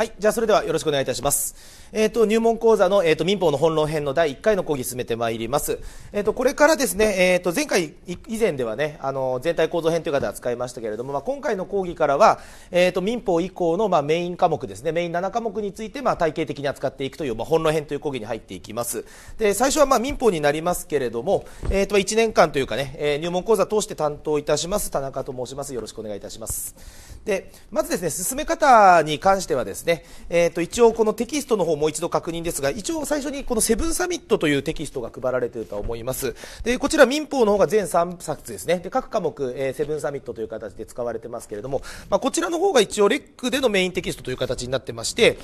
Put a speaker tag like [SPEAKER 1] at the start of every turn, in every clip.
[SPEAKER 1] はい、じゃあそれではよろしくお願いいたします。えっ、ー、と、入門講座の、えっ、ー、と、民法の本論編の第1回の講義進めてまいります。えっ、ー、と、これからですね、えっ、と、前回以前ではね、あの、全体構造編という方扱いましたけれども、まあ、今回の講義からは、えっ、と、民法以降の、まあ、メイン科目ですね、メイン7科目について、まあ、体系的に扱っていくという、まあ、本論編という講義に入っていきます。で、最初は、まあ、民法になりますけれども、えっ、と、1年間というかね、え入門講座通して担当いたします、田中と申します。よろしくお願いいたします。で、まずですね、進め方に関してはですね、ね、えー、と一応このテキストの方もう一度確認ですが、一応最初にこのセブンサミットというテキストが配られていると思います。で、こちら民法の方が全3冊ですね。で、各科目、えー、セブンサミットという形で使われてますけれども、まあ、こちらの方が一応レックでのメインテキストという形になってまして、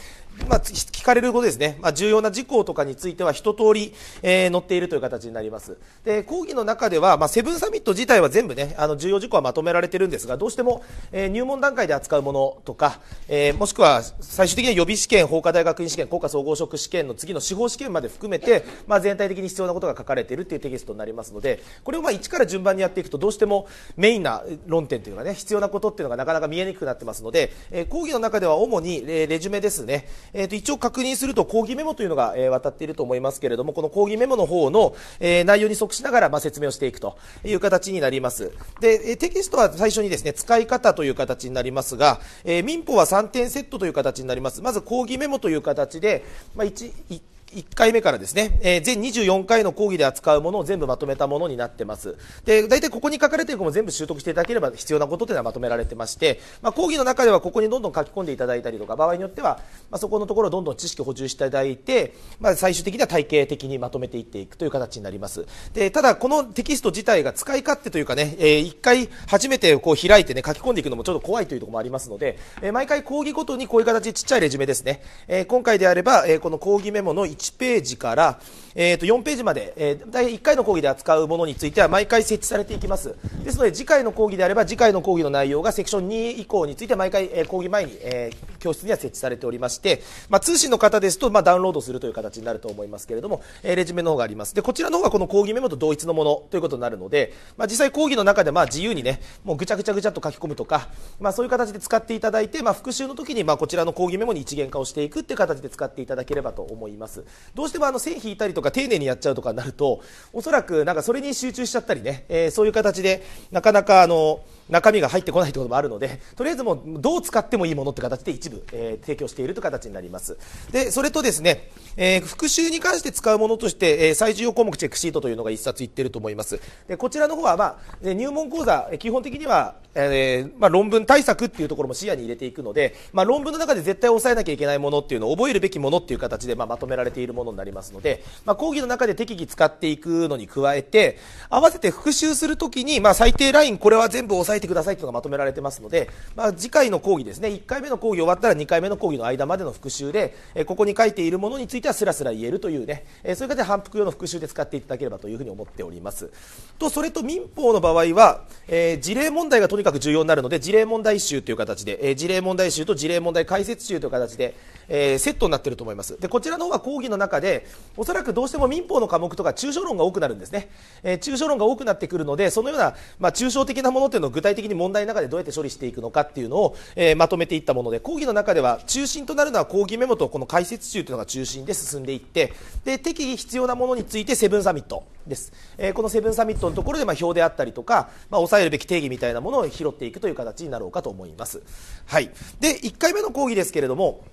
[SPEAKER 1] まあ、聞かれることですね、まあ、重要な事項とかについては一通り、えー、載っているという形になります。で、講義の中では、まあ、セブンサミット自体は全部ね、あの重要事項はまとめられてるんですが、どうしても、えー、入門段階で扱うものとか、えー、もしくは最終的には予備試験法科大学院試験国家総合職試験の次の司法試験まで含めて、まあ、全体的に必要なことが書かれているというテキストになりますのでこれをまあから順番にやっていくとどうしてもメインな論点というかね必要なことっていうのがなかなか見えにくくなってますので、えー、講義の中では主にレレジュメですね、えー、と一応確認すると講義メモというのが、えー、渡っていると思いますけれどもこの講義メモの方の、えー、内容に即しながら、まあ、説明をしていくという形になりますでテキストは最初にですね使い方という形になりますが、えー、民法は3点セットという形になります。まず講義メモという形で、まあ、1、1 1回目からですね、えー、全24回の講義で扱うものを全部まとめたものになってます。で、大体ここに書かれている項も全部習得していただければ必要なことというのはまとめられてまして、まあ、講義の中ではここにどんどん書き込んでいただいたりとか、場合によっては、まあ、そこのところをどんどん知識を補充していただいて、まあ、最終的には体系的にまとめていっていくという形になります。で、ただこのテキスト自体が使い勝手というかね、えー、1回初めてこう開いてね、書き込んでいくのもちょっと怖いというところもありますので、えー、毎回講義ごとにこういう形、ちっちゃいレジュメですね。えー、今回であれば、えー、この講義メモの1ページから、えー、と4ページまで、えー、大体1回の講義で扱うものについては毎回設置されていきますですので次回の講義であれば次回の講義の内容がセクション2以降について毎回、えー、講義前に、えー、教室には設置されておりまして、まあ、通信の方ですと、まあ、ダウンロードするという形になると思いますけれども、えー、レジュメの方がありますでこちらの方がこの講義メモと同一のものということになるので、まあ、実際講義の中でまあ自由にねもうぐちゃぐちゃぐちゃと書き込むとか、まあ、そういう形で使っていただいて、まあ、復習の時にまあこちらの講義メモに一元化をしていくっていう形で使っていただければと思いますどうしてもあの線引いたりとか丁寧にやっちゃうとかになるとおそらくなんかそれに集中しちゃったりね、えー、そういう形でなかなかあの中身が入ってこないということもあるのでとりあえずもうどう使ってもいいものって形で一部、えー、提供しているという形になりますでそれとですね、えー、復習に関して使うものとして、えー、最重要項目チェックシートというのが一冊いってると思いますでこちらの方は、まあ、入門講座基本的には、えーまあ、論文対策っていうところも視野に入れていくので、まあ、論文の中で絶対押さえなきゃいけないものっていうのを覚えるべきものっていう形で、まあ、まとめられてているものになりますので、まあ、講義の中で適宜使っていくのに加えて、合わせて復習するときに、まあ、最低ライン、これは全部押さえてくださいというのがまとめられてますので、まあ、次回の講義ですね、1回目の講義終わったら2回目の講義の間までの復習で、えここに書いているものについてはすらすら言えるというね、えそういう形で反復用の復習で使っていただければというふうに思っております。と、それと民法の場合は、えー、事例問題がとにかく重要になるので、事例問題集という形で、えー、事例問題集と事例問題解説集という形で、えー、セットになっていると思います。で、こちらの方が講義議の中でおそらくどうしても民法の科目とか抽象論が多くなるんですね、えー、抽象論が多くなってくるのでそのような、まあ、抽象的なものっていうのを具体的に問題の中でどうやって処理していくのかっていうのを、えー、まとめていったもので講義の中では中心となるのは講義メモとこの解説集というのが中心で進んでいってで適宜必要なものについてセブンサミットです、えー、このセブンサミットのところでまあ表であったりとか、まあ、抑えるべき定義みたいなものを拾っていくという形になろうかと思います。はい、で1回目の講義ですけれども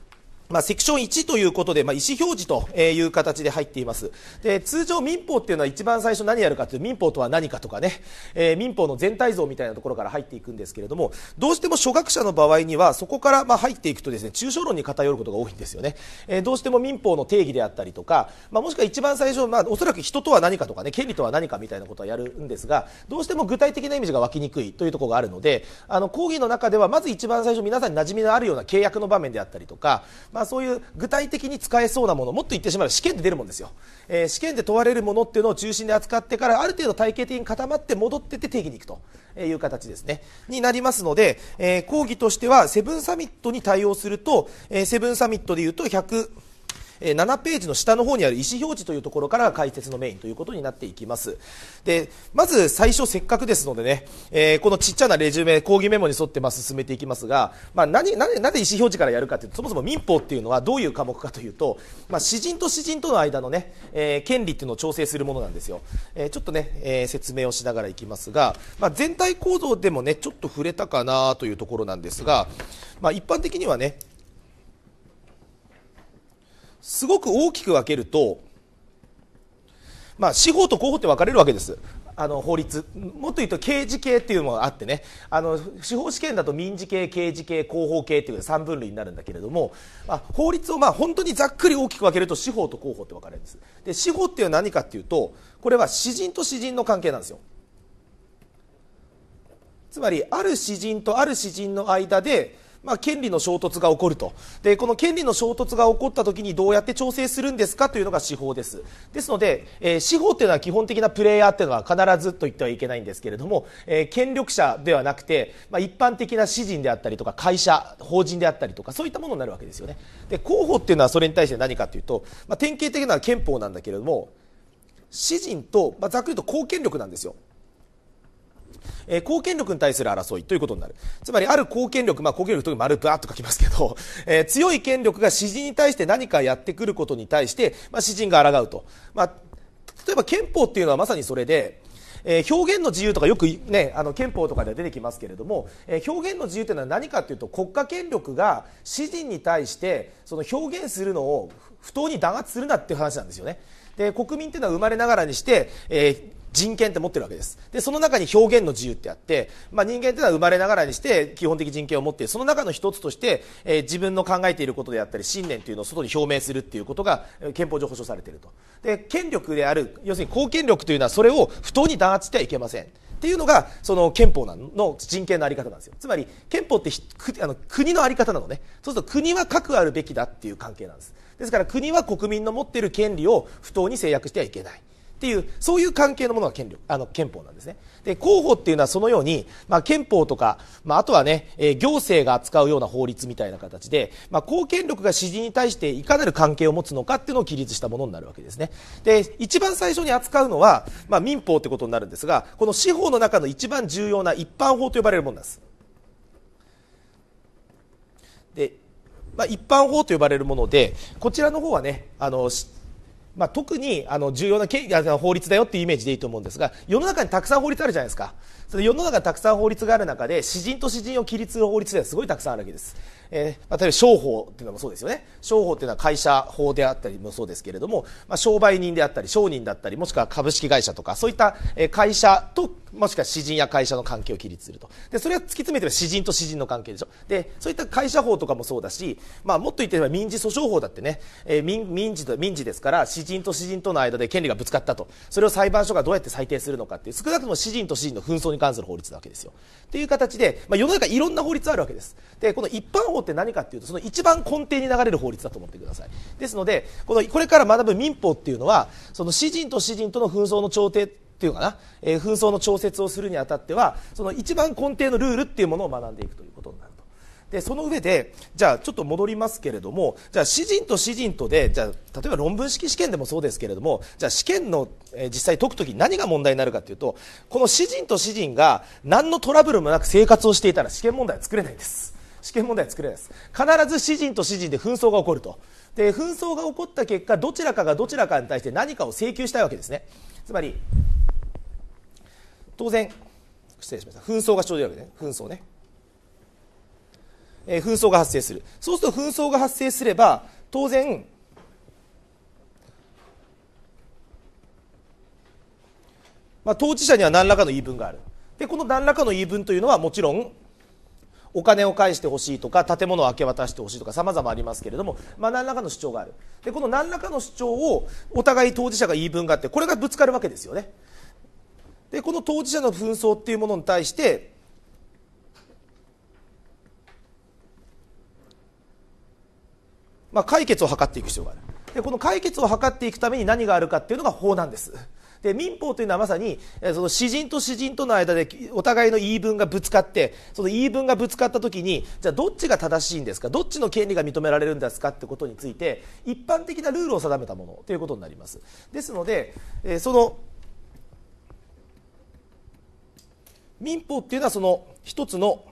[SPEAKER 1] まあ、セクション1ということで、まあ、意思表示という形で入っています。で、通常民法っていうのは一番最初何やるかというと、民法とは何かとかね、えー、民法の全体像みたいなところから入っていくんですけれども、どうしても初学者の場合には、そこからまあ入っていくとですね、抽象論に偏ることが多いんですよね。えー、どうしても民法の定義であったりとか、まあ、もしくは一番最初、まあ、おそらく人とは何かとかね、権利とは何かみたいなことはやるんですが、どうしても具体的なイメージが湧きにくいというところがあるので、あの、講義の中では、まず一番最初皆さんに馴染みのあるような契約の場面であったりとか、まああ、そういう具体的に使えそうなものもっと言ってしまえば試験で出るもんですよ、えー、試験で問われるものっていうのを中心で扱ってからある程度体系的に固まって戻ってって定義に行くという形ですねになりますので、えー、講義としてはセブンサミットに対応すると、えー、セブンサミットでいうと100 7ページの下の方にある意思表示というところから解説のメインということになっていきますでまず最初せっかくですのでね、えー、このちっちゃなレジュメ講義メモに沿ってま進めていきますが、まあ、何なぜ意思表示からやるかというとそもそも民法っていうのはどういう科目かというと、まあ、詩人と詩人との間のね、えー、権利っていうのを調整するものなんですよ、えー、ちょっとね、え説明をしながらいきますが、まあ、全体構造でもねちょっと触れたかなというところなんですが、まあ、一般的にはねすごく大きく分けると、まあ、司法と公法って分かれるわけですあの法律もっと言うと刑事系っていうのもあってねあの司法試験だと民事系刑事系広報系っていう3分類になるんだけれども、まあ、法律をまあ本当にざっくり大きく分けると司法と公法って分かれるんですで司法っていうのは何かっていうとこれは詩人と詩人の関係なんですよつまりある詩人とある詩人の間でまあ、権利の衝突が起こるとでこの権利の衝突が起こった時にどうやって調整するんですかというのが司法ですですので、えー、司法というのは基本的なプレイヤーというのは必ずと言ってはいけないんですけれども、えー、権力者ではなくて、まあ、一般的な私人であったりとか会社法人であったりとかそういったものになるわけですよねで候補っていうのはそれに対して何かというと、まあ、典型的なのは憲法なんだけれども私人と、まあ、ざっくりと公権力なんですよえー、貢献力に対する争いということになる。つまり、ある貢献力、まあ、貢献力という丸バーっと書きますけど、えー、強い権力が詩人に対して何かやってくることに対して、まあ、詩人が抗うと。まあ、例えば憲法っていうのはまさにそれで、えー、表現の自由とかよく、ね、あの憲法とかでは出てきますけれども、えー、表現の自由というのは何かというと国家権力が詩人に対してその表現するのを不当に弾圧するなっていう話なんですよね。で国民というのは生まれながらにして、えー人権って持ってるわけですでその中に表現の自由ってあって、まあ、人間っていうのは生まれながらにして基本的人権を持っているその中の一つとして、えー、自分の考えていることであったり信念というのを外に表明するっていうことが憲法上保障されているとで権力である要するに公権力というのはそれを不当に弾圧してはいけませんっていうのがその憲法の人権の在り方なんですよつまり憲法ってあの国の在り方なのねそうすると国は核あるべきだっていう関係なんですですから国は国民の持っている権利を不当に制約してはいけないっていうそういう関係のものが権力あの憲法なんですねで候補っていうのはそのように、まあ、憲法とか、まあ、あとはね、えー、行政が扱うような法律みたいな形で、まあ、公権力が支持に対していかなる関係を持つのかっていうのを起立したものになるわけですねで一番最初に扱うのは、まあ、民法ってことになるんですがこの司法の中の一番重要な一般法と呼ばれるものですで、まあ、一般法と呼ばれるものでこちらの方はねあのまあ、特にあの重要な法律だよっていうイメージでいいと思うんですが世の中にたくさん法律あるじゃないですか世の中たくさん法律がある中で詩人と詩人を規律する法律ではすごいたくさんあるわけです、えー、例えば商法っていうのもそうですよね商法っていうのは会社法であったりもそうですけれども、まあ、商売人であったり商人だったりもしくは株式会社とかそういった会社ともしくは詩人や会社の関係を規律するとでそれは突き詰めては詩人と詩人の関係でしょでそういった会社法とかもそうだし、まあ、もっと言ってれば民事訴訟法だってね、えー、民民事と民事ですから詩人と詩人との間で権利がぶつかったとそれを裁判所がどうやって裁定するのかっていう少なくとも詩人と詩人の紛争に関する法律なわけですよ。っていう形で、まあ、世の中いろんな法律あるわけです。で、この一般法って何かっていうと、その一番根底に流れる法律だと思ってください。ですので、この、これから学ぶ民法っていうのは、その詩人と詩人との紛争の調停っていうかな、えー、紛争の調節をするにあたっては、その一番根底のルールっていうものを学んでいくという。でその上でじゃあちょっと戻りますけれどもじゃあ詩人と詩人とでじゃあ例えば論文式試験でもそうですけれどもじゃあ試験の、えー、実際解く時に何が問題になるかというとこの詩人と詩人が何のトラブルもなく生活をしていたら試験問題は作れないんです。試験問題は作れないです必ず詩人と詩人で紛争が起こるとで紛争が起こった結果どちらかがどちらかに対して何かを請求したいわけですねつまり当然失礼しました紛争が生じるわけね紛争ねえ紛争が発生するそうすると紛争が発生すれば当然まあ、当事者には何らかの言い分があるでこの何らかの言い分というのはもちろんお金を返してほしいとか建物を明け渡してほしいとかさまざまありますけれども、まあ、何らかの主張があるでこの何らかの主張をお互い当事者が言い分があってこれがぶつかるわけですよねでこの当事者の紛争っていうものに対してまあ、解決を図っていく必要があるでこの解決を図っていくために何があるかっていうのが法なんですで民法というのはまさにその詩人と詩人との間でお互いの言い分がぶつかってその言い分がぶつかった時にじゃあどっちが正しいんですかどっちの権利が認められるんですかってことについて一般的なルールを定めたものということになりますですのでその民法っていうのはその一つの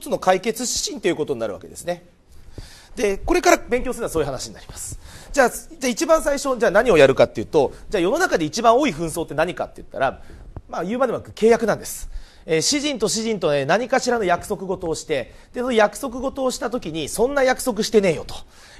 [SPEAKER 1] つの解決指針ということになるわけですねでこれから勉強するのはそういう話になりますじゃあじゃあ一番最初じゃあ何をやるかっていうとじゃあ世の中で一番多い紛争って何かって言ったら、まあ、言うまでもなく契約なんですえー、詩人と詩人と、ね、何かしらの約束事をしてでその約束事をした時にそんな約束してねえよと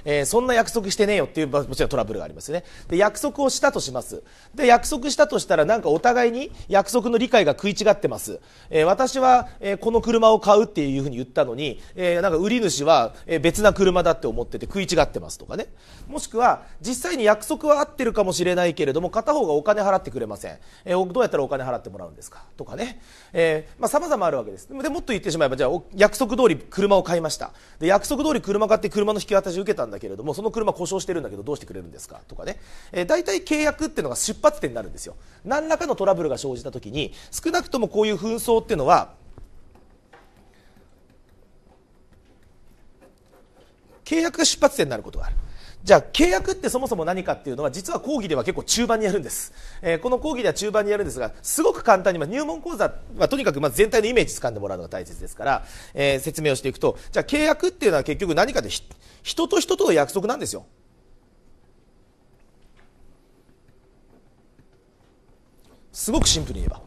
[SPEAKER 1] えー、そんな約束してねえよっていうもちろんトラブルがありますよねで約束をしたとしますで約束したとしたらなんかお互いに約束の理解が食い違ってます、えー、私は、えこの車を買うっていうふうに言ったのに、えなんか売り主は、え別な車だって思ってて食い違ってますとかねもしくは実際に約束は合ってるかもしれないけれども片方がお金払ってくれません、えどうやったらお金払ってもらうんですかとかね、えーまあ、まあるわけですでもっと言ってしまえばじゃあ約束通り車を買いましたで約束通り車買って車の引き渡し受けたんだだけれどもその車故障してるんだけどどうしてくれるんですかとかね、えー、大体契約っていうのが出発点になるんですよ何らかのトラブルが生じた時に少なくともこういう紛争っていうのは契約が出発点になることがあるじゃあ契約ってそもそも何かっていうのは実は講義では結構中盤にやるんです、えー、この講義では中盤にやるんですがすごく簡単に、まあ、入門講座はとにかくま全体のイメージ掴んでもらうのが大切ですから、えー、説明をしていくとじゃあ契約っていうのは結局何かで人と人との約束なんですよすごくシンプルに言えば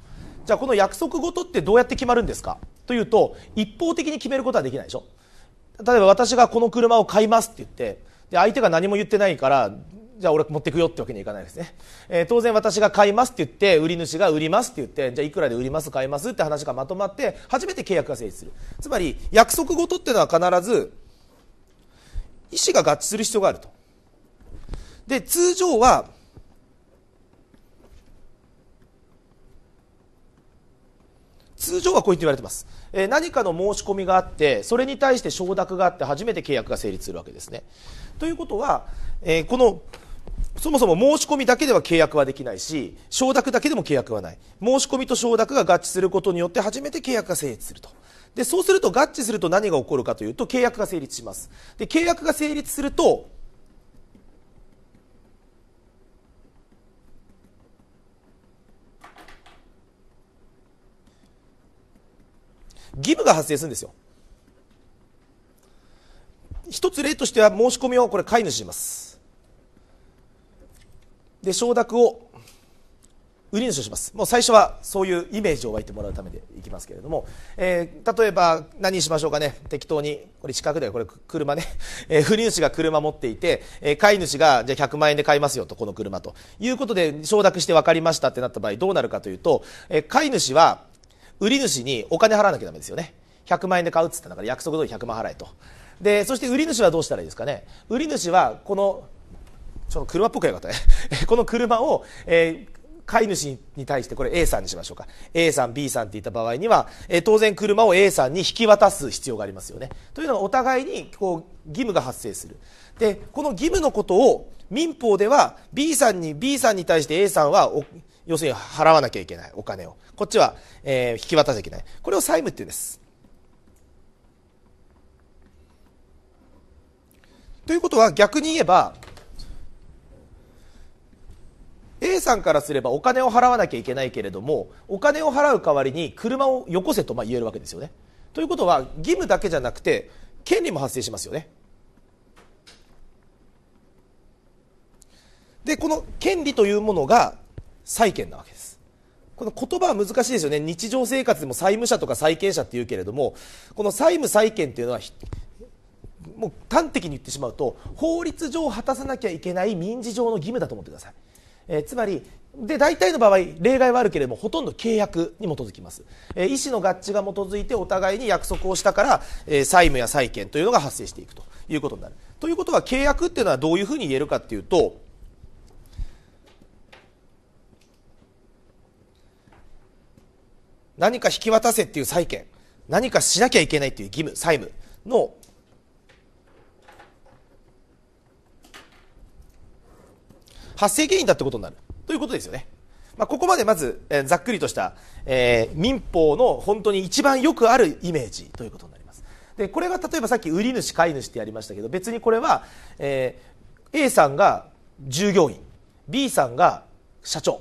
[SPEAKER 1] じゃあこの約束事ってどうやって決まるんですかというと一方的に決めることはできないでしょ例えば私がこの車を買いますって言ってで相手が何も言ってないからじゃあ俺持ってくよってわけにはいかないですね、えー、当然私が買いますって言って売り主が売りますって言ってじゃあいくらで売ります買いますって話がまとまって初めて契約が成立するつまり約束事っていうのは必ず意思が合致する必要があるとで通常は通常はこう言って言われてます、えー、何かの申し込みがあってそれに対して承諾があって初めて契約が成立するわけですねということは、えー、このそもそも申し込みだけでは契約はできないし承諾だけでも契約はない申し込みと承諾が合致することによって初めて契約が成立するとでそうすると合致すると何が起こるかというと契約が成立しますで契約が成立すると義務が発生するんですよ一つ例としては申し込みをこれ買い主しますで承諾を売り主しますもう最初はそういうイメージを湧いてもらうためでいきますけれども、えー、例えば何にしましょうかね適当にこれ近くでこれ車ね、えー、売り主が車持っていて、えー、買い主がじゃあ100万円で買いますよとこの車ということで承諾して分かりましたってなった場合どうなるかというと、えー、買い主は売り主にお金払わなきゃだめですよね100万円で買うっつったんだから約束通り100万払えとでそして売り主はどうしたらいいですかね売り主はこのちょっと車っぽくやがったね この車を、えー飼い主に対してこれ A さんにしましょうか A さん B さんって言った場合には、え当然車を A さんに引き渡す必要がありますよねというのはお互いにこう義務が発生するでこの義務のことを民法では B さんに B さんに対して A さんは要するに払わなきゃいけないお金をこっちは、えー、引き渡しちゃいけないこれを債務っていうんですということは逆に言えば A さんからすればお金を払わなきゃいけないけれどもお金を払う代わりに車をよこせとま言えるわけですよね。ということは義務だけじゃなくて権利も発生しますよね。でこの権利というものが債権なわけですこの言葉は難しいですよね日常生活でも債務者とか債権者っていうけれどもこの債務債権っていうのはもう端的に言ってしまうと法律上果たさなきゃいけない民事上の義務だと思ってください、えー、つまりで大体の場合例外はあるけれどもほとんど契約に基づきます、えー、意思の合致が基づいてお互いに約束をしたから、えー、債務や債権というのが発生していくということになるということは契約っていうのはどういうふうに言えるかっていうと何か引き渡せっていう債権何かしなきゃいけないっていう義務債務の発生原因だってことになるということですよね。まあ、ここまでまず、えー、ざっくりとした、えー、民法の本当に一番よくあるイメージということになります。でこれが例えばさっき売り主買い主ってやりましたけど別にこれは、えー、A さんが従業員 B さんが社長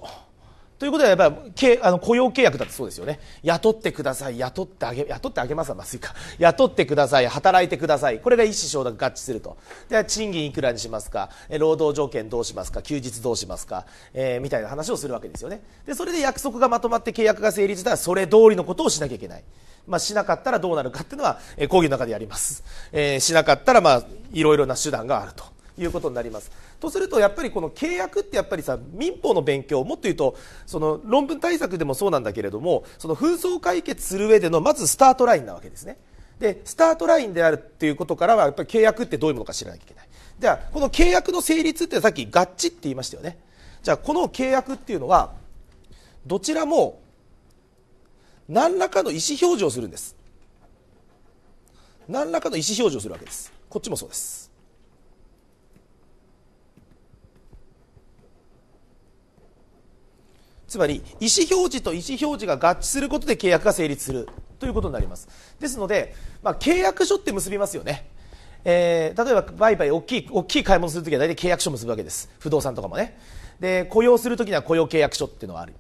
[SPEAKER 1] ということはやっぱりあの雇用契約だってそうですよね雇ってください雇ってあげ雇ってあげますはまずいか雇ってください働いてくださいこれが意思承諾合致するとで賃金いくらにしますか労働条件どうしますか休日どうしますか、えー、みたいな話をするわけですよねでそれで約束がまとまって契約が成立したらそれ通りのことをしなきゃいけない、まあ、しなかったらどうなるかっていうのは、え講義の中でやります、えー、しなかったらまあいろいろな手段があるということになります。とするとやっぱりこの契約ってやっぱりさ民法の勉強もっと言うとその論文対策でもそうなんだけれどもその紛争解決する上でのまずスタートラインなわけですね。でスタートラインであるっていうことからはやっぱり契約ってどういうものか知らなきゃいけない。じゃあこの契約の成立ってさっき合致って言いましたよね。じゃあこの契約っていうのはどちらも何らかの意思表示をするんです何らかの意思表示をするわけですこっちもそうですつまり意思表示と意思表示が合致することで契約が成立するということになりますですので、まあ、契約書って結びますよねえー、例えば売買大きい大きい買い物するときは大体契約書結ぶわけです不動産とかもねで雇用するときには雇用契約書っていうのはある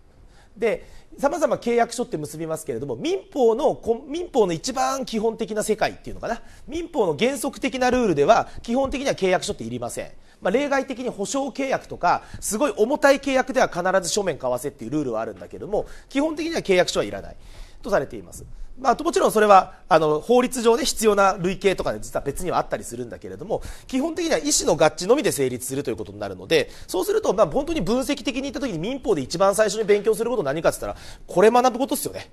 [SPEAKER 1] でさまざま契約書って結びますけれども民法の民法の一番基本的な世界っていうのかな民法の原則的なルールでは基本的には契約書っていりませんまあ、例外的に保証契約とかすごい重たい契約では必ず書面交わせっていうルールはあるんだけども基本的には契約書はいらないとされています。まあ、もちろんそれはあの法律上で必要な類型とか、実は別にはあったりするんだけれども基本的には医師の合致のみで成立するということになるのでそうすると、まあ、本当に分析的に言った時に民法で一番最初に勉強すること何かって言ったらこれ学ぶことですよね。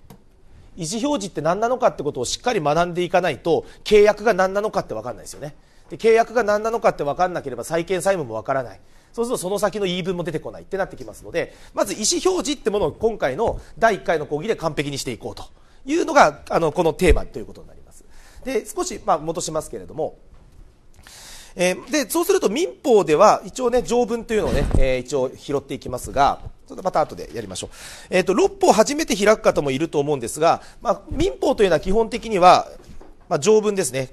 [SPEAKER 1] 意思表示って何なのかってことをしっかり学んでいかないと契約が何なのかって分かんないですよね。で契約が何なのかって分かんなければ債権債務も分からないそうするとその先の言い分も出てこないってなってきますのでまず意思表示ってものを今回の第1回の講義で完璧にしていこうというのがあのこのテーマということになりますで少し、まあ、戻しますけれどもえでそうすると民法では一応ね条文というのをね、え一応拾っていきますがちょっとまた後でやりましょう、えーと、と六法初めて開く方もいると思うんですが、まあ、民法というのは基本的には、まあ、条文ですね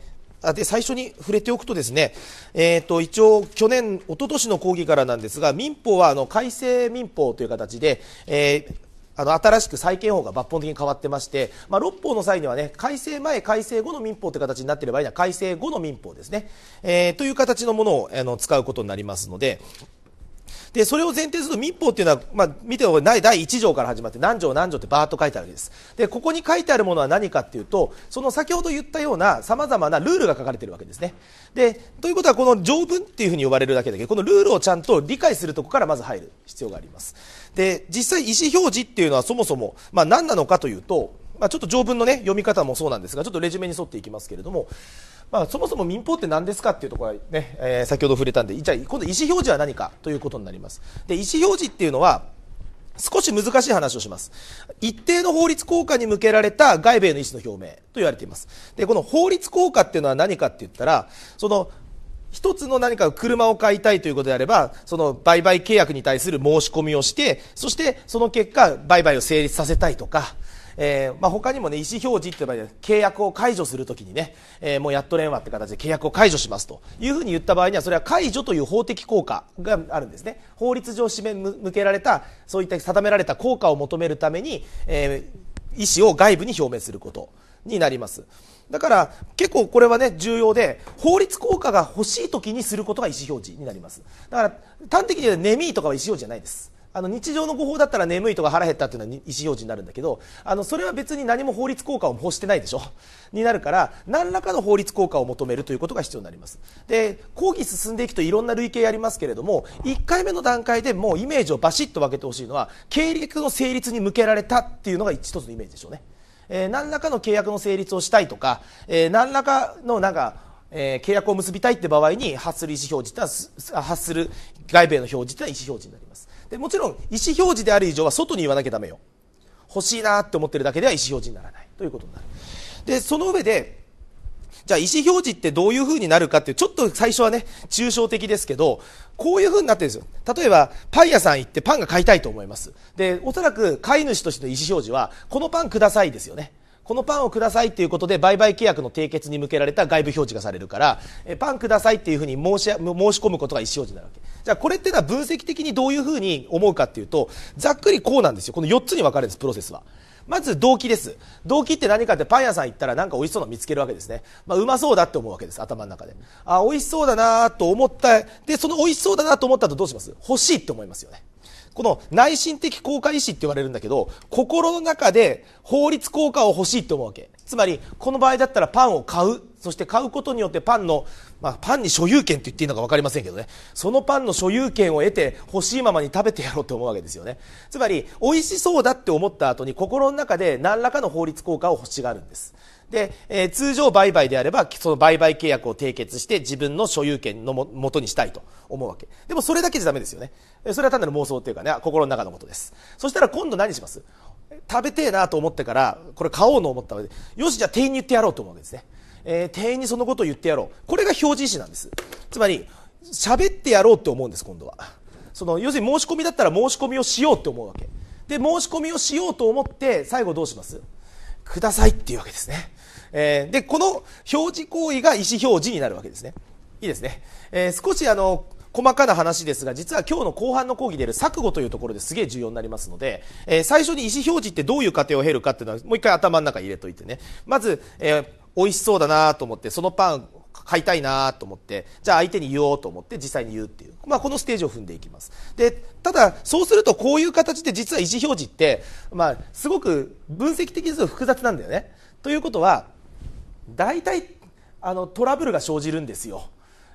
[SPEAKER 1] で最初に触れておくとですね、えーと、一応、去年、一昨年の講義からなんですが民法はあの改正民法という形で、えーあの新しく債権法が抜本的に変わってまして、まあ、6法の際には、ね、改正前、改正後の民法という形になっている場合には改正後の民法ですね、えー、という形のものをあの使うことになりますので。で、それを前提すると民法っていうのは、まあ、見ておない第1条から始まって、何条何条ってバーッと書いてあるわけです。で、ここに書いてあるものは何かっていうと、その先ほど言ったような様々なルールが書かれてるわけですね。で、ということは、この条文っていうふうに呼ばれるだけだけど、このルールをちゃんと理解するとこからまず入る必要があります。で、実際意思表示っていうのはそもそも、まあ、何なのかというと、まあ、ちょっと条文のね、読み方もそうなんですが、ちょっとレジュメに沿っていきますけれども、まあ、そもそも民法って何ですかっていうところはね、えー、先ほど触れたんで、じゃあ、今度意思表示は何かということになります。で、意思表示っていうのは、少し難しい話をします。一定の法律効果に向けられた外部への意思の表明と言われています。で、この法律効果っていうのは何かって言ったら、その、一つの何か車を買いたいということであれば、その売買契約に対する申し込みをして、そしてその結果、売買を成立させたいとか、えー、まあ、他にもね、意思表示って場合で、契約を解除するときにね、えー、もうやっと電話とって形で契約を解除しますというふうに言った場合には、それは解除という法的効果があるんですね。法律上締め向けられた、そういった定められた効果を求めるために、えー、意思を外部に表明することになります。だから結構これはね重要で法律効果が欲しい時にすることが意思表示になりますだから端的に言うとネミーとかは意思表示じゃないですあの日常の誤報だったら眠いとか腹減ったっていうのは意思表示になるんだけどあのそれは別に何も法律効果を欲してないでしょになるから何らかの法律効果を求めるということが必要になりますで講義進んでいくといろんな類型ありますけれども1回目の段階でもうイメージをバシッと分けてほしいのは契約の成立に向けられたっていうのが一つのイメージでしょうね、えー、何らかの契約の成立をしたいとか、えー、何らかのなんかえー、契約を結びたいって場合に発する意思表示ってのは発する外部への表示ってのは意思表示になりますでもちろん意思表示である以上は外に言わなきゃダメよ欲しいなって思ってるだけでは意思表示にならないということになるでその上でじゃあ意思表示ってどういう風になるかっていう、ちょっと最初はね、抽象的ですけど、こういう風になってるんですよ。例えば、パン屋さん行ってパンが買いたいと思います。で、おそらく飼い主としての意思表示は、このパンくださいですよね。このパンをくださいということで売買契約の締結に向けられた外部表示がされるからえパンくださいっていうふうに申し申し込むことが意思表示になるわけじゃあこれっていうのは分析的にどういうふうに思うかっていうとざっくりこうなんですよこの4つに分かれるんですプロセスは。まず動機です。動機って何かってパン屋さん行ったらなんか美味しそうなの見つけるわけですね。まあうまそうだって思うわけです、頭の中で。あ、美味しそうだなと思った。で、その美味しそうだなと思ったとどうします欲しいって思いますよね。この内心的効果意志って言われるんだけど、心の中で法律効果を欲しいって思うわけ。つまり、この場合だったらパンを買う。そして買うことによってパンの、まあ、パンに所有権って言っていいのか分かりませんけどね。そのパンの所有権を得て欲しいままに食べてやろうって思うわけですよね。つまり、美味しそうだって思った後に心の中で何らかの法律効果を欲しがるんです。で、えー、通常売買であれば、その売買契約を締結して自分の所有権のも、元にしたいと思うわけ。でもそれだけじゃダメですよね。それは単なる妄想っていうかね、心の中のことです。そしたら今度何します食べてえなと思ってから、これ買おうと思ったので、よし、じゃあ店員に言ってやろうと思うわけですね。えー、店員にそのことを言ってやろう。これが表示意思なんです。つまり、喋ってやろうって思うんです、今度は。その、要するに申し込みだったら申し込みをしようって思うわけ。で、申し込みをしようと思って、最後どうしますくださいっていうわけですね。えー、で、この表示行為が意思表示になるわけですね。いいですね。えー、少しあの、細かな話ですが、実は今日の後半の講義でる錯誤というところですげえ重要になりますので、えー、最初に意思表示ってどういう過程を経るかっていうのは、もう一回頭の中に入れといてね。まず、えー、美味しそうだなと思って、そのパン買いたいなと思ってじゃあ相手に言おうと思って実際に言うっていう、まあ、このステージを踏んでいきますでただそうするとこういう形で実は意思表示って、まあ、すごく分析的にすると複雑なんだよねということは大体あのトラブルが生じるんですよ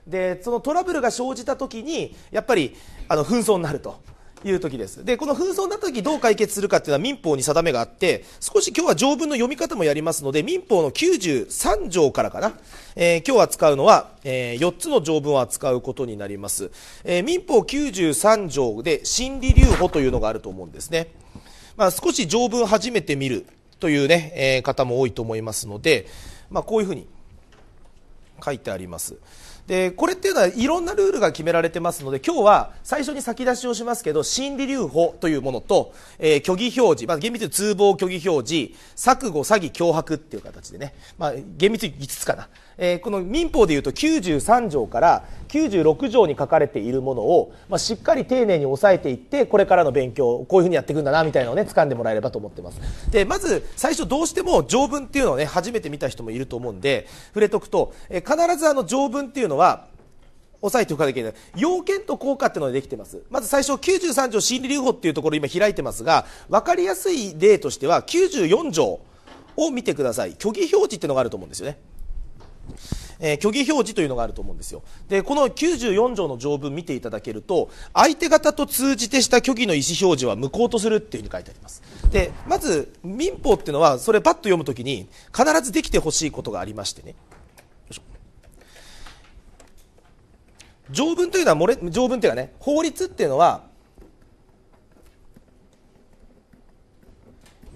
[SPEAKER 1] でそのトラブルが生じた時にやっぱりあの紛争になるという時ですでこの紛争になった時どう解決するかっていうのは民法に定めがあって少し今日は条文の読み方もやりますので民法の93条からかな、えー、今日扱うのは、えー、4つの条文を扱うことになります、えー、民法93条で心理留保というのがあると思うんですね、まあ、少し条文初めて見るというね、えー、方も多いと思いますので、まあ、こういうふうに書いてあります。でこれっていうのはいろんなルールが決められてますので今日は最初に先出しをしますけど心理留保というものと、えー、虚偽表示、まあ、厳密に通報虚偽表示錯誤詐欺脅迫っていう形でね、まあ、厳密に5つかなえー、この民法でいうと93条から96条に書かれているものを、まあ、しっかり丁寧に押さえていってこれからの勉強こういうふうにやっていくんだなみたいなのをね掴んでもらえればと思ってますでまず最初どうしても条文っていうのをね初めて見た人もいると思うんで触れとくと、えー、必ずあの条文っていうのは押さえておかなきゃいけない要件と効果っていうのができてますまず最初93条心理留保っていうところ今開いてますが分かりやすい例としては94条を見てください虚偽表示っていうのがあると思うんですよねえー、虚偽表示というのがあると思うんですよでこの94条の条文見ていただけると相手方と通じてした虚偽の意思表示は無効とするっていうふうに書いてありますでまず民法っていうのはそれパッと読むときに必ずできてほしいことがありましてね条文というのは漏れ条文というかね法律っていうのは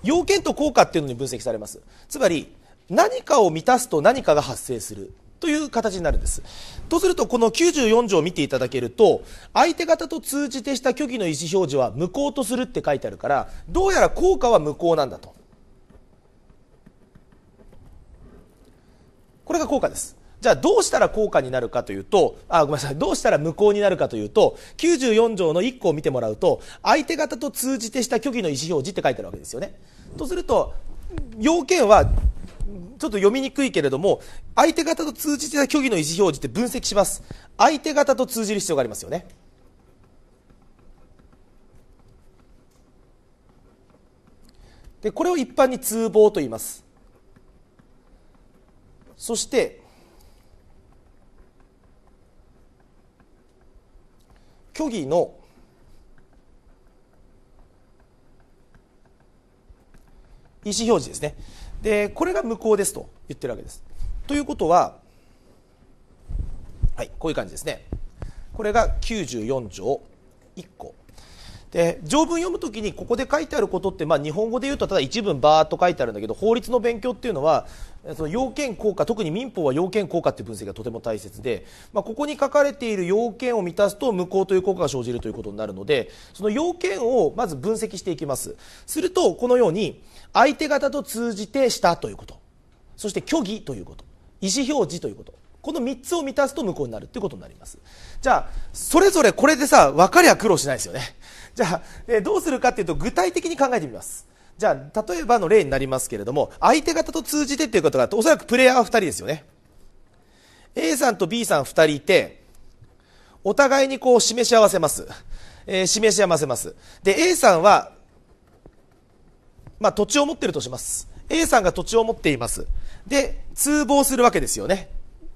[SPEAKER 1] 要件と効果っていうのに分析されますつまり何かを満たすと何かが発生するという形になるんです。とすると、この94条を見ていただけると、相手方と通じてした虚偽の意思表示は無効とするって書いてあるから、どうやら効果は無効なんだと。これが効果です。じゃあどうしたら効果になるかというと、あ、ごめんなさい、どうしたら無効になるかというと、94条の1個を見てもらうと、相手方と通じてした虚偽の意思表示って書いてあるわけですよね。とすると、要件はちょっと読みにくいけれども、相手方と通じてた虚偽の意思表示って分析します。相手方と通じる必要がありますよね。で、これを一般に通報と言います。そして、虚偽の意思表示ですね。でこれが無効ですと言ってるわけです。ということは、はい、こういう感じですね。これが94条1個で条文読むときにここで書いてあることって、まあ、日本語で言うとただ一文ばーっと書いてあるんだけど法律の勉強っていうのはその要件効果特に民法は要件効果っていう分析がとても大切で、まあ、ここに書かれている要件を満たすと無効という効果が生じるということになるのでその要件をまず分析していきますするとこのように相手方と通じてしたということそして虚偽ということ意思表示ということこの3つを満たすと無効になるということになりますじゃあそれぞれこれでさ分かりゃ苦労しないですよねじゃあ、えどうするかっていうと具体的に考えてみますじゃあ例えばの例になりますけれども相手方と通じてっていうことがおそらくプレイヤーは2人ですよね A さんと B さん2人いてお互いにこう示し合わせます、えー、示し合わせますで A さんはまあ、土地を持ってるとします。A さんが土地を持っています。で、通報するわけですよね。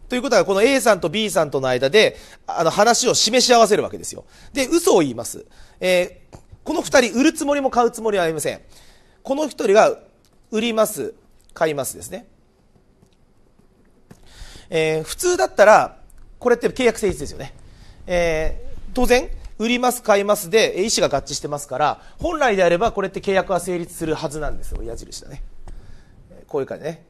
[SPEAKER 1] ということは、この A さんと B さんとの間で、あの、話を示し合わせるわけですよ。で、嘘を言います。えー、この二人、売るつもりも買うつもりはありません。この一人が、売ります、買いますですね。えー、普通だったら、これって契約成立ですよね。えー、当然、売ります買いますで意思が合致してますから本来であればこれって契約は成立するはずなんですよ矢印だねこういう感じね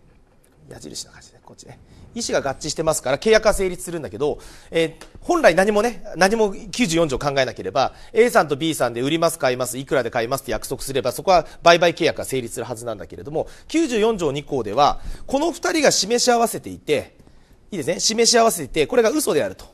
[SPEAKER 1] 矢印の感じで、ね、こっちね意思が合致してますから契約は成立するんだけど、えー、本来何もね何も94条考えなければ A さんと B さんで売ります買いますいくらで買いますって約束すればそこは売買契約が成立するはずなんだけれども94条2項ではこの2人が示し合わせていていいですね示し合わせていてこれが嘘であると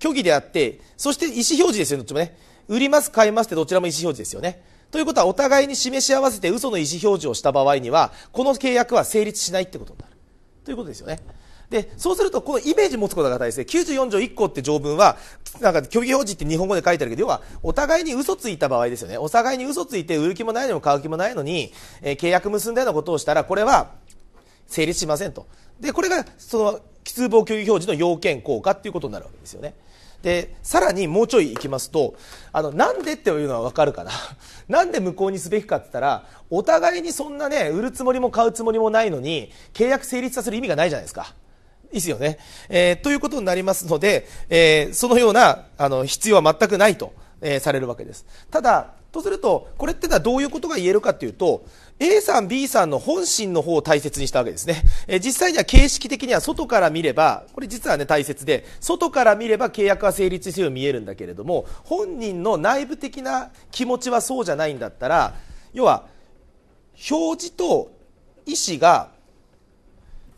[SPEAKER 1] 虚偽であってそして意思表示ですよねどっちもね売ります買いますってどちらも意思表示ですよねということはお互いに示し合わせて嘘の意思表示をした場合にはこの契約は成立しないってことになるということですよねでそうするとこのイメージ持つことが大事で94条1項って条文はなんか虚偽表示って日本語で書いてあるけど要はお互いに嘘ついた場合ですよねお互いに嘘ついて売る気もないのに買う気もないのに、えー、契約結んだようなことをしたらこれは成立しませんとでこれがその通報虚偽表示の要件効果っていうことになるわけですよねで、さらにもうちょい行きますと、あの、なんでっていうのはわかるかな。なんで無効にすべきかって言ったら、お互いにそんなね、売るつもりも買うつもりもないのに、契約成立させる意味がないじゃないですか。いいですよね。えー、ということになりますので、えー、そのような、あの、必要は全くないと、えー、されるわけです。ただ、とすると、これってのはどういうことが言えるかというと、A さん、B さんの本心の方を大切にしたわけですね。え実際には形式的には外から見れば、これ実はね、大切で、外から見れば契約は成立してるように見えるんだけれども、本人の内部的な気持ちはそうじゃないんだったら、要は、表示と意思が、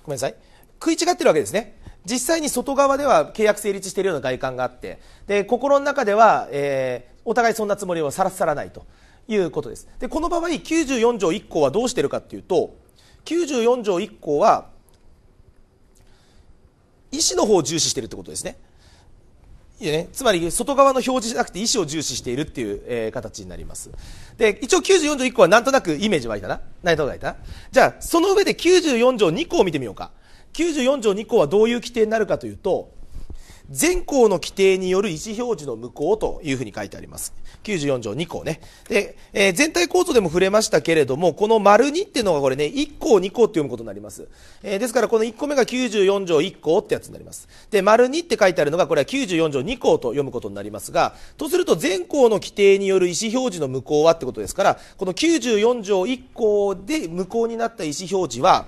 [SPEAKER 1] ごめんなさい、食い違ってるわけですね。実際に外側では契約成立しているような外観があってで心の中では、えー、お互いそんなつもりをさらさらないということですでこの場合94条1項はどうしてるかというと94条1項は意思の方を重視しているってことですねいね、つまり外側の表示じゃなくて意思を重視しているっていう、えー、形になりますで一応94条1項はなんとなくイメージ湧いたな何となくいたなじゃあその上で94条2項を見てみようか94条2項はどういう規定になるかというと全項の規定による意思表示の無効というふうに書いてあります94条2項ね。で、えー、全体構造でも触れましたけれども、この丸2っていうのがこれね、1項2項って読むことになります。えー、ですからこの1個目が94条1項ってやつになります。で、丸2って書いてあるのが、これは94条2項と読むことになりますが、とすると全項の規定による意思表示の無効はってことですから、この94条1項で無効になった意思表示は、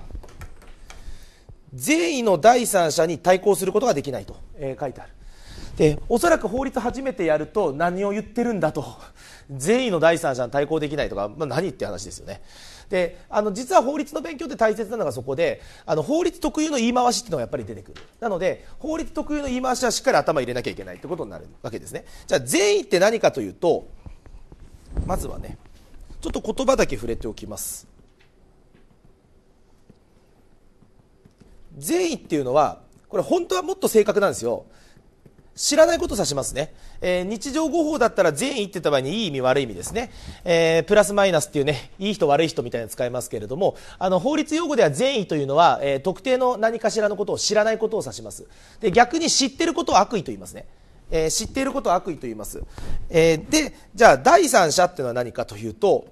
[SPEAKER 1] 善意の第三者に対抗することができないと、えー、書いてある。でおそらく法律初めてやると何を言ってるんだと善意の第三者に対抗できないとか、まあ、何って話ですよねであの実は法律の勉強って大切なのがそこであの法律特有の言い回しっていうのがやっぱり出てくるなので法律特有の言い回しはしっかり頭入れなきゃいけないってことになるわけですねじゃあ善意って何かというとまずはねちょっと言葉だけ触れておきます善意っていうのはこれ本当はもっと正確なんですよ知らないことを指しますね、えー、日常語法だったら善意って言った場合にいい意味悪い意味ですね、えー、プラスマイナスっていうねいい人悪い人みたいな使いますけれどもあの法律用語では善意というのは、えー、特定の何かしらのことを知らないことを指しますで逆に知ってることを悪意と言いますねえ知っていることを悪意と言います、えでじゃあ第三者っていうのは何かというと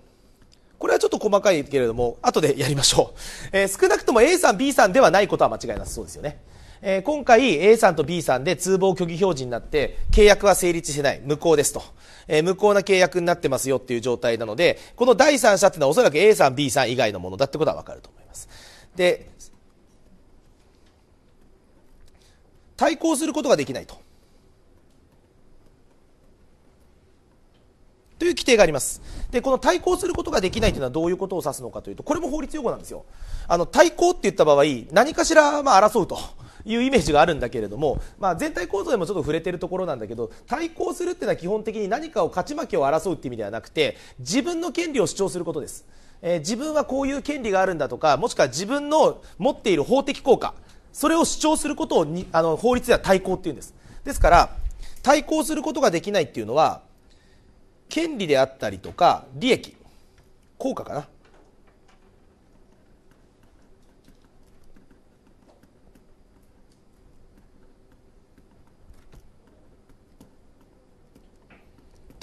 [SPEAKER 1] これはちょっと細かいけれども後でやりましょう、え少なくとも A さん B さんではないことは間違いなさそうですよねえー、今回 A さんと B さんで通報虚偽表示になって契約は成立してない無効ですと、えー、無効な契約になってますよっていう状態なのでこの第三者っていうのはおそらく A さん B さん以外のものだってことは分かると思いますで対抗することができないとという規定がありますでこの対抗することができないというのはどういうことを指すのかというとこれも法律用語なんですよあの対抗って言った場合何かしらまあ争うというイメージがあるんだけれども、まあ、全体構造でもちょっと触れてるところなんだけど対抗するっていうのは基本的に何かを勝ち負けを争うっていう意味ではなくて自分の権利を主張することです、えー、自分はこういう権利があるんだとかもしくは自分の持っている法的効果それを主張することをにあの法律では対抗っていうんですですから対抗することができないっていうのは権利であったりとか利益効果かな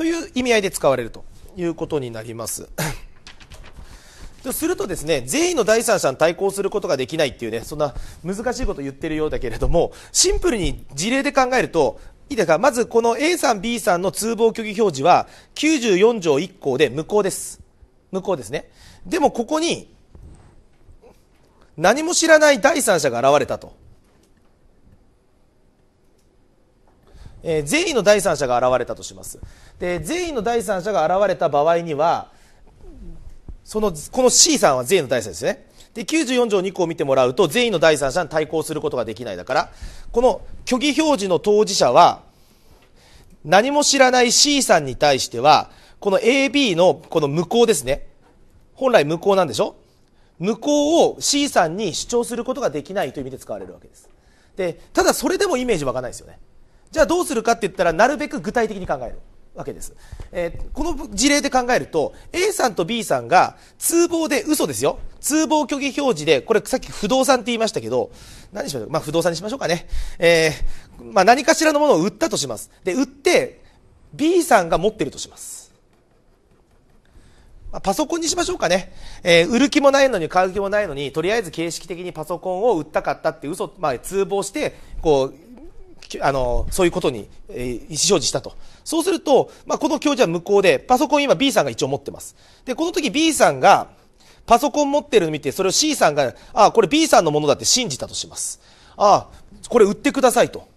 [SPEAKER 1] という意味合いで使われるということになります。するとですね、善意の第三者に対抗することができないっていうね、そんな難しいこと言ってるようだけれども、シンプルに事例で考えると、いいですか、まずこの A さん B さんの通報虚偽表示は94条1項で無効です。無効ですね。でもここに、何も知らない第三者が現れたと。えー、善意の第三者が現れたとしますで善意の第三者が現れた場合にはそのこの C さんは善意の第三者ですねで94条2項を見てもらうと善意の第三者に対抗することができないだからこの虚偽表示の当事者は何も知らない C さんに対してはこの AB のこの無効ですね本来無効なんでしょ無効を C さんに主張することができないという意味で使われるわけですでただそれでもイメージ湧かないですよねじゃあどうするかって言ったらなるべく具体的に考えるわけです、えー、この事例で考えると A さんと B さんが通報で嘘ですよ通報虚偽表示でこれさっき不動産って言いましたけど何しましょう、まあ、不動産にしましょうかね、えー、まあ、何かしらのものを売ったとしますで売って B さんが持ってるとしますパソコンにしましょうかね、えー、売る気もないのに買う気もないのにとりあえず形式的にパソコンを売ったかったって嘘、まあ、通報してこうあの、そういうことに、えー、意思表示したと。そうすると、まあ、この教授は無効で、パソコン今 B さんが一応持ってます。で、この時 B さんが、パソコン持ってるの見て、それを C さんが、ああ、これ B さんのものだって信じたとします。ああ、これ売ってくださいと。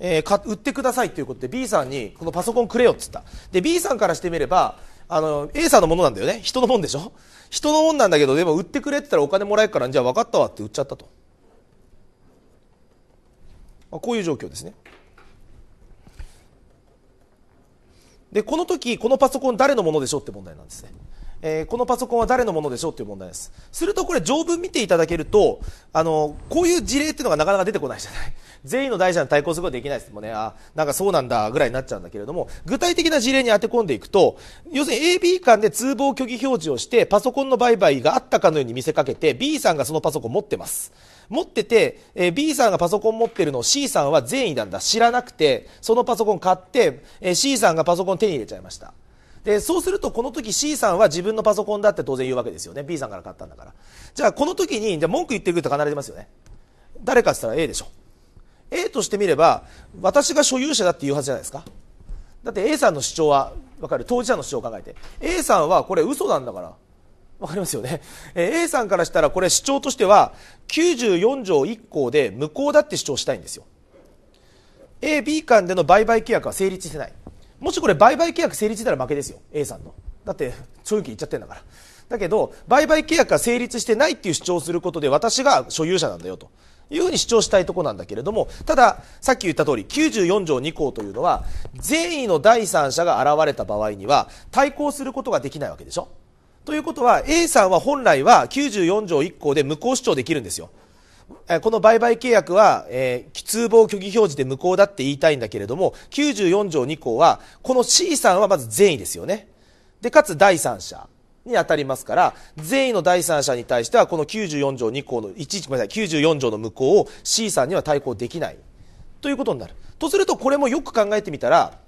[SPEAKER 1] えー、か売ってくださいということで B さんにこのパソコンくれよっつったで B さんからしてみればあの A さんのものなんだよね人のもんでしょ人のもんなんだけどでも売ってくれって言ったらお金もらえるからじゃあ分かったわって売っちゃったとまあ、こういう状況ですね。で、この時、このパソコン誰のものでしょうって問題なんですね。えー、このパソコンは誰のものでしょうっていう問題です。するとこれ条文見ていただけると、あの、こういう事例っていうのがなかなか出てこないじゃない。全員の大者に対抗することはできないですもんね。あ、なんかそうなんだぐらいになっちゃうんだけれども、具体的な事例に当て込んでいくと、要するに A、B 間で通報虚偽表示をして、パソコンの売買があったかのように見せかけて、B さんがそのパソコン持ってます。持ってて、えー、B さんがパソコン持ってるのを C さんは善意なんだ知らなくてそのパソコン買って、えー、C さんがパソコン手に入れちゃいましたでそうするとこの時 C さんは自分のパソコンだって当然言うわけですよね B さんから買ったんだからじゃあこの時にじゃ文句言ってくると必ずいますよね誰かって言ったら A でしょ A としてみれば私が所有者だって言うはずじゃないですかだって A さんの主張は分かる当事者の主張を考えて A さんはこれ嘘なんだからわかりますよね。えー、A さんからしたらこれ主張としては94条1項で無効だって主張したいんですよ。A、B 間での売買契約は成立してない。もしこれ売買契約成立したら負けですよ。A さんの。だって所有権いっちゃってんだから。だけど、売買契約が成立してないっていう主張をすることで私が所有者なんだよと。いうふうに主張したいとこなんだけれども、ただ、さっき言った通り、94条2項というのは、善意の第三者が現れた場合には、対抗することができないわけでしょということは A さんは本来は94条1項で無効主張できるんですよ。この売買契約は、えー、通報虚偽表示で無効だって言いたいんだけれども、94条2項は、この C さんはまず善意ですよね。で、かつ第三者に当たりますから、善意の第三者に対しては、この94条2項の、1 1ごめんなさい、94条の無効を C さんには対抗できない。ということになる。とすると、これもよく考えてみたら、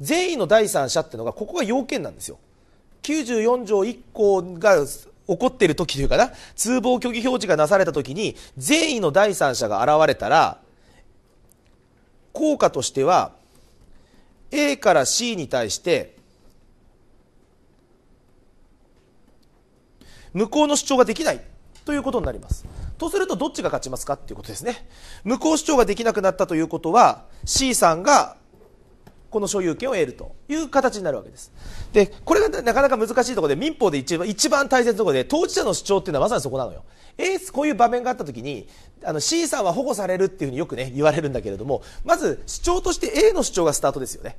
[SPEAKER 1] 善意の第三者っていうのが、ここが要件なんですよ。94条1項が起こっている時というかな、通報虚偽表示がなされた時に、善意の第三者が現れたら、効果としては、A から C に対して、向こうの主張ができないということになります。とするとどっちが勝ちますかっていうことですね。無効主張ができなくなったということは C さんがこの所有権を得るという形になるわけです。でこれがなかなか難しいところで民法で一番一番大切なところで当事者の主張っていうのはまさにそこなのよ。A、こういう場面があった時にあの C さんは保護されるっていうふうによくね言われるんだけれどもまず主張として A の主張がスタートですよね。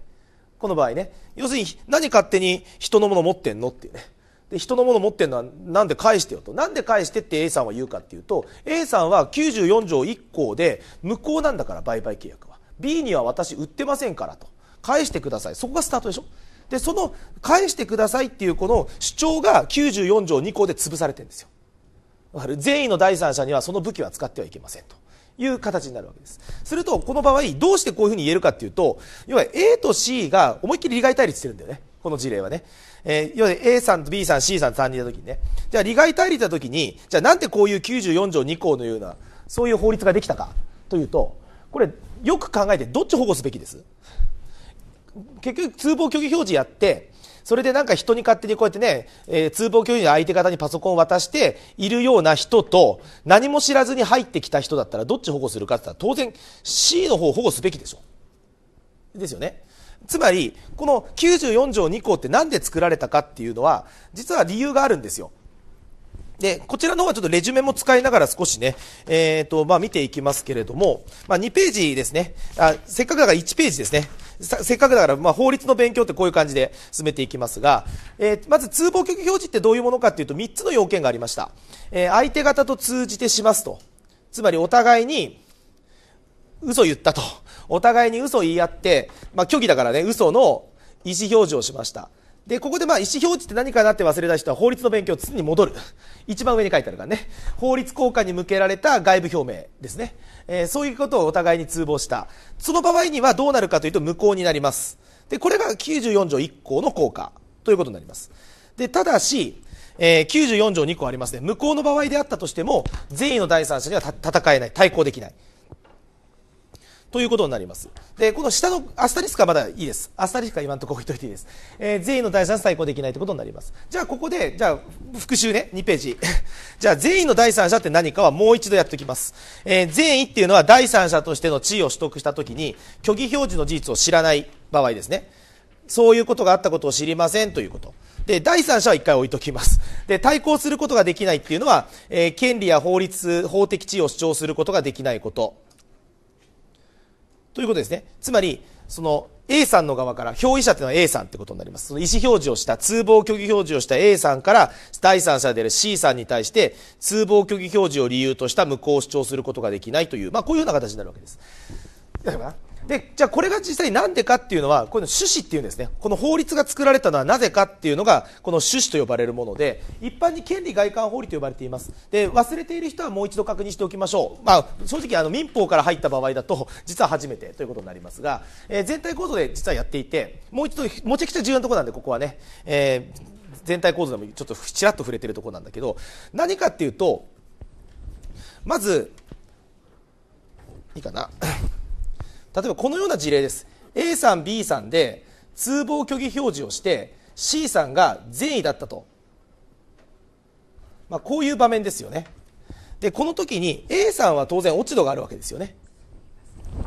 [SPEAKER 1] この場合ね要するに何勝手に人のもの持ってんのっていうね。で人のもの持ってるのはなんで返してよとなんで返してって A さんは言うかっていうと A さんは94条1項で無効なんだから売買契約は B には私売ってませんからと返してくださいそこがスタートでしょでその返してくださいっていうこの主張が94条2項で潰されてるんですよ善意の第三者にはその武器は使ってはいけませんという形になるわけですするとこの場合どうしてこういうふうに言えるかっていうと要は A と C が思いっきり利害対立してるんだよねこの事例はね、えー、要は A さんと B さん C さんと3人いた時にねじゃあ利害対立した時にじゃあなんでこういう94条2項のようなそういう法律ができたかというとこれよく考えてどっち保護すべきです結局通報虚偽表示やって、それでなんか人に勝手にこうやってね、えー、通報拒否の相手方にパソコンを渡しているような人と、何も知らずに入ってきた人だったらどっち保護するかって言ったら当然 C の方を保護すべきでしょ。ですよね。つまり、この94条2項ってなんで作られたかっていうのは、実は理由があるんですよ。で、こちらの方はちょっとレジュメも使いながら少しね、えっ、ー、と、まあ見ていきますけれども、まあ2ページですね。あ、せっかくだから1ページですね。せっかくだから、まあ、法律の勉強ってこういう感じで進めていきますが、えー、まず通報拒否表示ってどういうものかというと3つの要件がありました、えー、相手方と通じてしますとつまりお互いに嘘言ったとお互いに嘘言い合って、まあ、虚偽だからね嘘の意思表示をしましたで、ここでまあ意思表示って何かなって忘れた人は法律の勉強常に戻る。一番上に書いてあるからね。法律効果に向けられた外部表明ですね。えー、そういうことをお互いに通報した。その場合にはどうなるかというと無効になります。で、これが94条1項の効果ということになります。で、ただし、えー、94条2項ありますね。無効の場合であったとしても、善意の第三者には戦えない、対抗できない。ということになります。で、この下のアスタリスクはまだいいです。アスタリスクは今のところ置いといていいです。えー、全員の第3者対抗できないということになります。じゃあ、ここで、じゃあ、復習ね、2ページ。じゃあ、全員の第三者って何かはもう一度やっておきます。えー、善意っていうのは第三者としての地位を取得したときに、虚偽表示の事実を知らない場合ですね。そういうことがあったことを知りませんということ。で、第三者は一回置いときます。で、対抗することができないっていうのは、えー、権利や法律、法的地位を主張することができないこと。ということですね。つまり、その A さんの側から、表意者というのは A さんってことになります。その意思表示をした、通報虚偽表示をした A さんから、第三者である C さんに対して、通報虚偽表示を理由とした無効を主張することができないという、まあこういうような形になるわけです。かでじゃあこれが実際なんでかっていうのはこの趣旨っていうんですねこの法律が作られたのはなぜかっていうのがこの趣旨と呼ばれるもので一般に権利外観法理と呼ばれていますで忘れている人はもう一度確認しておきましょう、まあ、正直あの民法から入った場合だと実は初めてということになりますが、えー、全体構造で実はやっていてもう一度もちゃくちゃ重要なところなんでここはね、えー、全体構造でもちょっとちらっと触れてるところなんだけど何かっていうとまずいいかな例えばこのような事例です A さん B さんで通報虚偽表示をして C さんが善意だったと、まあ、こういう場面ですよねでこの時に A さんは当然落ち度があるわけですよね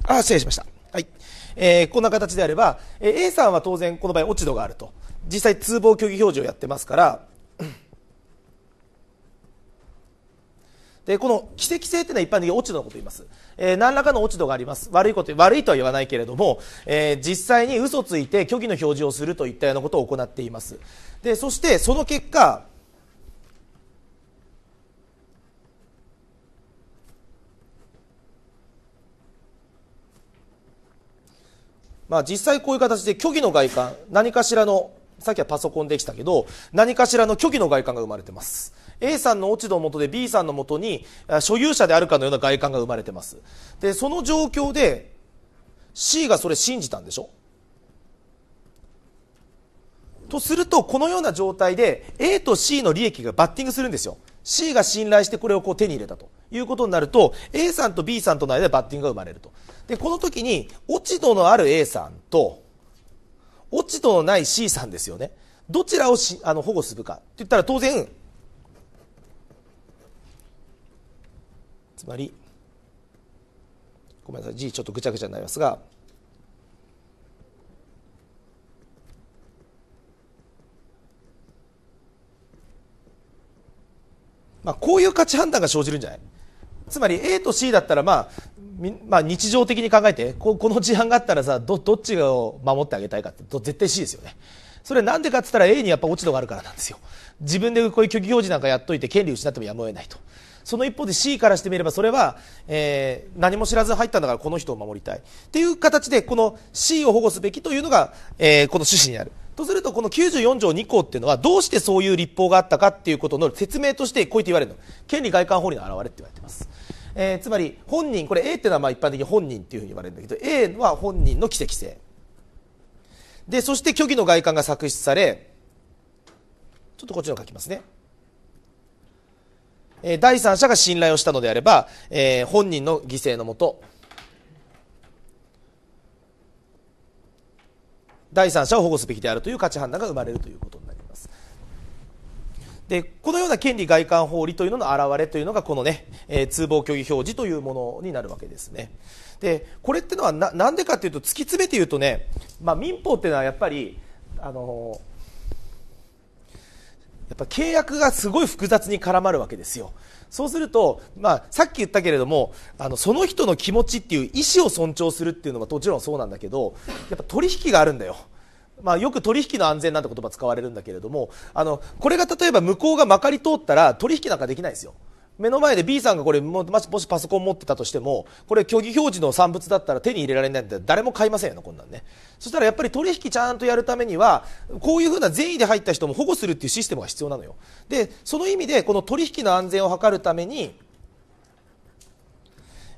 [SPEAKER 1] あ失礼しましたはい、えー、こんな形であれば、え A さんは当然この場合落ち度があると実際通報虚偽表示をやってますからでこの奇跡性というのは一般的に落ち度のことを言いますえー、何らかの落ち度があります悪いこと悪いとは言わないけれども、えー、実際に嘘ついて虚偽の表示をするといったようなことを行っていますでそしてその結果まあ、実際こういう形で虚偽の外観何かしらのさっきはパソコンでしたけど何かしらの虚偽の外観が生まれてます A さんの落ち度のもとで B さんのもとに所有者であるかのような外観が生まれてますでその状況で C がそれ信じたんでしょとするとこのような状態で A と C の利益がバッティングするんですよ C が信頼してこれをこう手に入れたということになると A さんと B さんとの間でバッティングが生まれるとでこの時に落ち度のある A さんと落ち度のない C さんですよねどちらをしあの保護するかって言ったら当然つまりごめんなさい字ちょっとぐちゃぐちゃになりますがまあ、こういう価値判断が生じるんじゃないつまり A と C だったら、まあ、まあ日常的に考えてここの事案があったらさどどっちを守ってあげたいかって絶対 C ですよねそれなんでかって言ったら A にやっぱ落ち度があるからなんですよ自分でこういう虚偽表示なんかやっといて権利失ってもやむを得ないとその一方で C からしてみればそれは、えー、何も知らず入ったんだからこの人を守りたいっていう形でこの C を保護すべきというのが、えー、この趣旨にある。とするとこの94条2項っていうのはどうしてそういう立法があったかっていうことの説明としてこう言って言われるの権利外観法理の表れって言われてます。えー、つまり本人これ A っていうのはまあ一般的に本人っていうふうに言われるんだけど A は本人の奇跡性でそして虚偽の外観が作出されちょっとこっちの書きますね第三者が信頼をしたのであれば、えー、本人の犠牲のもと第三者を保護すべきであるという価値判断が生まれるということになりますでこのような権利外観法理というのの表れというのがこのね、えー、通謀虚偽表示というものになるわけですねでこれってのはななんでかというと突き詰めて言うとね、まあ、民法っていうのはやっぱりあのーやっぱ契約がすごい複雑に絡まるわけですよそうすると、まあ、さっき言ったけれどもあのその人の気持ちっていう意思を尊重するっていうのはもちろんそうなんだけどやっぱ取引があるんだよまあ、よく取引の安全なんて言葉使われるんだけれどもあのこれが例えば向こうがまかり通ったら取引なんかできないですよ目の前で B さんがこれも、もしパソコン持ってたとしても、これ虚偽表示の産物だったら手に入れられないんで誰も買いませんよこんなんね。そしたらやっぱり取引ちゃんとやるためには、こういうふうな善意で入った人も保護するっていうシステムが必要なのよ。で、その意味で、この取引の安全を図るために、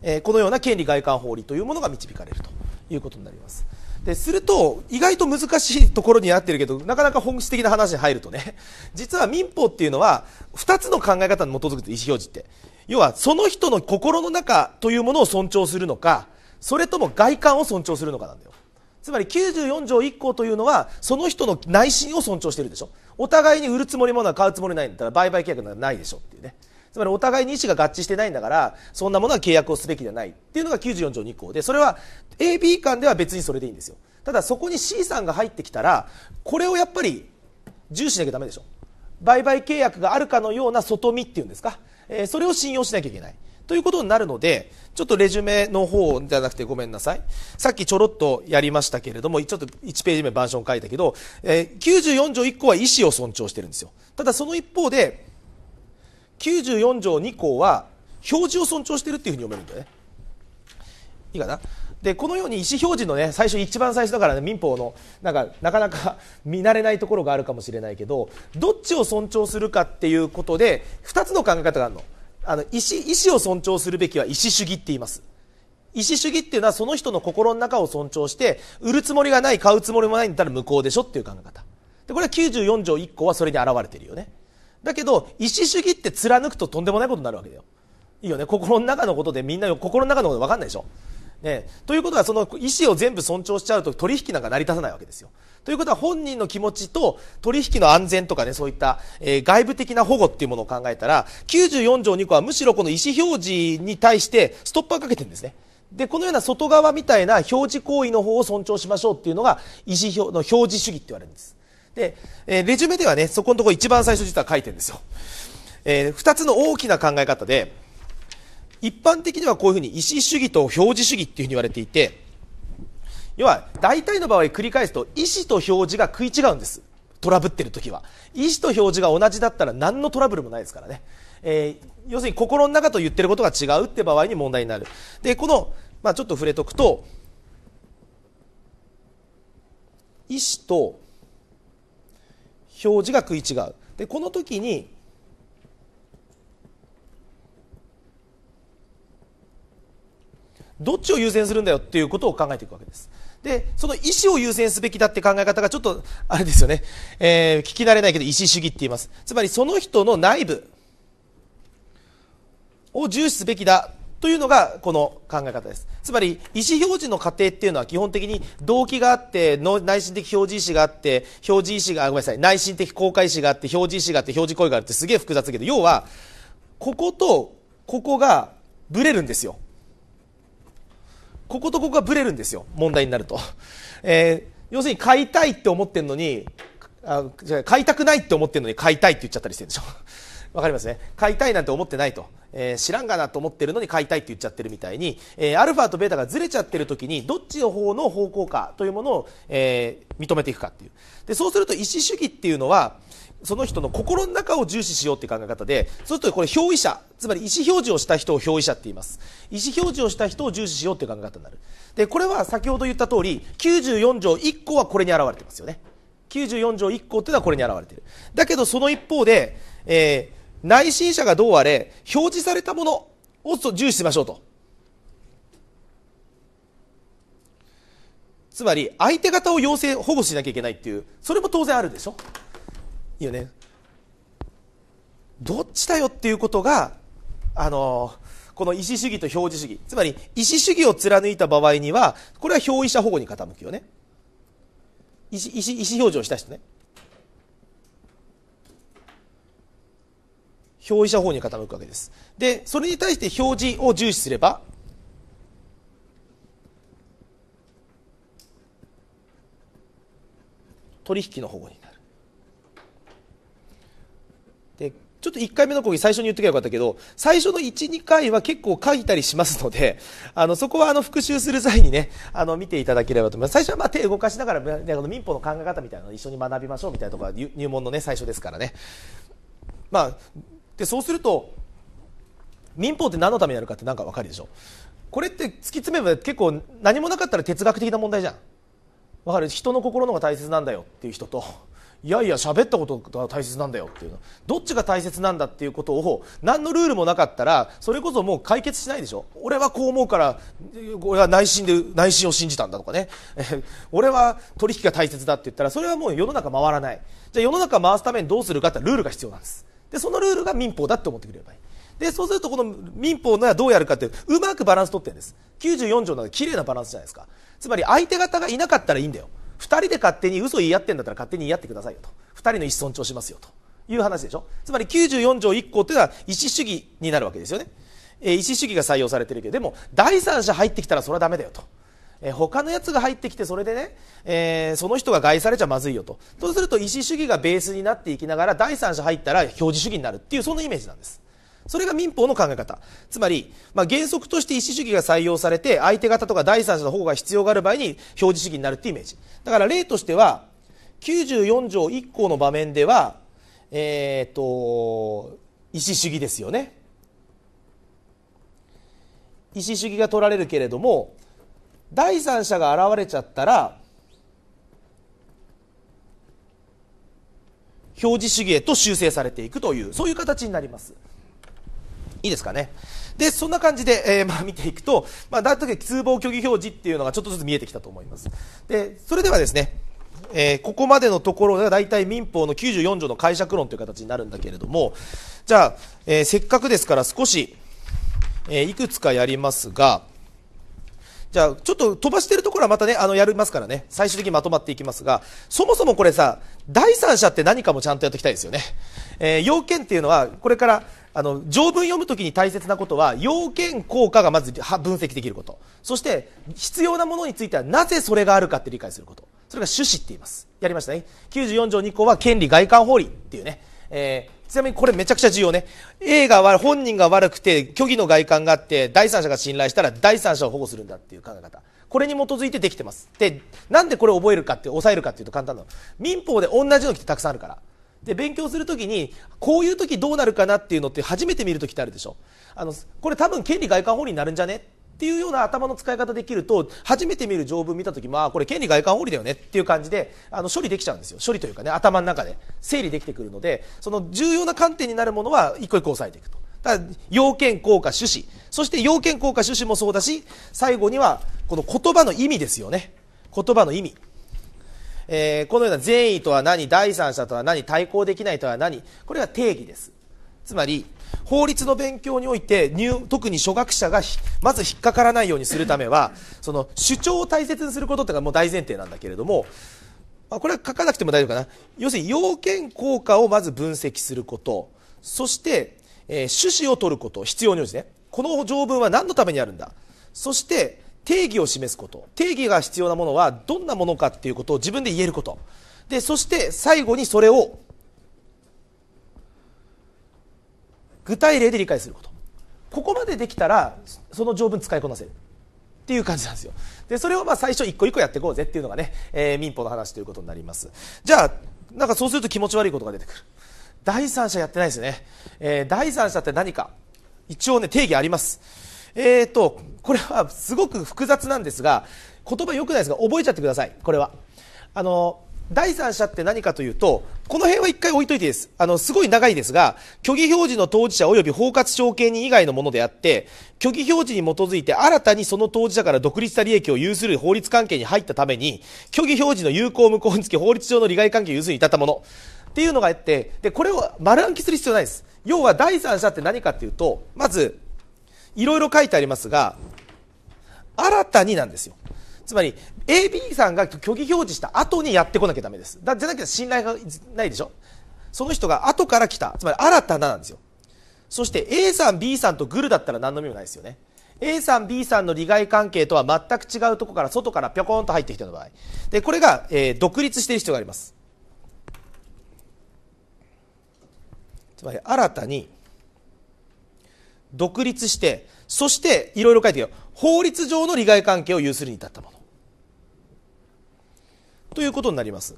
[SPEAKER 1] えー、このような権利外観法理というものが導かれるということになります。ですると意外と難しいところになってるけどなかなか本質的な話に入るとね 実は民法っていうのは2つの考え方に基づく意思表示って要はその人の心の中というものを尊重するのかそれとも外観を尊重するのかなんだよつまり94条1項というのはその人の内心を尊重してるでしょお互いに売るつもりものは買うつもりないんだったら売買契約なないでしょっていうねつまりお互いに意思が合致してないんだからそんなものは契約をすべきではないっていうのが94条2項でそれは AB 間では別にそれでいいんですよただそこに C さんが入ってきたらこれをやっぱり重視しなきゃダメでしょ売買契約があるかのような外見っていうんですか、えー、それを信用しなきゃいけないということになるのでちょっとレジュメの方じゃなくてごめんなさいさっきちょろっとやりましたけれどもちょっと1ページ目板書を書いたけど、えー、94条1項は意思を尊重してるんですよただその一方で94条2項は表示を尊重しているというふうに読めるんだよねいいかなでこのように意思表示のね最初一番最初だからね民法のなんかなかなか 見慣れないところがあるかもしれないけどどっちを尊重するかっていうことで2つの考え方があるのあの意思意思を尊重するべきは意思主義って言います意思主義っていうのはその人の心の中を尊重して売るつもりがない買うつもりもないんだったら無効でしょっていう考え方でこれは94条1項はそれに表れてるよねだけど、意思主義って貫くととんでもないことになるわけだよ。いいよね。心の中のことでみんな心の中のこと分かんないでしょ。ね、ということはその意思を全部尊重しちゃうと取引なんか成り立たないわけですよ。ということは本人の気持ちと取引の安全とかね、そういった、えー、外部的な保護っていうものを考えたら、94条2項はむしろこの意思表示に対してストッパーかけてるんですね。で、このような外側みたいな表示行為の方を尊重しましょうっていうのが意思表の表示主義って言われるんです。で、えー、レジュメではね、そこのところ一番最初実は書いてるんですよ。えー、二つの大きな考え方で、一般的にはこういうふうに意思主義と表示主義っていうふうに言われていて、要は大体の場合繰り返すと意思と表示が食い違うんです。トラブってる時は。意思と表示が同じだったら何のトラブルもないですからね。えー、要するに心の中と言ってることが違うって場合に問題になる。で、この、まあちょっと触れとくと、意思と表示が食い違うでこの時にどっちを優先するんだよっていうことを考えていくわけですでその意思を優先すべきだって考え方がちょっとあれですよね、えー、聞き慣れないけど意思主義って言いますつまりその人の内部を重視すべきだというのがこの考え方ですつまり意思表示の過程っていうのは基本的に動機があって内心的表示意思があって表示意思がごめんなさい内心的公開意思があって表示意思があって表示行為があるってすげえ複雑だけど要はこことここがブレるんですよこことここがブレるんですよ問題になると、えー、要するに買いたいって思ってるのにあ買いたくないって思ってるのに買いたいって言っちゃったりしてるでしょわかりますね買いたいなんて思ってないと、えー、知らんがなと思ってるのに買いたいって言っちゃってるみたいに、えー、アルファとベータがずれちゃってる時にどっちの方の方向かというものを、えー、認めていくかっていうでそうすると意思主義っていうのはその人の心の中を重視しようって考え方でそうするとこれ表意者つまり意思表示をした人を表意者って言います意思表示をした人を重視しようっていう考え方になるでこれは先ほど言った通り94条1項はこれに表れてますよね94条1項っていうのはこれに表れてるだけどその一方で、えー内申者がどうあれ、表示されたものを重視しましょうと。つまり、相手方を要請、保護しなきゃいけないっていう、それも当然あるでしょいいよね。どっちだよっていうことが、あのこの意思主義と表示主義。つまり、意思主義を貫いた場合には、これは表意者保護に傾くよね。意思、意思、意思表示をした人ね。表意者法に傾くわけです。で、それに対して表示を重視すれば、取引の保護になる。で、ちょっと1回目の講義最初に言っておけばよかったけど、最初の1、2回は結構書いたりしますので、あの、そこはあの、復習する際にね、あの、見ていただければと思います。最初はまあ手動かしながら、ね、あの民法の考え方みたいなのを一緒に学びましょうみたいなところが入門のね、最初ですからね。まあ、でそうすると民法って何のためにやるかって何か分かるでしょこれって突き詰めば結構何もなかったら哲学的な問題じゃん分かる人の心のが大切なんだよっていう人といやいや喋ったことが大切なんだよっていうのどっちが大切なんだっていうことを何のルールもなかったらそれこそもう解決しないでしょ俺はこう思うから俺は内心で内心を信じたんだとかね 俺は取引が大切だって言ったらそれはもう世の中回らないじゃあ世の中回すためにどうするかってルールが必要なんですでそのルールが民法だって思ってくれればいいでそうするとこの民法のはどうやるかってうまくバランス取ってるんです94条なので綺麗なバランスじゃないですかつまり相手方がいなかったらいいんだよ2人で勝手に嘘言い合ってんだったら勝手に言い合ってくださいよと2人の意思尊重しますよという話でしょつまり94条1項というのは意思主義になるわけですよね、えー、意思主義が採用されてるけどでも第三者入ってきたらそれはダメだよとえ他のやつが入ってきてそれでね、えー、その人が害されちゃまずいよとそうすると意思主義がベースになっていきながら第三者入ったら表示主義になるっていうそのイメージなんですそれが民法の考え方つまり、まあ、原則として意思主義が採用されて相手方とか第三者の保護が必要がある場合に表示主義になるっていうイメージだから例としては94条1項の場面ではえっ、と意思主義ですよね意思主義が取られるけれども第三者が現れちゃったら表示主義へと修正されていくというそういう形になりますいいですかねでそんな感じで、えー、まあ、見ていくと、まあ、だと通報虚偽表示っていうのがちょっとずつ見えてきたと思いますでそれではですねえー、ここまでのところが大体民法の94条の解釈論という形になるんだけれどもじゃあ、えー、せっかくですから少し、えいくつかやりますが、じゃあ、ちょっと飛ばしてるところはまたね、あの、やりますからね、最終的にまとまっていきますが、そもそもこれさ、第三者って何かもちゃんとやっていきたいですよね。えー、要件っていうのは、これから、あの条文読むときに大切なことは要件効果がまず分析できることそして必要なものについてはなぜそれがあるかって理解することそれが趣旨って言いますやりましたね94条2項は権利外観法理っていうね、えーちなみにこれめちゃくちゃ重要ね。A が悪本人が悪くて、虚偽の外観があって、第三者が信頼したら第三者を保護するんだっていう考え方。これに基づいてできてます。で、なんでこれ覚えるかって、抑えるかっていうと簡単なの。民法で同じのってたくさんあるから。で、勉強するときに、こういうときどうなるかなっていうのって初めて見るときってあるでしょ。あの、これ多分権利外観法になるんじゃねっていうような頭の使い方できると初めて見る条文見た時まあこれ権利外観法理だよねっていう感じであの処理できちゃうんですよ処理というかね頭の中で整理できてくるのでその重要な観点になるものは一個一個押さえていくと。だ要件効果趣旨そして要件効果趣旨もそうだし最後にはこの言葉の意味ですよね言葉の意味えー、このような善意とは何第三者とは何対抗できないとは何これは定義ですつまり法律の勉強において入特に初学者がまず引っかからないようにするためは その主張を大切にすることってがもう大前提なんだけれどもこれは書かなくても大丈夫かな要するに要件効果をまず分析することそして、えー、趣旨を取ること必要に応じて、この条文は何のためにあるんだそして定義を示すこと定義が必要なものはどんなものかっていうことを自分で言えることでそして最後にそれを具体例で理解することここまでできたらその条文使いこなせるっていう感じなんですよでそれをまあ最初一個一個やっていこうぜっていうのがね、えー、民法の話ということになりますじゃあなんかそうすると気持ち悪いことが出てくる第三者やってないですね、えー、第三者って何か一応ね定義ありますえっ、ー、とこれはすごく複雑なんですが言葉よくないですが覚えちゃってくださいこれはあの第三者って何かというと、この辺は一回置いといてです。あの、すごい長いですが、虚偽表示の当事者及び包括承継人以外のものであって、虚偽表示に基づいて新たにその当事者から独立した利益を有する法律関係に入ったために、虚偽表示の有効無効につき法律上の利害関係を有するに至ったもの。っていうのがあって、で、これを丸暗記する必要ないです。要は第三者って何かっていうと、まず、いろいろ書いてありますが、新たになんですよ。つまり AB さんが虚偽表示した後にやってこなきゃダメですだじゃなきゃ信頼がないでしょその人が後から来たつまり新たななんですよそして A さん B さんとグルだったら何の意味もないですよね A さん B さんの利害関係とは全く違うところから外からぴょこんと入ってきたの場合でこれが、えー、独立している必要がありますつまり新たに独立してそしていろいろ書いてある法律上の利害関係を有するに至ったものということになります。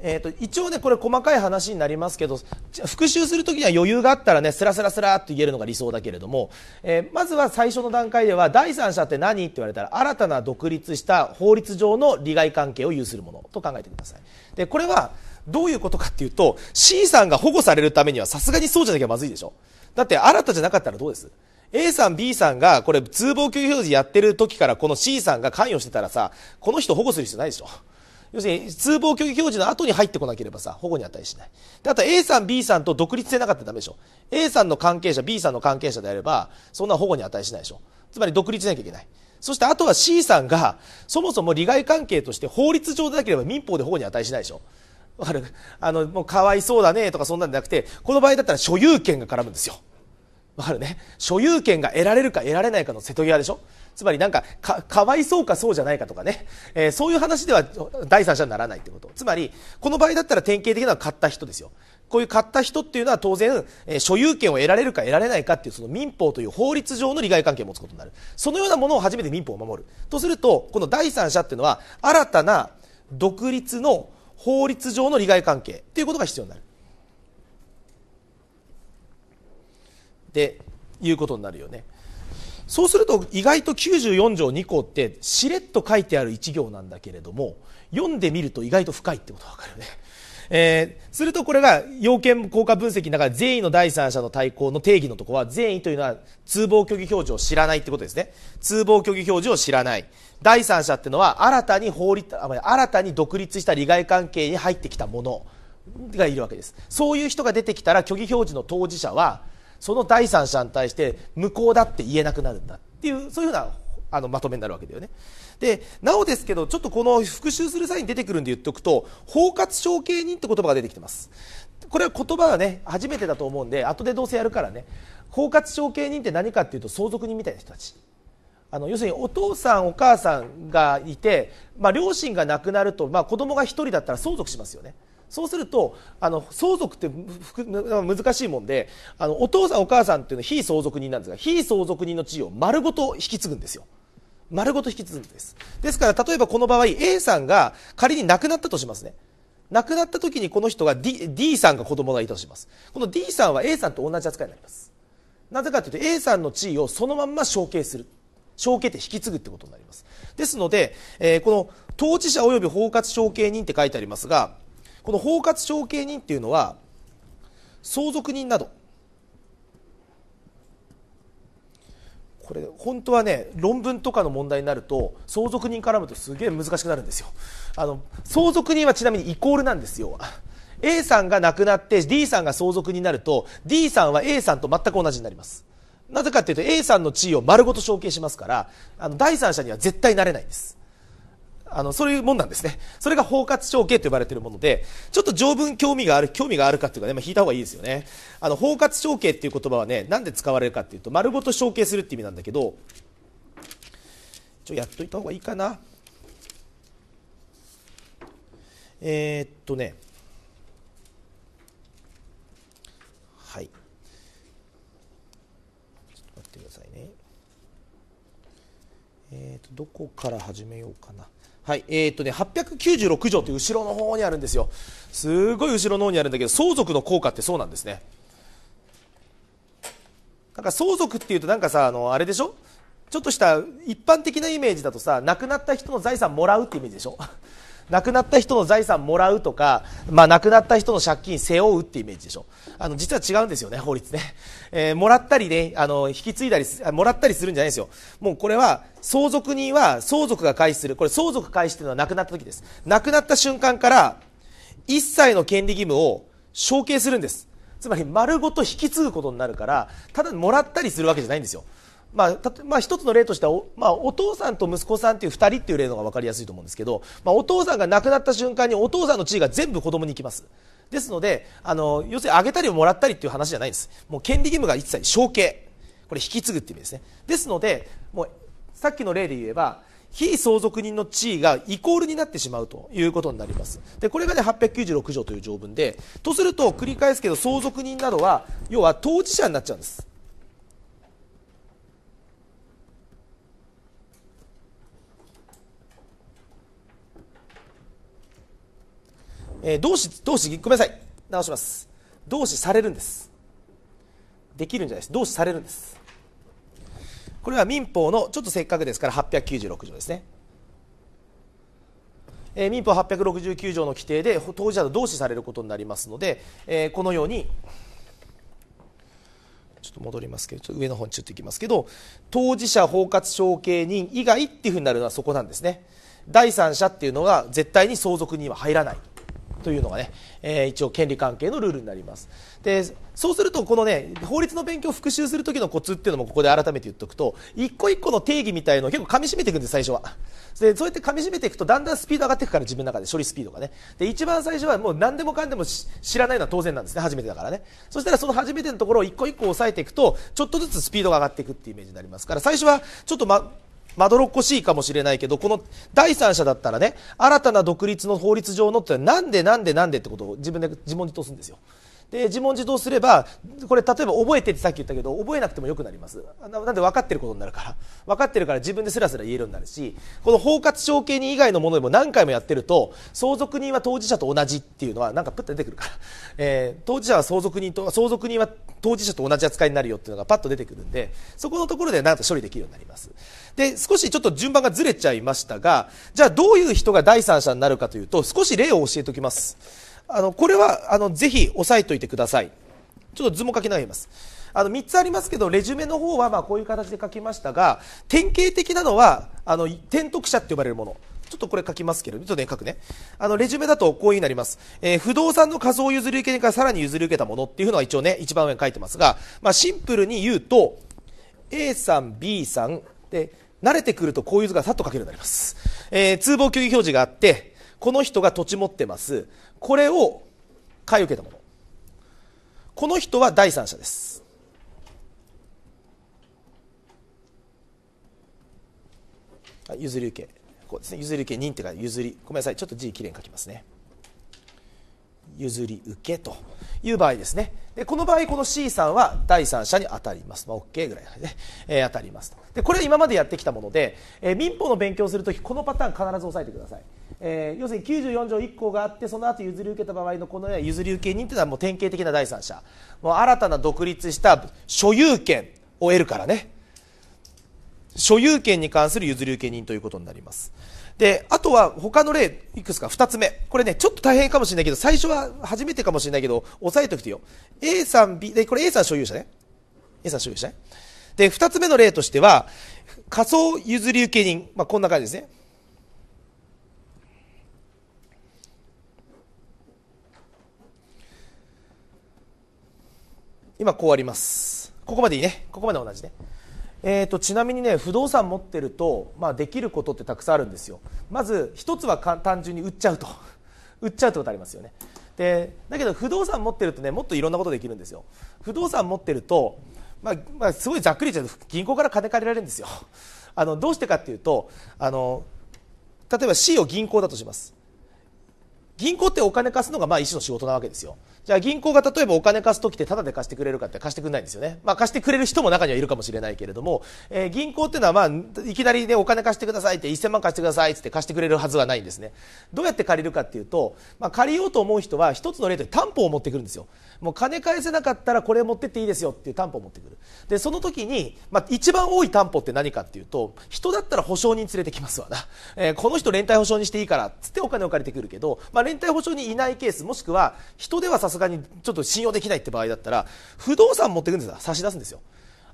[SPEAKER 1] えーと、一応ねこれ細かい話になりますけど復習する時には余裕があったらねスラスラスラっと言えるのが理想だけれども、えー、まずは最初の段階では第三者って何って言われたら新たな独立した法律上の利害関係を有するものと考えてくださいでこれはどういうことかっていうと C さんが保護されるためにはさすがにそうじゃなきゃまずいでしょだって新たじゃなかったらどうです A さん B さんがこれ通報拒否表示やってる時からこの C さんが関与してたらさこの人保護する必要ないでしょ要するに通報拒否表示の後に入ってこなければさ保護に値しないであと A さん B さんと独立性なかったらダメでしょ A さんの関係者 B さんの関係者であればそんな保護に値しないでしょつまり独立しなきゃいけないそしてあとは C さんがそもそも利害関係として法律上でなければ民法で保護に値しないでしょわかるあのもうかわいそうだねとかそんなんじゃなくてこの場合だったら所有権が絡むんですよわかるね。所有権が得られるか得られないかの瀬戸際でしょつまりなんかか、かわいそうかそうじゃないかとかね、えー、そういう話では第三者にならないってこと。つまり、この場合だったら典型的なのは買った人ですよ。こういう買った人っていうのは当然、えー、所有権を得られるか得られないかっていうその民法という法律上の利害関係を持つことになる。そのようなものを初めて民法を守る。とすると、この第三者っていうのは新たな独立の法律上の利害関係っていうことが必要になる。でいうことになるよねそうすると意外と94条2項ってしれっと書いてある1行なんだけれども読んでみると意外と深いってことが分かるよねえー、するとこれが要件効果分析の中で善意の第三者の対抗の定義のところは善意というのは通謀虚偽表示を知らないってことですね通謀虚偽表示を知らない第三者っていうのは新たに法律新たに独立した利害関係に入ってきたものがいるわけですそういう人が出てきたら虚偽表示の当事者はその第三者に対して無効だって言えなくなるんだっていうそういうようなあのまとめになるわけだよねでなおですけどちょっとこの復習する際に出てくるんで言っておくと包括承継人って言葉が出てきてますこれは言葉はね初めてだと思うんで後でどうせやるからね包括承継人って何かっていうと相続人みたいな人たちあの要するにお父さんお母さんがいて、まあ、両親が亡くなると、まあ、子供が1人だったら相続しますよねそうするとあの相続って難しいもんであのお父さんお母さんっていうのは非相続人なんですが非相続人の地位を丸ごと引き継ぐんですよ。丸ごと引き継ぐんです。ですから例えばこの場合 A さんが仮に亡くなったとしますね。亡くなった時にこの人が D, D さんが子供がいたとします。この D さんは A さんと同じ扱いになります。なぜかというと A さんの地位をそのまま承継する。承継って引き継ぐってことになります。ですので、えー、この当事者及び包括承継人って書いてありますが、この包括承継人っていうのは相続人などこれ本当はね論文とかの問題になると相続人絡むとすげえ難しくなるんですよあの相続人はちなみにイコールなんですよ A さんが亡くなって D さんが相続になると D さんは A さんと全く同じになりますなぜかというと A さんの地位を丸ごと承継しますからあの第三者には絶対なれないんですあの、そういうもんなんですね。それが包括承継と呼ばれているもので、ちょっと条文興味がある、興味があるかっていうかね、まあ、引いた方がいいですよね。あの、包括承継っていう言葉はね、なんで使われるかっていうと、丸ごと承継するって意味なんだけど、ちょ、やっといた方がいいかな。えー、っとね、はい。ちょっと待ってくださいね。えー、っと、どこから始めようかな。はい、えー、っとね、896条って後ろの方にあるんですよ。すごい後ろの方にあるんだけど、相続の効果ってそうなんですね。なんか相続っていうとなんかさ、あの、あれでしょちょっとした一般的なイメージだとさ、亡くなった人の財産もらうってイメージでしょ亡くなった人の財産もらうとか、まあ、亡くなった人の借金背負うってイメージでしょあの実は違うんですよね法律ね、えー、もらったりねあの引き継いだりもらったりするんじゃないですよもうこれは相続人は相続が開始するこれ相続開始っていうのは亡くなった時です亡くなった瞬間から一切の権利義務を承継するんですつまり丸ごと引き継ぐことになるからただもらったりするわけじゃないんですよまあ、まあ、一つの例としてはお,、まあ、お父さんと息子さんという2人っていう例のが分かりやすいと思うんですけど、まあ、お父さんが亡くなった瞬間にお父さんの地位が全部子供に行きますですのであの要するにあげたりもらったりという話じゃないんですもう権利義務が一切承継これ引き継ぐっていう意味ですねですのでもうさっきの例で言えば非相続人の地位がイコールになってしまうということになりますでこれが、ね、896条という条文でとすると繰り返すけど相続人などは要は当事者になっちゃうんですえー、同志同志ごめんなさい直します同志されるんですできるんじゃないです同志されるんですこれは民法のちょっとせっかくですから896条ですね、えー、民法869条の規定で当事者と同志されることになりますので、えー、このようにちょっと戻りますけど上の方にちょっといきますけど当事者包括承継人以外っていうふうになるのはそこなんですね第三者っていうのが絶対に相続人は入らないというのがね、えー、一応権利関係のルールになりますでそうするとこのね法律の勉強を復習する時のコツっていうのもここで改めて言っておくと一個一個の定義みたいのを結構噛みしめていくんです最初はでそうやって噛みしめていくとだんだんスピード上がっていくから自分の中で処理スピードがねで一番最初はもう何でもかんでも知らないのは当然なんですね初めてだからねそしたらその初めてのところを一個一個押さえていくとちょっとずつスピードが上がっていくっていうイメージになりますから最初はちょっとままどろっこしいかもしれないけど、この第三者だったらね、新たな独立の法律上のってなんでなんでなんでってことを自分で自問自答するんですよ。で自問自答すればこれ例えば覚えてってさっき言ったけど覚えなくてもよくなりますなんで分かってることになるから分かってるから自分ですらすら言えるようになるしこの包括承継人以外のものでも何回もやってると相続人は当事者と同じっていうのはなんかプッと出てくるから、えー、当事者は相続人と相続人は当事者と同じ扱いになるよっていうのがパッと出てくるんでそこのところでんと処理できるようになりますで少しちょっと順番がずれちゃいましたがじゃあどういう人が第三者になるかというと少し例を教えておきますあのこれはあのぜひ押さえておいてくださいちょっと図も書きながらますあの3つありますけどレジュメの方はまこういう形で書きましたが典型的なのはあの転得者って呼ばれるものちょっとこれ書きますけど、ちょっとね、書くね。あの、レジュメだとこういうになります。えー、不動産の仮想譲り受けからさらに譲り受けたものっていうのは一応ね、一番上に書いてますが、まあ、シンプルに言うと、A さん、B さんで、慣れてくるとこういう図がさっと書けるようになります。えー、通報給付表示があって、この人が土地持ってます。これを買い受けたものこの人は第三者です譲り受けこうですね譲り受け人ってか譲りごめんなさいちょっと字きれいに書きますね譲り受けという場合ですねでこの場合この C さんは第三者に当たります、まあ、OK ぐらいでね、えー、当たりますとでこれは今までやってきたもので、えー、民法の勉強するときこのパターン必ず押さえてくださいえー、要するに94条1項があってその後譲り受けた場合のこのような譲り受け人というのはもう典型的な第三者もう新たな独立した所有権を得るからね所有権に関する譲り受け人ということになりますであとは他の例いくつか2つ目これねちょっと大変かもしれないけど最初は初めてかもしれないけど押さえておくとよ A さん B でこれ A さん所有者ね A さん所有者ねで2つ目の例としては仮想譲り受け人、まあ、こんな感じですね今こうありますここまでいいねここまで同じねえーと、ちなみにね不動産持ってると、まあ、できることってたくさんあるんですよまず一つは単純に売っちゃうと 売っちゃうってことありますよねでだけど不動産持ってるとねもっといろんなことできるんですよ不動産持ってると、まあ、まあ、すごいざっくり言っちゃうと銀行から金借りられるんですよ あのどうしてかっていうとあの例えば C を銀行だとします銀行ってお金貸すのがまあ一種の仕事なわけですよじゃあ銀行が例えばお金貸す時ってタダで貸してくれるかって貸してくれないんですよね、まあ、貸してくれる人も中にはいるかもしれないけれども、えー、銀行っていうのは、まあ、いきなり、ね、お金貸してくださいって1000万貸してくださいって貸してくれるはずはないんですねどうやって借りるかっていうと、まあ、借りようと思う人は一つの例で担保を持ってくるんですよもう金返せなかったらこれ持ってっていいですよっていう担保を持ってくるでその時に、まあ、一番多い担保って何かっていうと人だったら保証人連れてきますわな、えー、この人連帯保証にしていいからっつってお金を借りてくるけど、まあ、連帯保証にいないケースもしくは人ではさすすがにちょっと信用できないって場合だったら不動産持ってくんですよ差し出すんですよ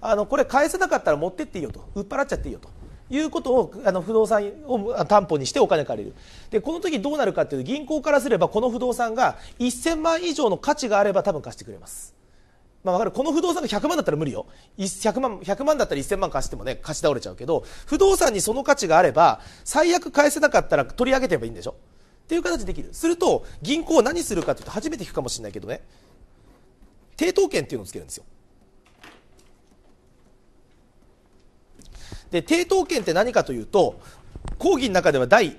[SPEAKER 1] あのこれ返せなかったら持ってっていいよと売っ払っちゃっていいよということをあの不動産を担保にしてお金借りるでこの時どうなるかというと銀行からすればこの不動産が1000万以上の価値があれば多分貸してくれます、まあ、かるこの不動産が100万だったら無理よ100万 ,100 万だったら1000万貸してもね貸し倒れちゃうけど不動産にその価値があれば最悪返せなかったら取り上げてればいいんでしょっていう形でできる。すると、銀行は何するかというと、初めて聞くかもしれないけどね、抵当権っていうのをつけるんですよ。で、抵当権って何かというと、講義の中では第、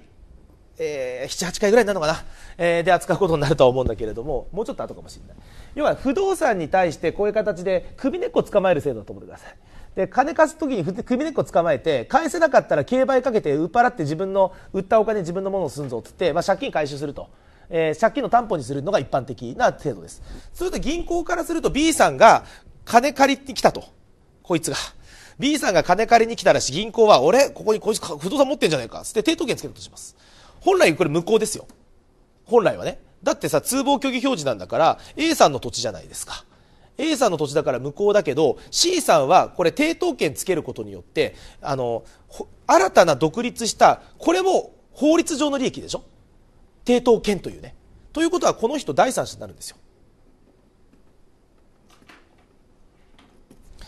[SPEAKER 1] えー、7、8回ぐらいなのかな、えー、で扱うことになるとは思うんだけれども、もうちょっと後かもしれない。要は、不動産に対してこういう形で首根っこを捕まえる制度だと思ってください。で金貸す時に首根っこ捕まえて返せなかったら競売かけて売っ払って自分の売ったお金自分のものをすんぞってって、まあ、借金回収すると。えー、借金の担保にするのが一般的な程度です。それと銀行からすると B さんが金借りに来たと。こいつが。B さんが金借りに来たらし、銀行は、俺、ここにこいつ不動産持ってんじゃないか。つって抵当権つけるとします。本来これ無効ですよ。本来はね。だってさ、通報虚偽表示なんだから、A さんの土地じゃないですか。A さんの土地だから無効だけど C さんはこれ抵当権つけることによってあの新たな独立したこれも法律上の利益でしょ抵当権というねということはこの人第三者になるんですよ、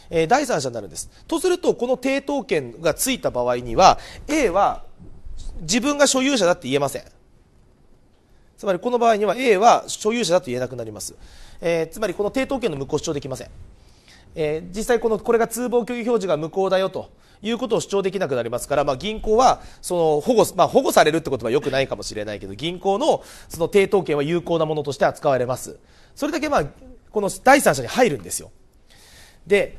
[SPEAKER 1] えー、第三者になるんですとするとこの抵当権がついた場合には A は自分が所有者だって言えませんつまりこの場合には A は所有者だと言えなくなりますえー、つまりこの抵当権の無効主張できません。えー、実際この、これが通報虚偽表示が無効だよということを主張できなくなりますから、まあ、銀行はその保護、まあ、保護されるってことはよくないかもしれないけど、銀行のその抵当権は有効なものとして扱われます。それだけ、まあ、この第三者に入るんですよ。で、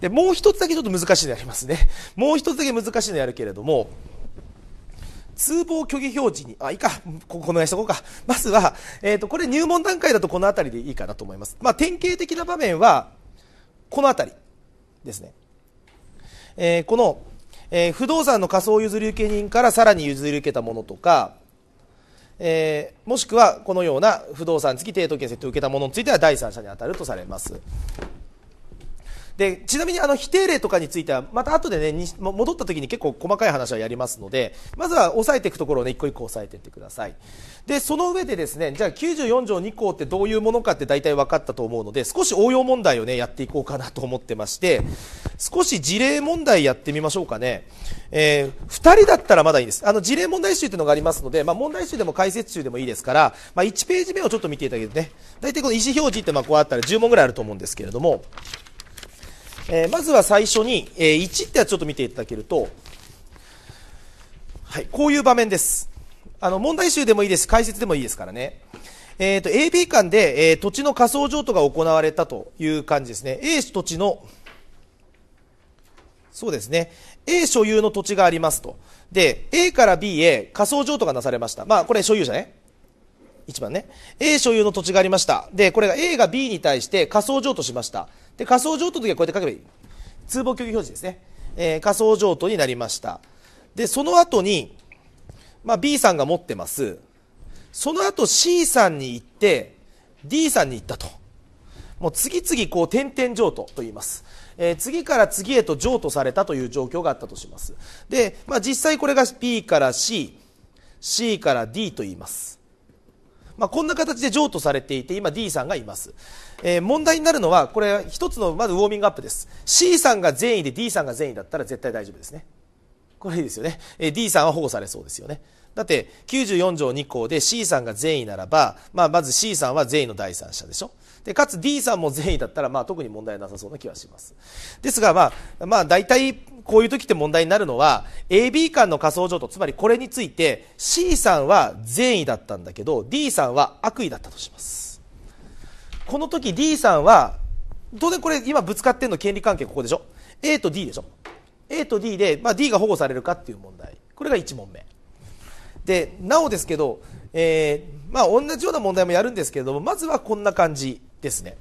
[SPEAKER 1] でもう一つだけちょっと難しいのやりますね。もう一つだけ難しいのやるけれども、通報虚偽表示に、あ、いいか、ここのやしとこうか。まずは、えっ、ー、と、これ入門段階だとこの辺りでいいかなと思います。まあ、典型的な場面は、この辺りですね。えー、この、えー、不動産の仮想譲り受け人からさらに譲り受けたものとか、えー、もしくはこのような不動産付き抵当権設定を受けたものについては第三者に当たるとされます。でちなみにあの否定例とかについてはまた後でね戻った時に結構細かい話はやりますのでまずは押さえていくところをね一個一個押さえていってくださいでその上でですねじゃあ94条2項ってどういうものかって大体分かったと思うので少し応用問題をねやっていこうかなと思ってまして少し事例問題やってみましょうかね、えー、2人だったらまだいいですあの事例問題集というのがありますので、まあ、問題集でも解説集でもいいですから、まあ、1ページ目をちょっと見ていただけるとね大体この意思表示ってまあこうあったら10問ぐらいあると思うんですけれどもえー、まずは最初に、えー、1ってはちょっと見ていただけると、はい、こういう場面です。あの、問題集でもいいです解説でもいいですからね。えっ、ー、と、AB 間で、えー、土地の仮想譲渡が行われたという感じですね。A 土地の、そうですね。A 所有の土地がありますと。で、A から B へ仮想譲渡がなされました。まあ、これ所有者ね。1番ね。A 所有の土地がありました。で、これが A が B に対して仮想譲渡しました。で仮想譲渡の時はこうやって書けばいい通報協議表示ですね、えー、仮想譲渡になりましたでその後に、まあ、B さんが持ってますその後 C さんに行って D さんに行ったともう次々こう点々譲渡と言いますえー、次から次へと譲渡されたという状況があったとしますで、まあ、実際これが B から CC から D と言いますまあ、こんな形で譲渡されていて今 D さんがいます、えー、問題になるのはこれ一つのまずウォーミングアップです C さんが善意で D さんが善意だったら絶対大丈夫ですねこれいいですよね、えー、D さんは保護されそうですよねだって94条2項で C さんが善意ならば、まあ、まず C さんは善意の第三者でしょでかつ D さんも善意だったら、まあ、特に問題なさそうな気はしますですが、まあまあ、大体こういう時って問題になるのは AB 間の仮想譲渡つまりこれについて C さんは善意だったんだけど D さんは悪意だったとしますこの時 D さんは当然これ今ぶつかってるの権利関係ここでしょ A と D でしょ A と D で、まあ、D が保護されるかっていう問題これが1問目でなおですけど、えーまあ、同じような問題もやるんですけれどもまずはこんな感じですね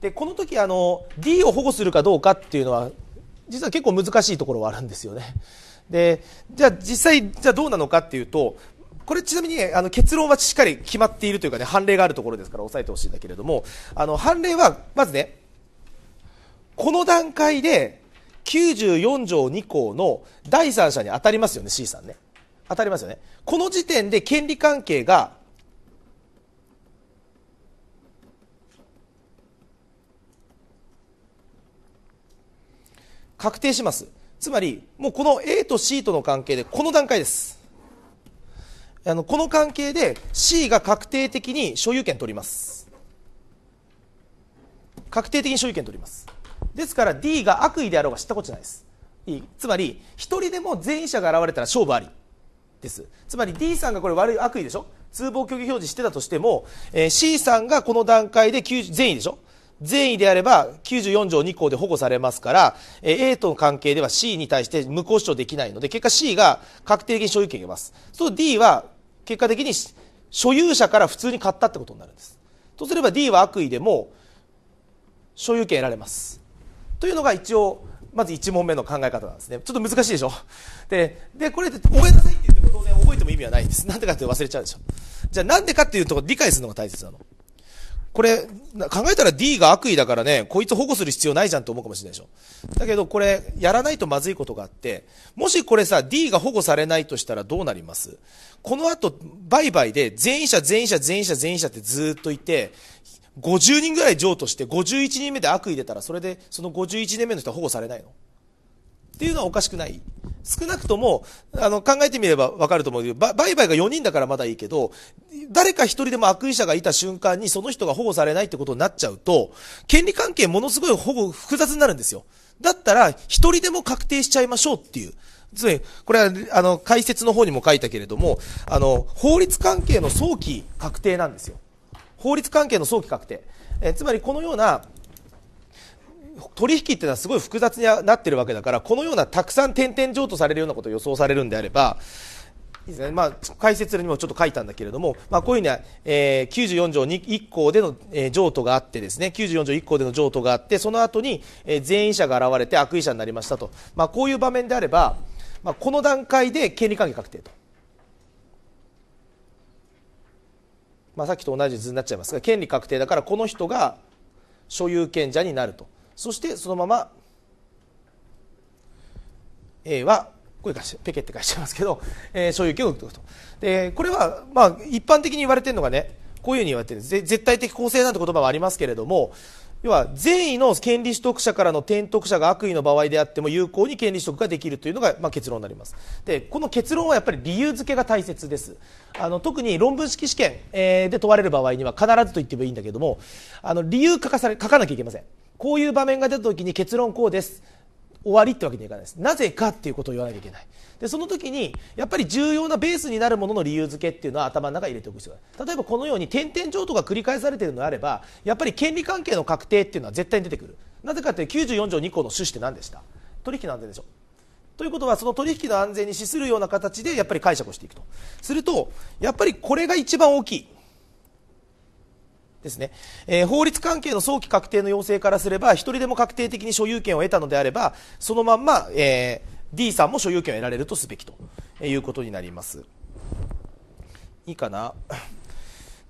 [SPEAKER 1] でこの時あの D を保護するかどうかっていうのは実は結構難しいところはあるんですよねでじゃあ実際じゃあどうなのかっていうとこれちなみに、ね、あの結論はしっかり決まっているというかね判例があるところですから押さえてほしいんだけれどもあの判例はまずねこの段階で94条2項の第三者に当たりますよね C さんね当たりますよねこの時点で権利関係が確定します。つまり、もうこの A と C との関係で、この段階です。あの、この関係で C が確定的に所有権取ります。確定的に所有権取ります。ですから D が悪意であろうが知ったことじゃないです。いいつまり、1人でも全員者が現れたら勝負あり。です。つまり D さんがこれ悪い悪意でしょ通報虚偽表示してたとしても、えー、C さんがこの段階で全員でしょ善意であれば94条2項で保護されますから A との関係では C に対して無効主張できないので結果 C が確定的に所有権を得ますそう D は結果的に所有者から普通に買ったってことになるんですとすれば D は悪意でも所有権得られますというのが一応まず1問目の考え方なんですねちょっと難しいでしょででこれで覚えなさいって言っても当然覚えても意味はないんですなんでかって忘れちゃうでしょじゃあなんでかっていうと理解するのが大切なのこれ、考えたら D が悪意だからね、こいつ保護する必要ないじゃんと思うかもしれないでしょ。だけどこれ、やらないとまずいことがあって、もしこれさ、D が保護されないとしたらどうなりますこの後、売買で全員者、全員者、全員者、全員者ってずっといて、50人ぐらい譲渡して、51人目で悪意出たら、それで、その51人目の人は保護されないのっていうのはおかしくない。少なくとも、あの、考えてみればわかると思うけど、売買が4人だからまだいいけど、誰か1人でも悪意者がいた瞬間にその人が保護されないってことになっちゃうと、権利関係ものすごい保護複雑になるんですよ。だったら、1人でも確定しちゃいましょうっていう。つまり、これは、あの、解説の方にも書いたけれども、あの、法律関係の早期確定なんですよ。法律関係の早期確定。えつまり、このような、取引っていうのはすごい複雑になってるわけだからこのようなたくさん点々譲渡されるようなことを予想されるんであればまあ、解説にもちょっと書いたんだけれども、まあ、こういうふうには、えー、94条1項での、えー、譲渡があってですね94条1項での譲渡があってその後に、えー、全員者が現れて悪意者になりましたと、まあ、こういう場面であれば、まあ、この段階で権利関係確定と。まあ、さっきと同じ図になっちゃいますが権利確定だからこの人が所有権者になるとそしてそのまま A はこれペケって返してますけど、えー、所有権を受け取るとでこれはまあ一般的に言われているのがねこういうふうに言われてる絶対的公正なんて言葉はありますけれども要は善意の権利取得者からの転得者が悪意の場合であっても有効に権利取得ができるというのが、まあ、結論になりますでこの結論はやっぱり理由付けが大切ですあの特に論文式試験、えで問われる場合には必ずと言ってもいいんだけどもあの理由書かされ書かなきゃいけませんこういう場面が出た時に結論こうです終わりってわけにはいかないですなぜかっていうことを言わなきゃいけないでその時にやっぱり重要なベースになるものの理由付けっていうのは頭の中に入れておく必要がある例えばこのように点々譲とか繰り返されているのであればやっぱり権利関係の確定っていうのは絶対に出てくるなぜかって94条2項の趣旨って何でした取引の安全でしょということはその取引の安全に資するような形でやっぱり解釈をしていくとするとやっぱりこれが一番大きいですね、えー、法律関係の早期確定の要請からすれば1人でも確定的に所有権を得たのであればそのまんま、えー、D さんも所有権を得られるとすべきということになりますいいかな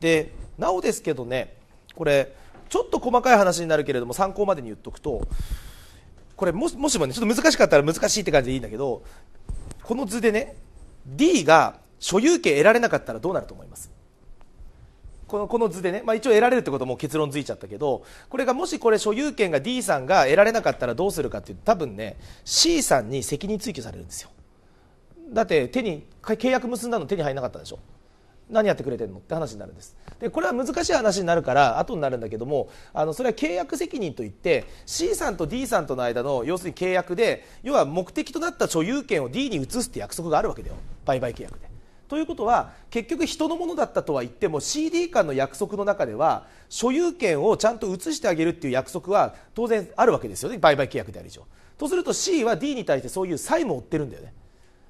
[SPEAKER 1] でなおですけどねこれちょっと細かい話になるけれども参考までに言っとくとこれももしもねちょっと難しかったら難しいって感じでいいんだけどこの図でね D が所有権得られなかったらどうなると思いますこのこの図でね、まあ、一応得られるってことも結論づいちゃったけどこれがもしこれ所有権が D さんが得られなかったらどうするかっていうと多分ね C さんに責任追及されるんですよだって手に契約結んだの手に入らなかったでしょ何やってくれてるのって話になるんですでこれは難しい話になるから後になるんだけどもあのそれは契約責任といって C さんと D さんとの間の要するに契約で要は目的となった所有権を D に移すって約束があるわけだよ売買契約でということは結局人のものだったとは言っても CD 間の約束の中では所有権をちゃんと移してあげるっていう約束は当然あるわけですよね売買契約である以上とすると C は D に対してそういう債務を負ってるんだよね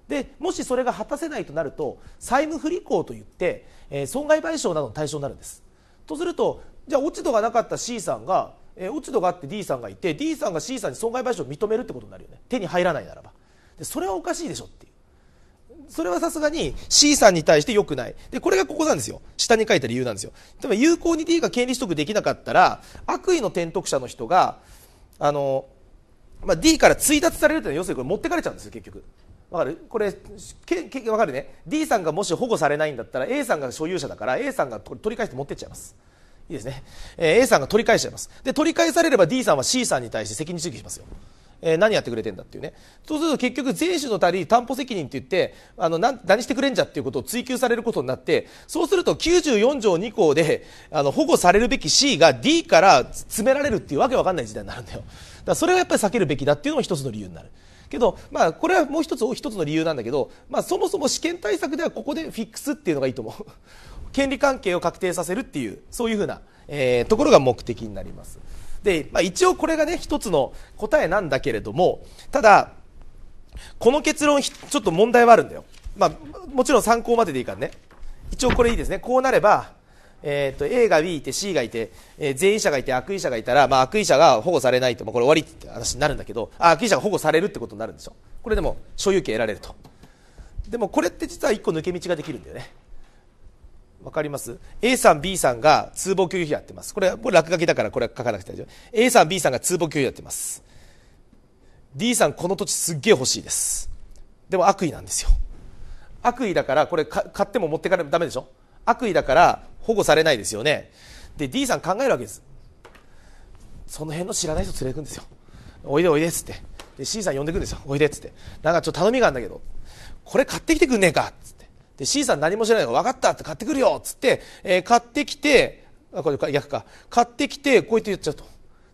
[SPEAKER 1] でもしそれが果たせないとなると債務不履行といって、えー、損害賠償などの対象になるんですとするとじゃあ落ち度がなかった C さんが、えー、落ち度があって D さんがいて D さんが C さんに損害賠償を認めるってことになるよね手に入らないならばでそれはおかしいでしょっていうそれはさすがに C さんに対して良くない。で、これがここなんですよ。下に書いた理由なんですよ。例えば有効に D が権利取得できなかったら、悪意の転得者の人が、あの、まあ、D から追奪されるというのは要するにこれ持ってかれちゃうんですよ、結局。わかるこれけけ、わかるね。D さんがもし保護されないんだったら A さんが所有者だから A さんが取り返して持ってっちゃいます。いいですね。えー、A さんが取り返しちゃいます。で、取り返されれば D さんは C さんに対して責任追及しますよ。えー、何やってくれてんだっていうねそうすると結局税収のたり担保責任って言ってあの何何してくれんじゃっていうことを追及されることになってそうすると94条2項であの保護されるべき C が D から詰められるっていうわけわかんない時代になるんだよだそれはやっぱり避けるべきだっていうのも一つの理由になる。けど、まあ、これはもう一つ一つの理由なんだけど、まあ、そもそも試験対策ではここでフィックスっていうのがいいと思う 権利関係を確定させるっていうそういうふうな、えー、ところが目的になります。で、まあ、一応これがね一つの答えなんだけれどもただこの結論ちょっと問題はあるんだよ、まあ、もちろん参考まででいいからね一応これいいですねこうなればえーと、A が B いて C がいて、えー、全員者がいて悪意者がいたら、まあ、悪意者が保護されないと、まあ、これ終わりって話になるんだけどあ悪意者が保護されるってことになるんでしょこれでも所有権得られるとでもこれって実は1個抜け道ができるんだよねわかります ?A さん、B さんが通報拒否やってます。これはれ落書きだからこれは書かなくて大丈夫。A さん、B さんが通報拒否やってます。D さん、この土地すっげえ欲しいです。でも悪意なんですよ。悪意だから、これ買っても持ってかないとダメでしょ悪意だから保護されないですよね。で、D さん考えるわけです。その辺の知らない人連れてくんですよ。おいでおいでっつって。で、C さん呼んでくんですよ。おいでっつって。なんかちょっと頼みがあるんだけど、これ買ってきてくんねえかっっで C さん何も知らないから分かったって買ってくるよっつって、えー、買ってきてあこれ逆か買ってきてこうやって言っちゃうと。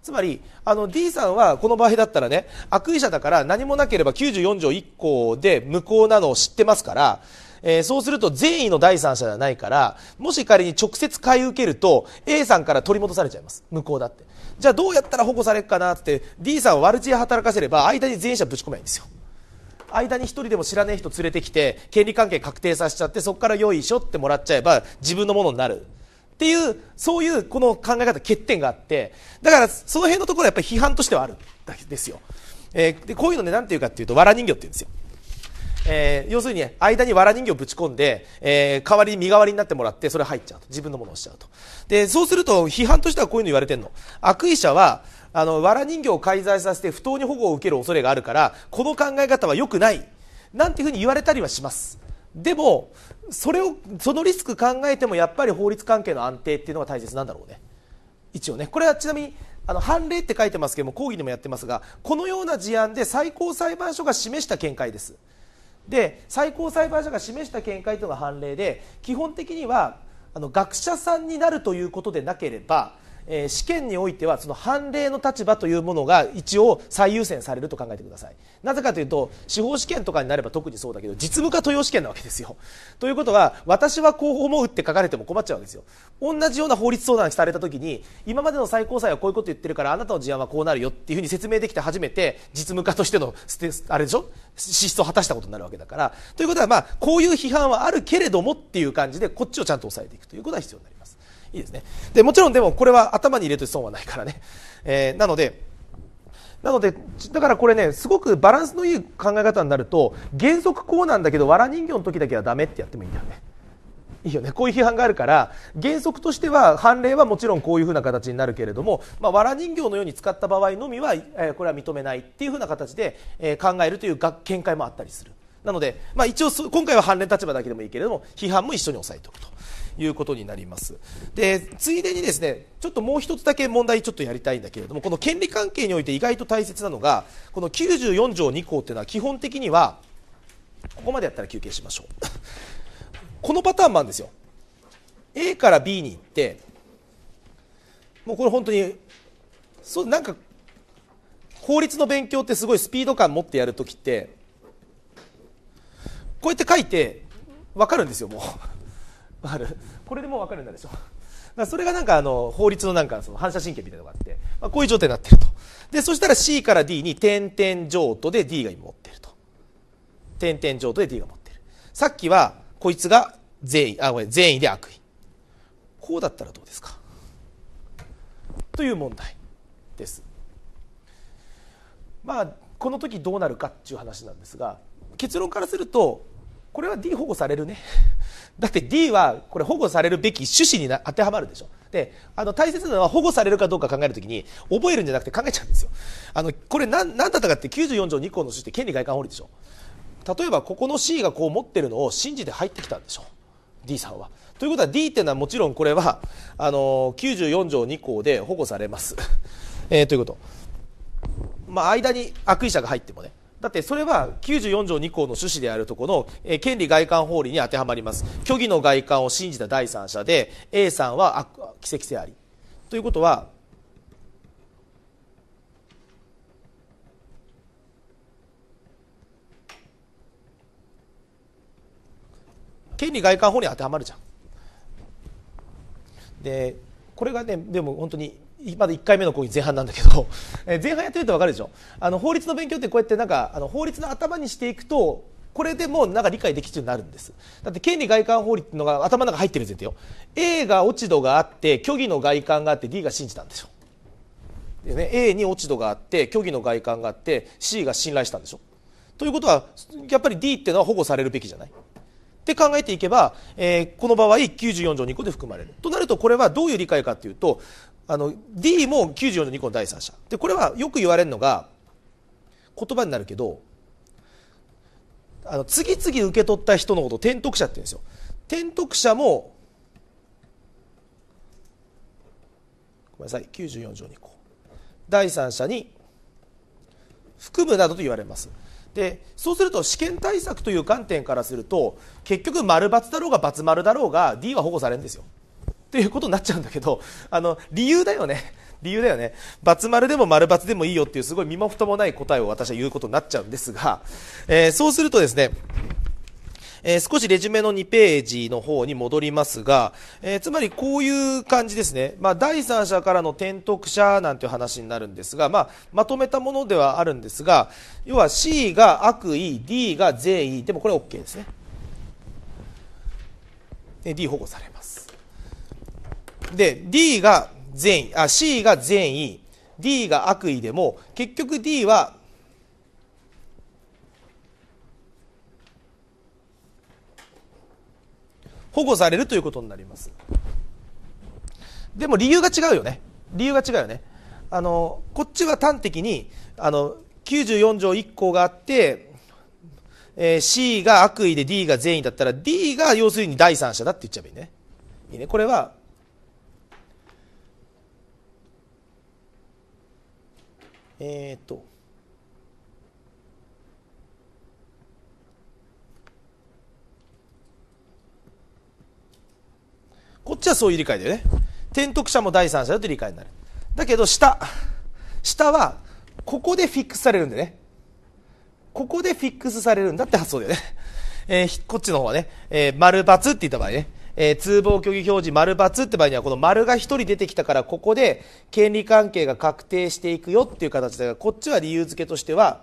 [SPEAKER 1] つまりあの D さんはこの場合だったらね悪意者だから何もなければ94条1項で無効なのを知ってますからえー、そうすると善意の第三者ではないからもし仮に直接買い受けると A さんから取り戻されちゃいます無効だってじゃあどうやったら保護されるかなって D さんを悪知恵働かせれば間に善意者ぶち込めないんですよ間に1人でも知らない人連れてきて権利関係確定させちゃってそこから用意しょってもらっちゃえば自分のものになるっていうそういうこの考え方欠点があってだからその辺のところはやっぱり批判としてはあるんですよ、えー、でこういうのね何ていうかっていうとわら人形って言うんですよえー、要するに間にわら人形をぶち込んで、えー、代わりに身代わりになってもらってそれ入っちゃうと自分のものをしちゃうとでそうすると批判としてはこういうの言われてるの悪意者はあの藁人形を介在させて不当に保護を受ける恐れがあるからこの考え方は良くないなんていうふうに言われたりはしますでもそれをそのリスク考えてもやっぱり法律関係の安定っていうのが大切なんだろうね一応ねこれはちなみにあの判例って書いてますけども講義にもやってますがこのような事案で最高裁判所が示した見解ですで最高裁判所が示した見解というのが判例で基本的にはあの学者さんになるということでなければえー、試験においてはその判例の立場というものが一応最優先されると考えてくださいなぜかというと司法試験とかになれば特にそうだけど実務家豊試験なわけですよということは私はこう思うって書かれても困っちゃうわけですよ同じような法律相談された時に今までの最高裁はこういうこと言ってるからあなたの事案はこうなるよっていうふうに説明できて初めて実務家としてのあれでしょ資質を果たしたことになるわけだからということはまあこういう批判はあるけれどもっていう感じでこっちをちゃんと押さえていくということが必要になりますいいですねでもちろんでもこれは頭に入れて損はないからね、えー、なのでなのでだからこれねすごくバランスのいい考え方になると原則こうなんだけどわら人形の時だけはダメってやってもいいんだよねいいよねこういう批判があるから原則としては判例はもちろんこういうふうな形になるけれども、まあ、わら人形のように使った場合のみは、えー、これは認めないっていうふうな形で、えー、考えるという見解もあったりするなので、まあ、一応今回は判例立場だけでもいいけれども批判も一緒に押さえておくということになりますでついでにですねちょっともう一つだけ問題ちょっとやりたいんだけれどもこの権利関係において意外と大切なのがこの94条2項っていうのは基本的にはここまでやったら休憩しましょう このパターンもあるんですよ A から B に行ってもうこれ本当にそうなんか法律の勉強ってすごいスピード感持ってやるときってこうやって書いて分かるんですよもうわかるこれでもう分かるんだでしょだそれがなんかあの法律のなんかその反射神経みたいなのがあって、まあ、こういう状態になってるとでそしたら C から D に点々譲渡で D が今持ってると点々譲渡で D が持ってるさっきはこいつが善意あごめん善意で悪意こうだったらどうですかという問題ですまあこの時どうなるかっていう話なんですが結論からするとこれは D 保護されるねだって D はこれ保護されるべき趣旨に当てはまるでしょであの大切なのは保護されるかどうか考えるときに覚えるんじゃなくて考えちゃうんですよあのこれ何何だったかって94条2項の趣旨って権利外観法律でしょ例えばここの C がこう持ってるのを信じて入ってきたんでしょ D さんはということは D っていうのはもちろんこれはあの94条2項で保護されます、えということまあ間に悪意者が入ってもねだってそれは94条2項の趣旨であるところの権利外観法理に当てはまります虚偽の外観を信じた第三者で A さんは奇跡性ありということは権利外観法に当てはまるじゃんでこれがねでも本当にまだ1回目の講義前半なんだけど前半やってると分かるでしょあの法律の勉強ってこうやってなんかあの法律の頭にしていくとこれでもうなんか理解できるようになるんですだって権利外観法律っていうのが頭の中入ってる前提よ A が落ち度があって虚偽の外観があって D が信じたんでしょで、ね、A に落ち度があって虚偽の外観があって C が信頼したんでしょということはやっぱり D っていうのは保護されるべきじゃないって考えていけば、えー、この場合94条2項で含まれるとなるとこれはどういう理解かというとあの D も94の2個の第三者でこれはよく言われるのが言葉になるけどあの次々受け取った人のことを転得者って言うんですよ転得者もごめんなさい94条2項第三者に含むなどと言われますでそうすると試験対策という観点からすると結局丸×だろうが×丸だろうが D は保護されるんですよっていうことになっちゃうんだけどあの理由だよね理由だよね×丸でも丸×でもいいよっていうすごい身も蓋もない答えを私は言うことになっちゃうんですが、えー、そうするとですねえー、少しレジュメの2ページの方に戻りますが、えー、つまりこういう感じですね、まあ、第三者からの転得者なんていう話になるんですが、まあ、まとめたものではあるんですが要は C が悪意 D が善意でもこれ OK ですね D 保護されますで D が善意あ C が善意 D が悪意でも結局 D は保護されるということになりますでも理由が違うよね理由が違うよねあのこっちは端的にあの94条1項があって、えー、C が悪意で D が善意だったら D が要するに第三者だって言っちゃえばいいねいいねこれはえー、っと、こっちはそういう理解だよね。転得者も第三者だとて理解になる。だけど下、下はここでフィックスされるんでね。ここでフィックスされるんだって発想だよね。えー、こっちの方はね、えー、丸×って言った場合ね。えー、通報虚偽表示丸×って場合には、この丸が1人出てきたから、ここで権利関係が確定していくよっていう形だが、こっちは理由付けとしては、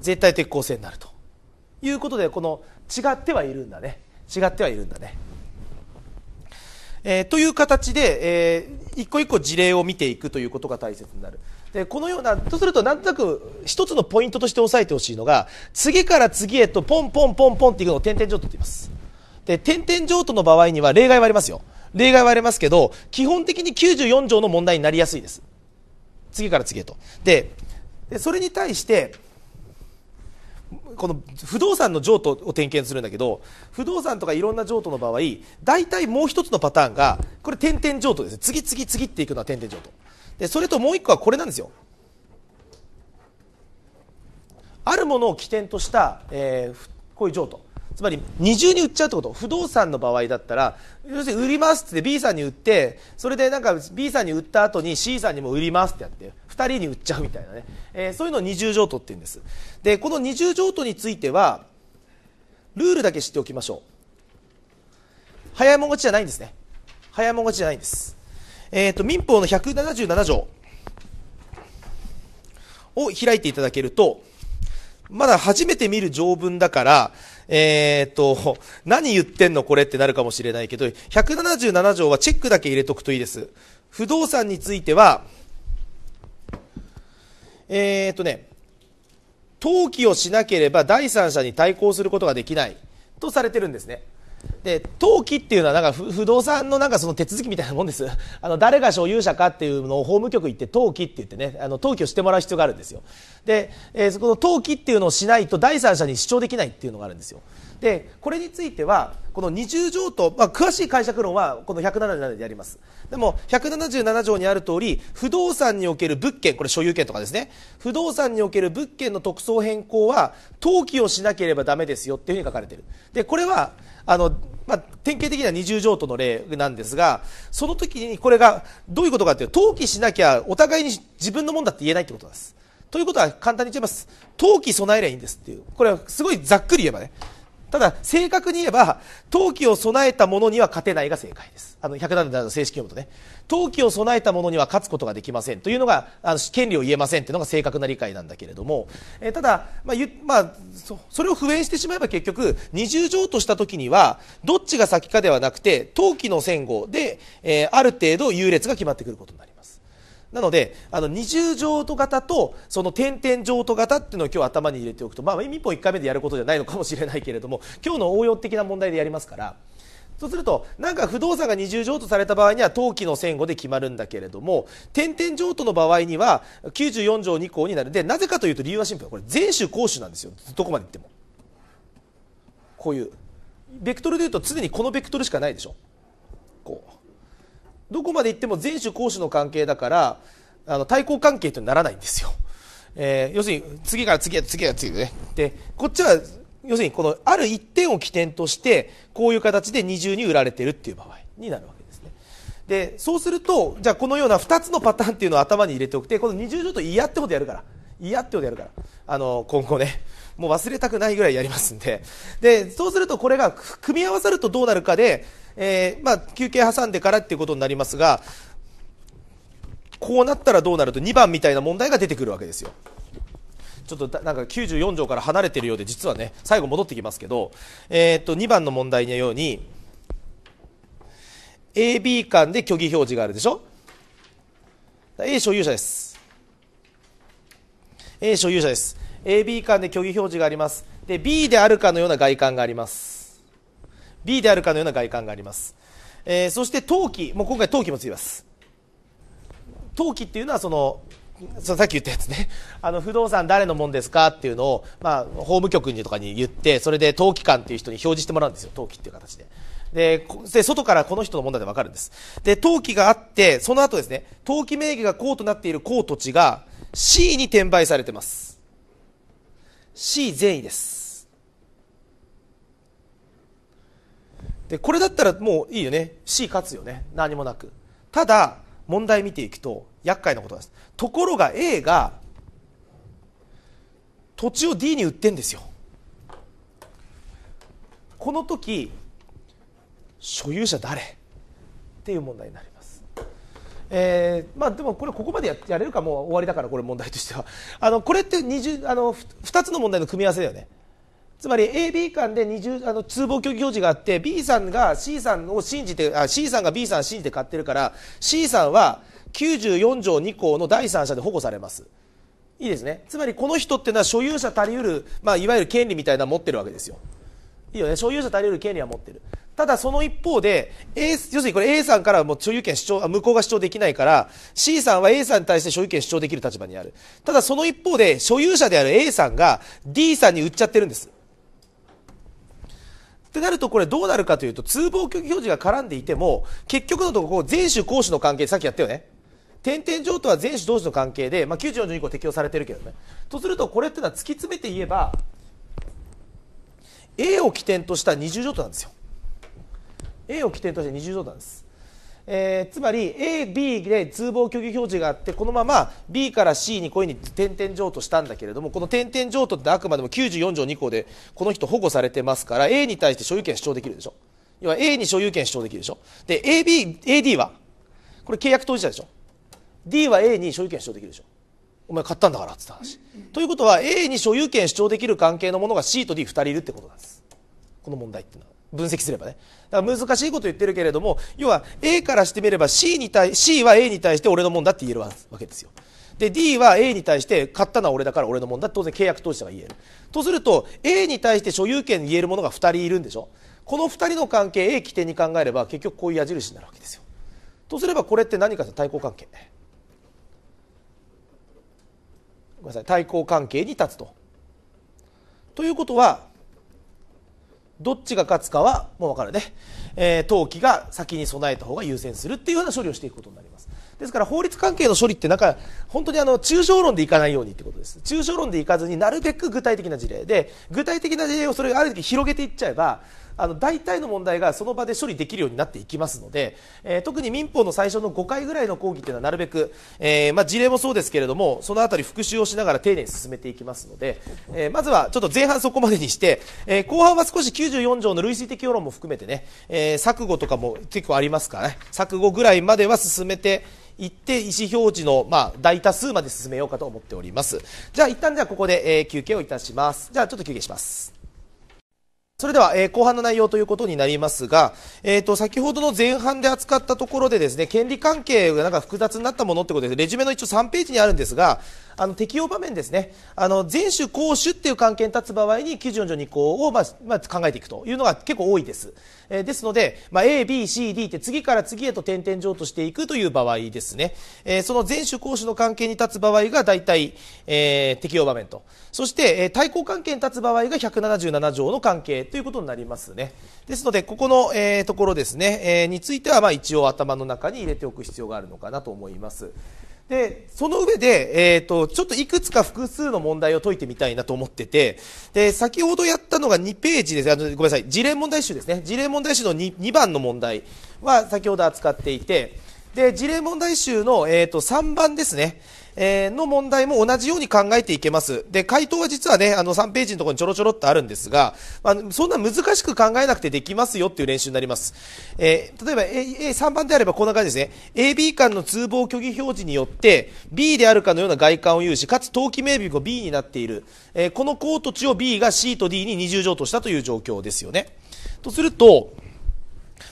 [SPEAKER 1] 絶対的公性になるということでこの違ってはいるんだね違ってはいるんだね。えー、という形で、えー、一個一個事例を見ていくということが大切になる。でこのようなとするとなんとなく一つのポイントとして押さえてほしいのが次から次へとポンポンポンポンっていくのを点々譲渡って言いますで点々譲渡の場合には例外はありますよ例外はありますけど基本的に94条の問題になりやすいです次から次へとでそれに対してこの不動産の譲渡を点検するんだけど不動産とかいろんな譲渡の場合大体もう一つのパターンがこれ点々譲渡です次々次っていくのは点々譲渡でそれともう一個はこれなんですよあるものを起点とした、えー、こういう譲渡つまり二重に売っちゃうってこと不動産の場合だったら要するに売りますって B さんに売ってそれでなんか B さんに売った後に C さんにも売りますってやって2人に売っちゃうみたいなね、えー、そういうのを二重譲渡って言うんですでこの二重譲渡についてはルールだけ知っておきましょう早いもん勝ちじゃないんですね早いもん勝ちじゃないんですえっ、ー、と、民法の177条を開いていただけると、まだ初めて見る条文だから、えっ、ー、と、何言ってんのこれってなるかもしれないけど、177条はチェックだけ入れとくといいです。不動産については、えっ、ー、とね、登記をしなければ第三者に対抗することができないとされてるんですね。で登記っていうのはなんか不動産のなんかその手続きみたいなもんです あの誰が所有者かっていうのを法務局行って登記って言ってねあの登記をしてもらう必要があるんですよで、えー、そこの登記っていうのをしないと第三者に主張できないっていうのがあるんですよでこれについてはこの二重譲渡、まあ、詳しい解釈論はこの177でやりますでも177条にある通り不動産における物件これ所有権とかですね不動産における物件の特捜変更は登記をしなければだめですよっていうふうに書かれているでこれはあの、まあ、典型的な二重譲渡の例なんですが、その時にこれがどういうことかというと、登記しなきゃお互いに自分のもんだって言えないってことです。ということは簡単に言っちゃいます。登記備えりゃいいんですっていう。これはすごいざっくり言えばね。ただ正確に言えば陶器を備えた者のには勝てないが正解ですあの177の正式読むとね陶器を備えた者には勝つことができませんというのがあの権利を言えませんというのが正確な理解なんだけれども、えー、ただ、まあまあ、それを普縁してしまえば結局二重譲渡した時にはどっちが先かではなくて陶器の戦後で、えー、ある程度優劣が決まってくることになりますなのであの二重譲渡型とその点々譲渡型っていうのを今日頭に入れておくと、まあ、民法1回目でやることじゃないのかもしれないけれども今日の応用的な問題でやりますから。そうするとなんか不動産が二重譲渡された場合には登記の戦後で決まるんだけれども点々譲渡の場合には94条2項になるでなぜかというと理由はシンプルこれ全種公種なんですよどこまでいってもこういうベクトルでいうと常にこのベクトルしかないでしょこうどこまで行っても前種後種の関係だからあの対抗関係とならないんですよ、えー、要するに次から次へ次へ次へねでこっちは要するにこのある一点を起点としてこういう形で二重に売られてるっていう場合になるわけですねでそうするとじゃあこのような2つのパターンっていうのを頭に入れておくてこの二重ちょっと嫌ってことやるから嫌ってことやるからあの今後ねもう忘れたくないぐらいやりますんででそうするとこれが組み合わさるとどうなるかでえー、まあ、休憩挟んでからっていうことになりますが、こうなったらどうなると2番みたいな問題が出てくるわけですよ。ちょっとなんか94条から離れてるようで実はね最後戻ってきますけど、えー、っと2番の問題のように AB 間で虚偽表示があるでしょ A 所有者です A 所有者です AB 間で虚偽表示がありますで B であるかのような外観があります B であるかのような外観があります、えー、そして陶器もう今回陶器もついます陶器っていうのはそのそのさっき言ったやつねあの不動産誰のもんですかっていうのを、まあ、法務局にとかに言ってそれで登記官っていう人に表示してもらうんですよ登記っていう形でで外からこの人の問題で分かるんですで登記があってその後ですね登記名義がこうとなっているう土地が C に転売されてます C 善意ですでこれだったらもういいよね C 勝つよね何もなくただ問題見ていくと厄介なことですところが A が土地を D に売ってんですよこの時所有者誰っていう問題になります、えーまあ、でもこれここまでややれるかもう終わりだからこれ問題としてはあのこれって20あの2つの問題の組み合わせだよねつまり AB 間で二重あの通報協議表示があって B さんが C さんを信じてあ C さんが B さんを信じて買ってるから C さんは94条2項の第三者で保護されます。いいですね。つまりこの人っていうのは所有者足りうる、まあ、いわゆる権利みたいな持ってるわけですよ。いいよね。所有者足りうる権利は持ってる。ただその一方で、A、要するにこれ A さんからも所有権主張、向こうが主張できないから、C さんは A さんに対して所有権主張できる立場にある。ただその一方で、所有者である A さんが D さんに売っちゃってるんです。ってなるとこれどうなるかというと通報拒否表示が絡んでいても結局のところ全種後種の関係さっきやったよね点々上とは全種同士の関係で、まあ、94条2項適用されてるけどねとするとこれってのは突き詰めて言えば A を起点とした二重条となんですよ A を起点として重0条なんですえー、つまり A、B で通報虚偽表示があってこのまま B から C にこういうふうに点々譲渡したんだけれどもこの点々譲渡ってあくまでも94条2項でこの人保護されてますから A に対して所有権主張できるでしょ要は A に所有権主張できるでしょで AB、AD はこれ契約当事者でしょ D は A に所有権主張できるでしょお前買ったんだからって話、うん、ということは A に所有権主張できる関係のものが C と D2 人いるってことなんですこの問題っていうのは分析すればねだから難しいこと言ってるけれども要は A からしてみれば C, に対 C は A に対して俺のもんだって言えるわけですよで D は A に対して買ったのは俺だから俺のもんだ当然契約当事者が言えるとすると A に対して所有権言えるものが2人いるんでしょこの2人の関係 A 起点に考えれば結局こういう矢印になるわけですよとすればこれって何かと対抗関係ごめんなさい対抗関係に立つとということはどっちが勝つかはもう分かるね、えー、登記が先に備えた方が優先するっていうような処理をしていくことになりますですから法律関係の処理ってなんか本当にあの抽象論でいかないようにってことです抽象論でいかずになるべく具体的な事例で具体的な事例をそれがある時広げていっちゃえばあの大体の問題がその場で処理できるようになっていきますので、えー、特に民法の最初の5回ぐらいの講義というのはなるべく、えー、まあ、事例もそうですけれどもその辺り復習をしながら丁寧に進めていきますので、えー、まずはちょっと前半そこまでにして、え後半は少し94条の類積的世論も含めてね、え錯誤とかも結構ありますからね錯誤ぐらいまでは進めて一って意思表示の、まあ、大多数まで進めようかと思っておりますじゃあ一旦じゃあここで、えー、休憩をいたしますじゃあちょっと休憩しますそれでは、えー、後半の内容ということになりますが、えーと、先ほどの前半で扱ったところでですね権利関係がなんか複雑になったものということでレジュメの一応3ページにあるんですがあの適用場面ですねあの前種後種っていう関係に立つ場合に94条2項を、まあまあ、考えていくというのが結構多いです、えー、ですので、まあ、ABCD って次から次へと点々上としていくという場合ですね、えー、その前種後種の関係に立つ場合が大体、えー、適用場面とそして、えー、対抗関係に立つ場合が177条の関係ということになりますねですのでここの、えー、ところですね、えー、についてはまあ一応頭の中に入れておく必要があるのかなと思います。で、その上で、えっ、ー、と、ちょっといくつか複数の問題を解いてみたいなと思ってて、で、先ほどやったのが2ページです。あの、ごめんなさい。事例問題集ですね。事例問題集の 2, 2番の問題は先ほど扱っていて、で、事例問題集の、えっ、ー、と、3番ですね。えー、の問題も同じように考えていけます。で、回答は実はね、あの3ページのところにちょろちょろっとあるんですが、まあ、そんな難しく考えなくてできますよっていう練習になります。えー、例えば、A、3番であればこんな感じですね。AB 間の通報虚偽表示によって、B であるかのような外観を有し、かつ登記名義を B になっている。えー、このコート値を B が C と D に二重譲渡したという状況ですよね。とすると、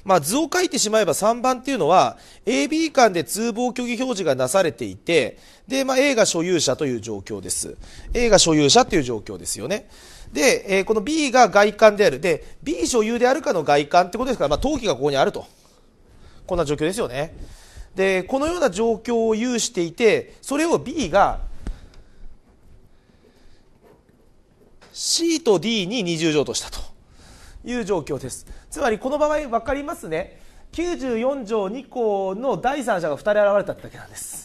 [SPEAKER 1] まあ、図を書いてしまえば3番っていうのは AB 間で通報虚偽表示がなされていてで、まあ、A が所有者という状況です。A が所有者という状況ですよね。で、えー、この B が外観である。で、B 所有であるかの外観ってことですから、まあ、登記がここにあると。こんな状況ですよね。で、このような状況を有していて、それを B が C と D に二重乗としたという状況です。つまりこの場合分かりますね。94条2項の第三者が2人現れただけなんです。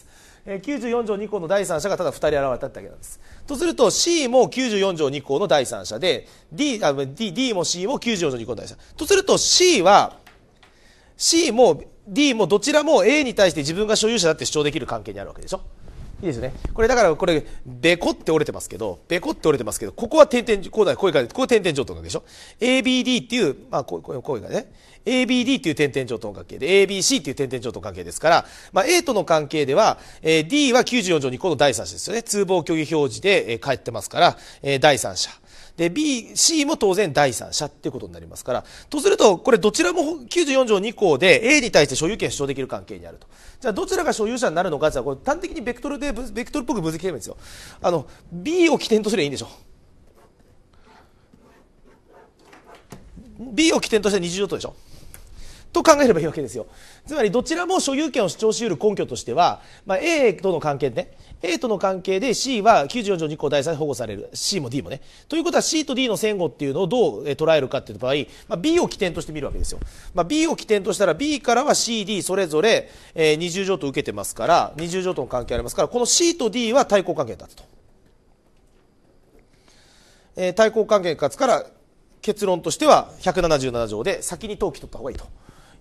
[SPEAKER 1] 94条2項の第三者がただ2人現れたってわけなんです。とすると C も94条2項の第三者で D, あ D, D も C も94条2項の第三者。とすると C は C も D もどちらも A に対して自分が所有者だって主張できる関係にあるわけでしょ。いいですね。これだからこれ、べこって折れてますけど、べこって折れてますけど、ここは点々、こうだ、こういう感じ、ここ点々上等関係でしょ ?ABD っていう、まあこう、いう、こういうね。ABD っていう点々上等関係で、ABC っていう点々上等関係ですから、まあ A との関係では、えー、D は94条2項の第三者ですよね。通報虚偽表示で、えー、帰ってますから、えー、第三者。で B、C も当然第三者っていうことになりますからとするとこれどちらも94条2項で A に対して所有権主張できる関係にあるとじゃあどちらが所有者になるのかゃあこれ端的にベクトルでベクトルっぽく分析しればいいんですよあの B を起点とすればいいんでしょ B を起点として20条とでしょと考えればいいわけですよ。つまりどちらも所有権を主張し得る根拠としては、まあ、A との関係ね A との関係で C は94条2項第3で保護される C も D もねということは C と D の戦後っていうのをどう捉えるかという場合、まあ、B を起点として見るわけですよ、まあ、B を起点としたら B からは CD それぞれ、え重20条と受けてますから二重条との関係ありますからこの C と D は対抗関係だったと、えー、対抗関係がつから結論としては177条で先に登記取った方がいいと。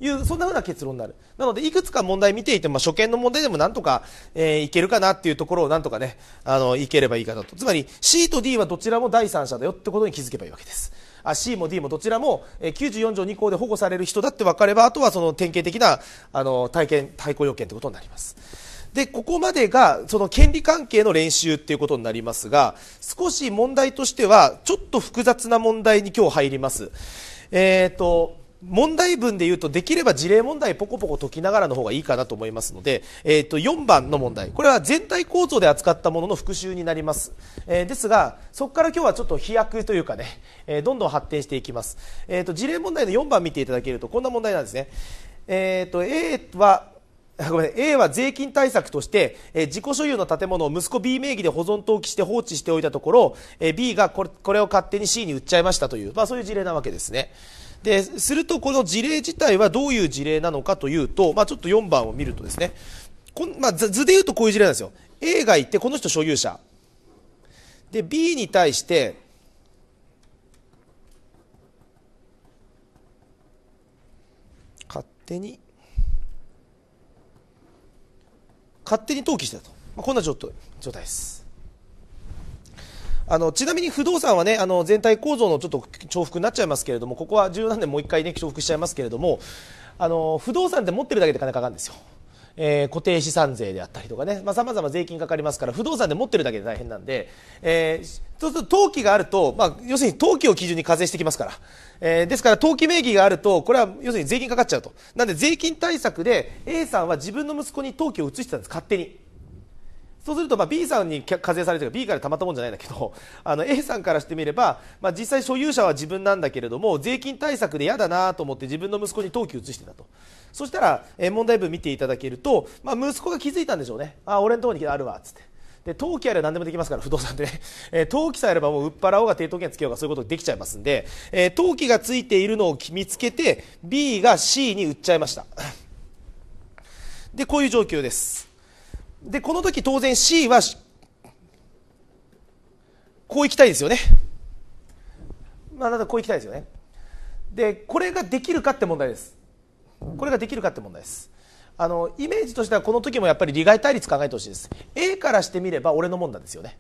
[SPEAKER 1] いうそんなふうな結論になるなのでいくつか問題見ていて、まあ、初見の問題でもなんとか、えー、いけるかなっていうところをなんとかねあのいければいいかなとつまり C と D はどちらも第三者だよってことに気づけばいいわけですあ C も D もどちらも94条2項で保護される人だって分かればあとはその典型的なあの体験対抗要件ということになりますでここまでがその権利関係の練習っていうことになりますが少し問題としてはちょっと複雑な問題に今日入りますえっ、と問題文で言うと、できれば事例問題ポコポコ解きながらの方がいいかなと思いますので、えっ、ー、と、4番の問題。これは全体構造で扱ったものの復習になります。えー、ですが、そこから今日はちょっと飛躍というかね、えー、どんどん発展していきます。えっ、と、事例問題の4番見ていただけると、こんな問題なんですね。えっ、と、A は、ごめん、A は税金対策として、えー、自己所有の建物を息子 B 名義で保存登記して放置しておいたところ、えー、B がこれこれを勝手に C に売っちゃいましたという、まあそういう事例なわけですね。でするとこの事例自体はどういう事例なのかというと、まあ、ちょっと4番を見るとですねこん、まあ、図で言うとこういう事例なんですよ A がいてこの人所有者で B に対して勝手に勝手に登記してたと、まあ、こんな状態ですあのちなみに不動産はねあの全体構造のちょっと重複になっちゃいますけれどもここは十何年もう一回ね重複しちゃいますけれどもあの不動産って持ってるだけで金かかるんですよ。えー、固定資産税であったりとかね、まあ、ま税金かかりますから、不動産で持ってるだけで大変なんで、えー、そうすると登記があると、まあ、要するに登記を基準に課税してきますから、えー、ですから登記名義があると、これは要するに税金かかっちゃうと。なんで税金対策で A さんは自分の息子に登記を移してたんです、勝手に。そうするとまあ B さんに課税されてるか B からたまったもんじゃないんだけど あの A さんからしてみれば、まあ、実際所有者は自分なんだけれども税金対策で嫌だなと思って自分の息子に登記移してたとそしたら、え問題文見ていただけると、まあ、息子が気づいたんでしょうねあ俺のところにあるわっつって。で登記あれば何でもできますから 不動産でね、え登記さえあればもう売っ払おうが抵当権つけようがそういうことできちゃいますんで、え登記がついているのを見つけて B が C に売っちゃいました でこういう状況ですでこの時当然 C はこういきたいですよねまあただこういきたいですよねでこれができるかって問題ですこれができるかって問題ですあのイメージとしてはこの時もやっぱり利害対立考えてほしいです A からしてみれば俺のもんなんですよね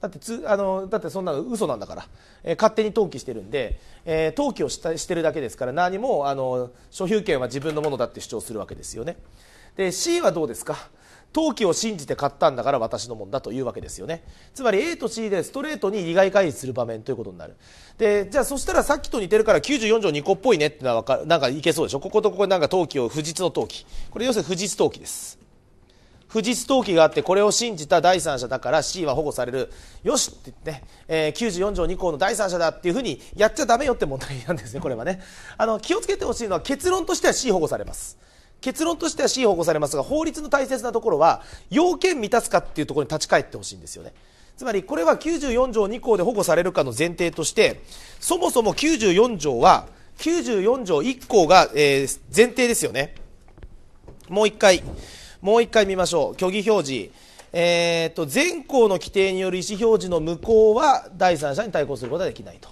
[SPEAKER 1] だってつあのだってそんなの嘘なんだから、えー、勝手に登記してるんで、えー、登記をしたしてるだけですから何もあの所有権は自分のものだって主張するわけですよねで C はどうですか投機を信じて買ったんだから私のもんだというわけですよねつまり A と C でストレートに利害回避する場面ということになるでじゃあそしたらさっきと似てるから94条2個っぽいねってのはかなんかいけそうでしょこことここなんか投機を不実の投器これ要するに不実投器です不実登記があってこれを信じた第三者だから C は保護されるよしって言って、えー、94条2項の第三者だっていうふうにやっちゃダメよって問題なんですねこれはねあの気をつけてほしいのは結論としては C 保護されます結論としては C 保護されますが法律の大切なところは要件満たすかっていうところに立ち返ってほしいんですよねつまりこれは94条2項で保護されるかの前提としてそもそも94条は94条1項が、えー、前提ですよねもう1回もう1回見ましょう虚偽表示えーと、と全項の規定による意思表示の無効は第三者に対抗することはできないと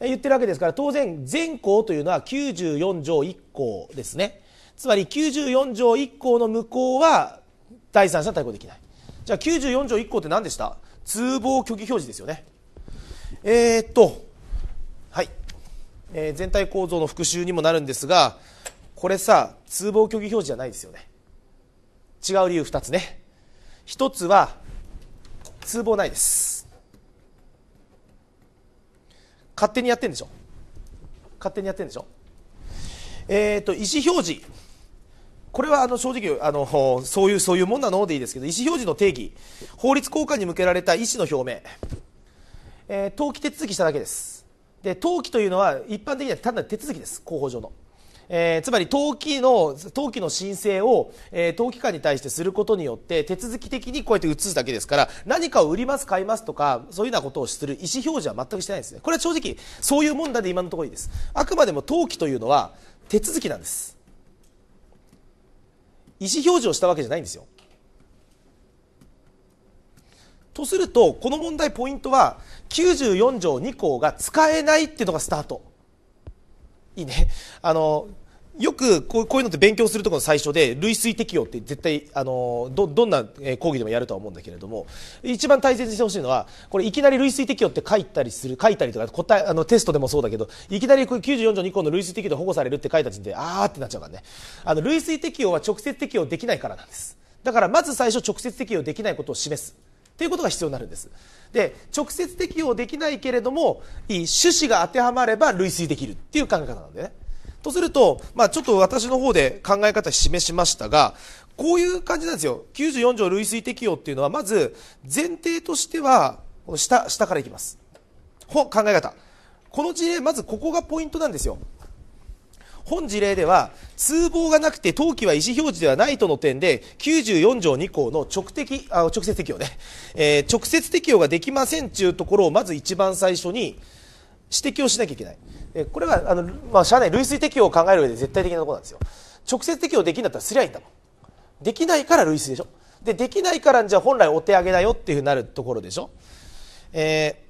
[SPEAKER 1] 言ってるわけですから当然全項というのは94条1項ですねつまり94条1項の無効は第三者対抗できないじゃあ94条1項って何でした通報虚偽表示ですよねえー、っとはい、えー、全体構造の復習にもなるんですがこれさ通報虚偽表示じゃないですよね違う理由2つね1つは通報ないです勝手にやってんでしょ勝手にやってんでしょえっ、と意思表示これはあの正直あのそういうそういうもんなのでいいですけど意思表示の定義法律効果に向けられた意思の表明、えー、登記手続きしただけですで登記というのは一般的には単なる手続きです広報上の、えー、つまり登記の登記の申請を、えー、登記官に対してすることによって手続き的にこうやって移すだけですから何かを売ります買いますとかそういうようなことをする意思表示は全くしてないですねこれは正直そういう問題で今のところいいですあくまでも登記というのは手続きなんです意思表示をしたわけじゃないんですよ。とするとこの問題ポイントは94条2項が使えないっていうのがスタート。いいね。あのよくこういうのって勉強するところの最初で類推適用って絶対あのどどんな講義でもやるとは思うんだけれども一番大切にしてほしいのはこれいきなり類推適用って書いたりする書いたりとか答えあのテストでもそうだけどいきなり94条2項の類推適用で保護されるって書いた時点であーってなっちゃうからねあの類推適用は直接適用できないからなんですだからまず最初直接適用できないことを示すということが必要になるんですで直接適用できないけれどもいい趣旨が当てはまれば類推できるっていう考え方なんでねとすると、まあ、ちょっと私の方で考え方示しましたが、こういう感じなんですよ。94条類推適用っていうのは、まず、前提としては、下、下からいきます。ほ、考え方。この事例、まずここがポイントなんですよ。本事例では、通報がなくて登記は意思表示ではないとの点で、94条2項の直的、あ、直接適用ね。えー、直接適用ができませんというところを、まず一番最初に指摘をしなきゃいけない。これがあの、まあ、社内類推適用を考える上で絶対的なところなんですよ直接適用できるんだったらすりゃいいんだもんできないから類推でしょでできないからじゃあ本来お手上げだよっていうふうになるところでしょ、え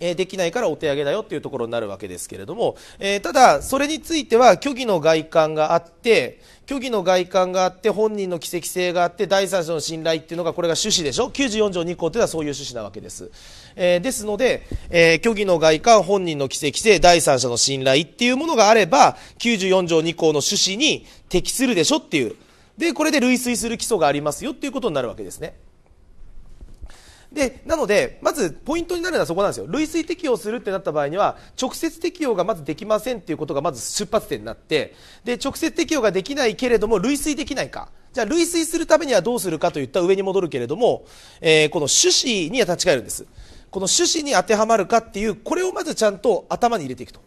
[SPEAKER 1] ー、できないからお手上げだよっていうところになるわけですけれども、えー、ただそれについては虚偽の外観があって、虚偽の外観があって本人の奇跡性があって第三者の信頼っていうのがこれが趣旨でしょ94条2項というのはそういう趣旨なわけです、えー、ですので、えー、虚偽の外観本人の奇跡性第三者の信頼っていうものがあれば94条2項の趣旨に適するでしょっていうでこれで類推する基礎がありますよっていうことになるわけですねでなので、まずポイントになるのはそこなんですよ、類推適用するってなった場合には、直接適用がまずできませんっていうことがまず出発点になって、で直接適用ができないけれども、類推できないか。じゃあ、類推するためにはどうするかといった上に戻るけれども、えー、この趣旨に立ち返るんです。この趣旨に当てはまるかっていう、これをまずちゃんと頭に入れていくと。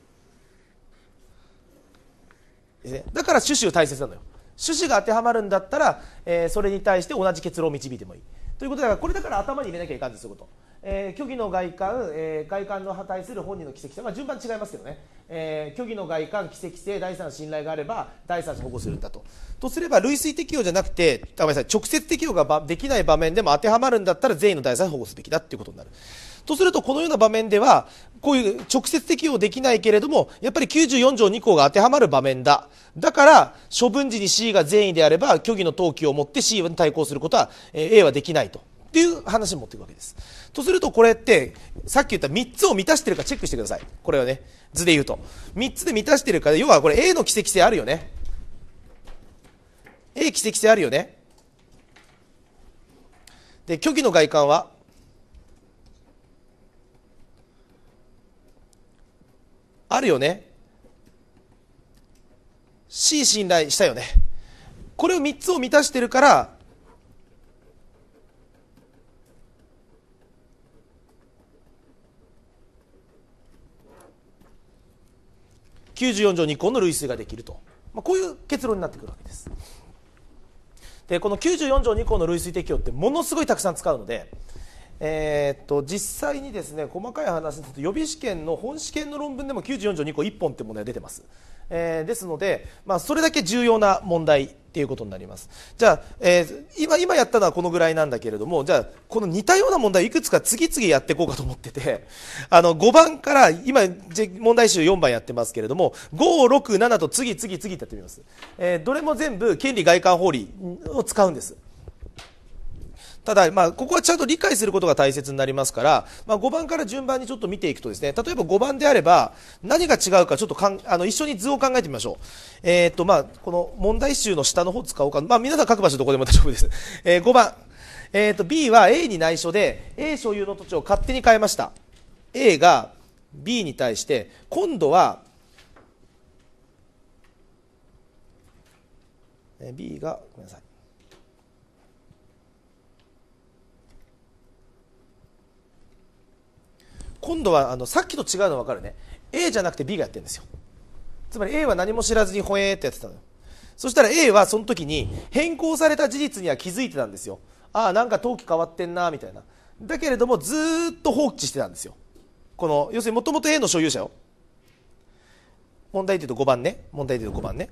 [SPEAKER 1] だから趣旨を大切なのよ。趣旨が当てはまるんだったら、えー、それに対して同じ結論を導いてもいい。ということだからこれだから頭に入れなきゃいかんですとこと、えー、虚偽の外観、えー、外観の破壊する本人の奇跡性、まあ、順番違いますけどね、えー、虚偽の外観奇跡性第三の信頼があれば第三者保護するんだととすれば類推適用じゃなくてあごめんなさい直接適用ができない場面でも当てはまるんだったら全員の第三者保護すべきだっていうことになるとすると、このような場面では、こういう直接適用できないけれども、やっぱり94条2項が当てはまる場面だ。だから、処分時に C が善意であれば、虚偽の登記を持って C に対抗することは、A はできないと。っていう話を持っていくわけです。とするとこれって、さっき言った3つを満たしてるかチェックしてください。これはね、図で言うと。3つで満たしてるかで、要はこれ A の奇跡性あるよね。A 奇跡性あるよね。で、虚偽の外観はあるよね C 信頼したよねこれを3つを満たしてるから94条2項の類推ができると、まあ、こういう結論になってくるわけですでこの94条2項の類推適用ってものすごいたくさん使うのでえー、っと実際にですね細かい話だと予備試験の本試験の論文でも94条2項1本という問題が出てます、えー、ですので、まあ、それだけ重要な問題っていうことになりますじゃあ、えー、今今やったのはこのぐらいなんだけれどもじゃあこの似たような問題いくつか次々やっていこうかと思ってて あの5番から今問題集4番やってますけれども567と次々次ってやってみます、えどれも全部権利外観法理を使うんですただ、まあ、ここはちゃんと理解することが大切になりますから、まあ、5番から順番にちょっと見ていくとですね、例えば5番であれば、何が違うかちょっとかんあの一緒に図を考えてみましょう。えー、っと、まあ、この問題集の下の方使おうか。まあ、皆さん書く場所どこでも大丈夫です。えー、5番。えー、っと、B は A に内緒で、A 所有の土地を勝手に変えました。A が B に対して、今度は、B が、ごめんなさい。今度はあのさっきと違うの分かるね A じゃなくて B がやってるんですよつまり A は何も知らずにほえーってやってたのそしたら A はその時に変更された事実には気づいてたんですよああなんか登記変わってんなみたいなだけれどもずっと放置してたんですよこの要するにもともと A の所有者よ問題で言うと5番ね問題で言うと5番ね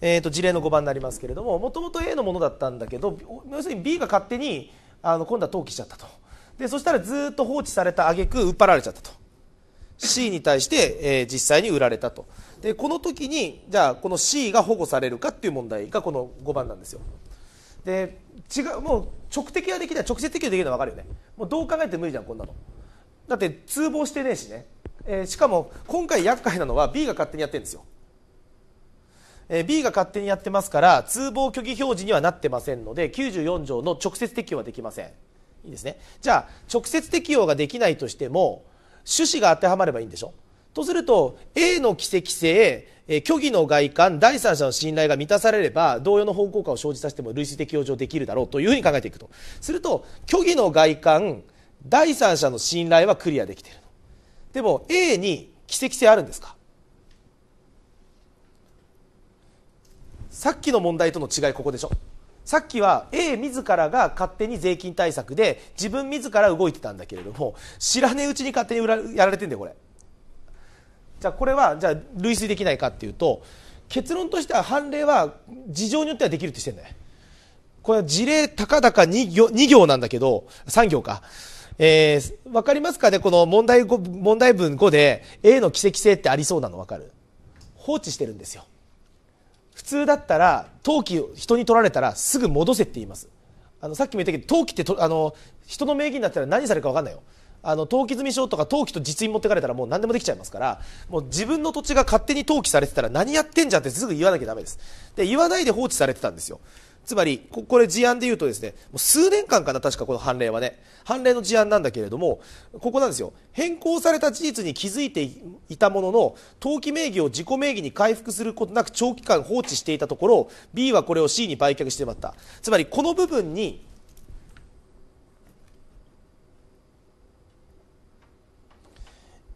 [SPEAKER 1] えーと、と事例の5番になりますけれどももともと A のものだったんだけど要するに B が勝手にあの今度は登記しちゃったとでそしたらずっと放置された挙句売っ払られちゃったと C に対して、えー、実際に売られたとでこの時にじゃあこの C が保護されるかっていう問題がこの5番なんですよで違うもう直的はできない直接的はできるのは分かるよねもうどう考えて無理じゃんこんなのだって通報してねえしね、えー、しかも今回厄介なのは B が勝手にやってるんですよえ B が勝手にやってますから通報虚偽表示にはなってませんので94条の直接適用はできませんいいですねじゃあ直接適用ができないとしても趣旨が当てはまればいいんでしょとすると A の奇跡性虚偽の外観第三者の信頼が満たされれば同様の方向感を生じさせても類似適用上できるだろうというふうに考えていくとすると虚偽の外観第三者の信頼はクリアできているでも A に奇跡性あるんですかさっきの問題との違いここでしょさっきは A 自らが勝手に税金対策で自分自ら動いてたんだけれども知らねえうちに勝手にやられてんだよこれ。じゃあこれはじゃあ類推できないかっていうと結論としては判例は事情によってはできるってしてんだよ。これは事例たかだか2行 ,2 行なんだけど3行か。えー、分かりますかねこの問題問題文5で A の奇跡性ってありそうなの分かる放置してるんですよ普通だったら陶器を人に取られたらすぐ戻せって言いますあのさっきも言ったけど陶器ってとあの人の名義になったら何されるか分かんないよあの登記済証とか登記と実印持ってかれたらもう何でもできちゃいますからもう自分の土地が勝手に登記されてたら何やってんじゃんってすぐ言わなきゃだめですで言わないで放置されてたんですよつまりこれ事案でいうとですねもう数年間かな確かこの判例はね判例の事案なんだけれどもここなんですよ変更された事実に気づいていたものの登記名義を自己名義に回復することなく長期間放置していたところ B はこれを C に売却してしまったつまりこの部分に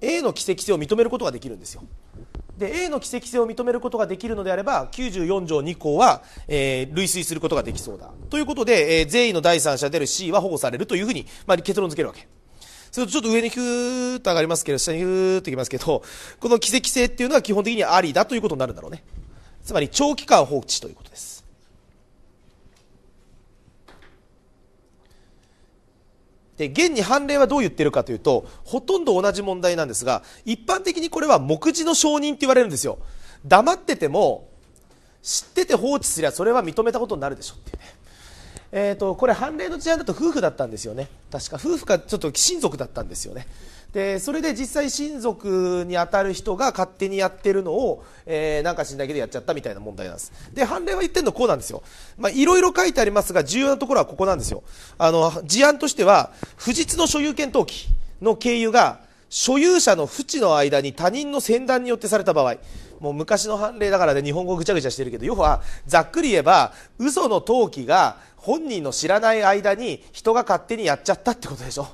[SPEAKER 1] A の奇跡性を認めることができるんですよで A の奇跡性を認めることができるのであれば94条2項は、えー、類推することができそうだということで、えー、善意の第三者である C は保護されるというふうに、まあ、結論付けるわけそれとちょっと上にヒューッと上がりますけど下にヒューッといきますけどこの奇跡性っていうのは基本的にありだということになるんだろうねつまり長期間放置ということですで現に判例はどう言ってるかというとほとんど同じ問題なんですが一般的にこれは目次の承認って言われるんですよ黙ってても知ってて放置すりゃそれは認めたことになるでしょっていうねえーと、とこれ判例の事案だと夫婦だったんですよね確か夫婦かちょっと親族だったんですよねでそれで実際親族に当たる人が勝手にやってるのを、えー、なんか知んないけどやっちゃったみたいな問題なんですで判例は言ってるのこうなんですよいろいろ書いてありますが重要なところはここなんですよあの事案としては不実の所有権登記の経由が所有者の不知の間に他人の先端によってされた場合もう昔の判例だからね日本語ぐちゃぐちゃしてるけど要はざっくり言えば嘘の登記が本人の知らない間に人が勝手にやっちゃったってことでしょ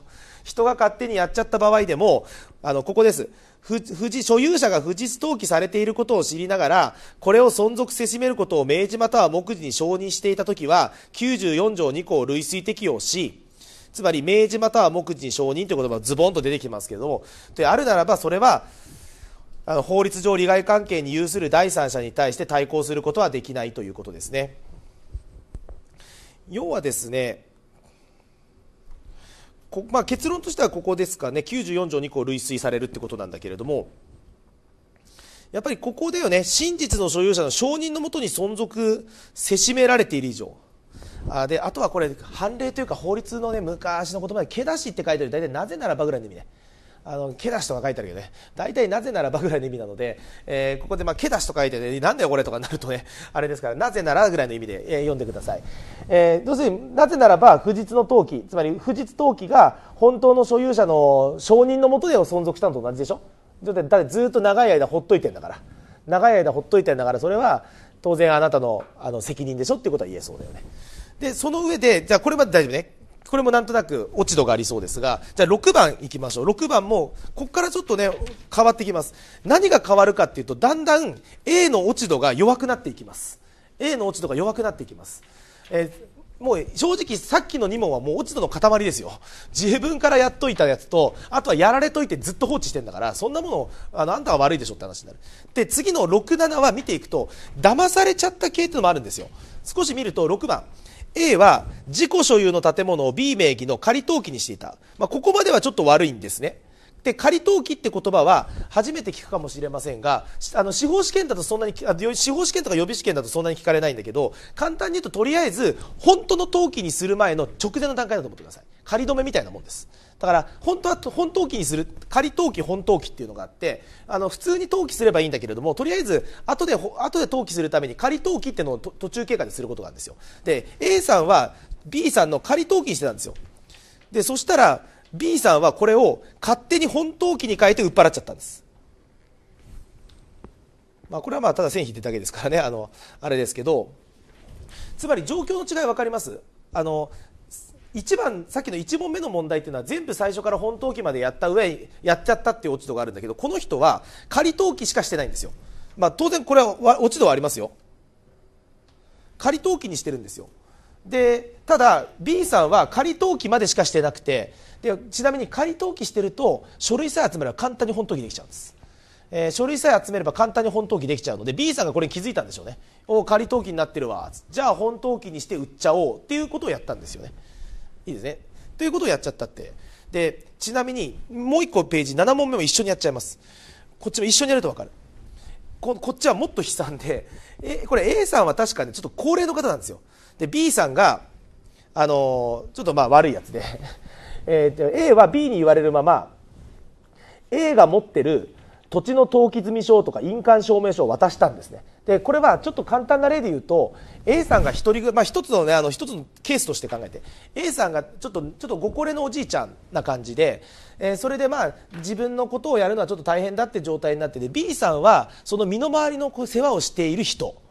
[SPEAKER 1] 人が勝手にやっちゃった場合でも、あの、ここです。富士、所有者が富士登記されていることを知りながら、これを存続せしめることを明示または目次に承認していたときは、94条2項を類推適用し、つまり明示または目次に承認という言葉がズボンと出てきますけれども、で、あるならばそれは、あの、法律上利害関係に有する第三者に対して対抗することはできないということですね。要はですね、まあ、結論としてはここですかね94条2項類推されるってことなんだけれどもやっぱりここだよね真実の所有者の承認のもとに存続せしめられている以上あであとはこれ判例というか法律のね昔の言葉で「けだし」って書いてある大体なぜならばぐらいの意味ねあのけだしとか書いてあるけどね大体なぜならばぐらいの意味なので、えー、ここで、まあ、けだしと書いて、ね、なんだよこれとかなるとね あれですからなぜならぐらいの意味で、えー、読んでください、えー、要するになぜならば不実の登記つまり不実登記が本当の所有者の承認のもとで存続したのと同じでしょだってずっと長い間ほっといてんだから長い間ほっといてんだからそれは当然あなたのあの責任でしょっていうことは言えそうだよねでその上でじゃあこれまで大丈夫ねこれもなんとなく落ち度がありそうですが、じゃあ6番いきましょう。6番も、ここからちょっとね、変わってきます。何が変わるかっていうと、だんだん A の落ち度が弱くなっていきます。A の落ち度が弱くなっていきます。えー、もう正直さっきの2問はもう落ち度の塊ですよ。自分からやっといたやつと、あとはやられといてずっと放置してんだから、そんなもの、あの、あんたは悪いでしょって話になる。で、次の6、7は見ていくと、騙されちゃった系っていうのもあるんですよ。少し見ると6番。A は自己所有の建物を B 名義の仮登記にしていた、まあ、ここまではちょっと悪いんですねで仮登記って言葉は初めて聞くかもしれませんがあの司法試験だとそんなに司法試験とか予備試験だとそんなに聞かれないんだけど簡単に言うととりあえず本当の登記にする前の直前の段階だと思ってください仮止めみたいなもんですだから本当は本登記にする仮登記本登記っていうのがあってあの普通に登記すればいいんだけれどもとりあえず後で後で登記するために仮登記っていうのを途中経過ですることがあるんですよで A さんは B さんの仮登記にしてたんですよでそしたら B さんはこれを勝手に本登記に変えて売っ払っちゃったんですまあ、これはまあただ線引いてただけですからねあのあれですけどつまり状況の違い分かりますあの一番さっきの1問目の問題っていうのは全部最初から本登記までやった上やっちゃったっていう落ち度があるんだけどこの人は仮登記しかしてないんですよ、まあ、当然これは落ち度はありますよ仮登記にしてるんですよでただ B さんは仮登記までしかしてなくてでちなみに仮登記してると書類さえ集めれば簡単に本登記できちゃうんです、えー、書類さえ集めれば簡単に本登記できちゃうので B さんがこれに気づいたんでしょうねお仮登記になってるわじゃあ本登記にして売っちゃおうっていうことをやったんですよねいいですねということをやっちゃったってでちなみにもう1個ページ7問目も一緒にやっちゃいますこっちも一緒にやると分かるここっちはもっと悲惨でえこれ A さんは確かねちょっと高齢の方なんですよで B さんがあのー、ちょっとまあ悪いやつで えー、A は B に言われるまま A が持ってる土地の登記済証とか印鑑証明書を渡したんですねでこれはちょっと簡単な例で言うと A さんが1人まあ、1つのねあの1つのケースとして考えて A さんがちょっとちょっとご高齢のおじいちゃんな感じで、えー、それでまあ自分のことをやるのはちょっと大変だって状態になってて B さんはその身の回りの世話をしている人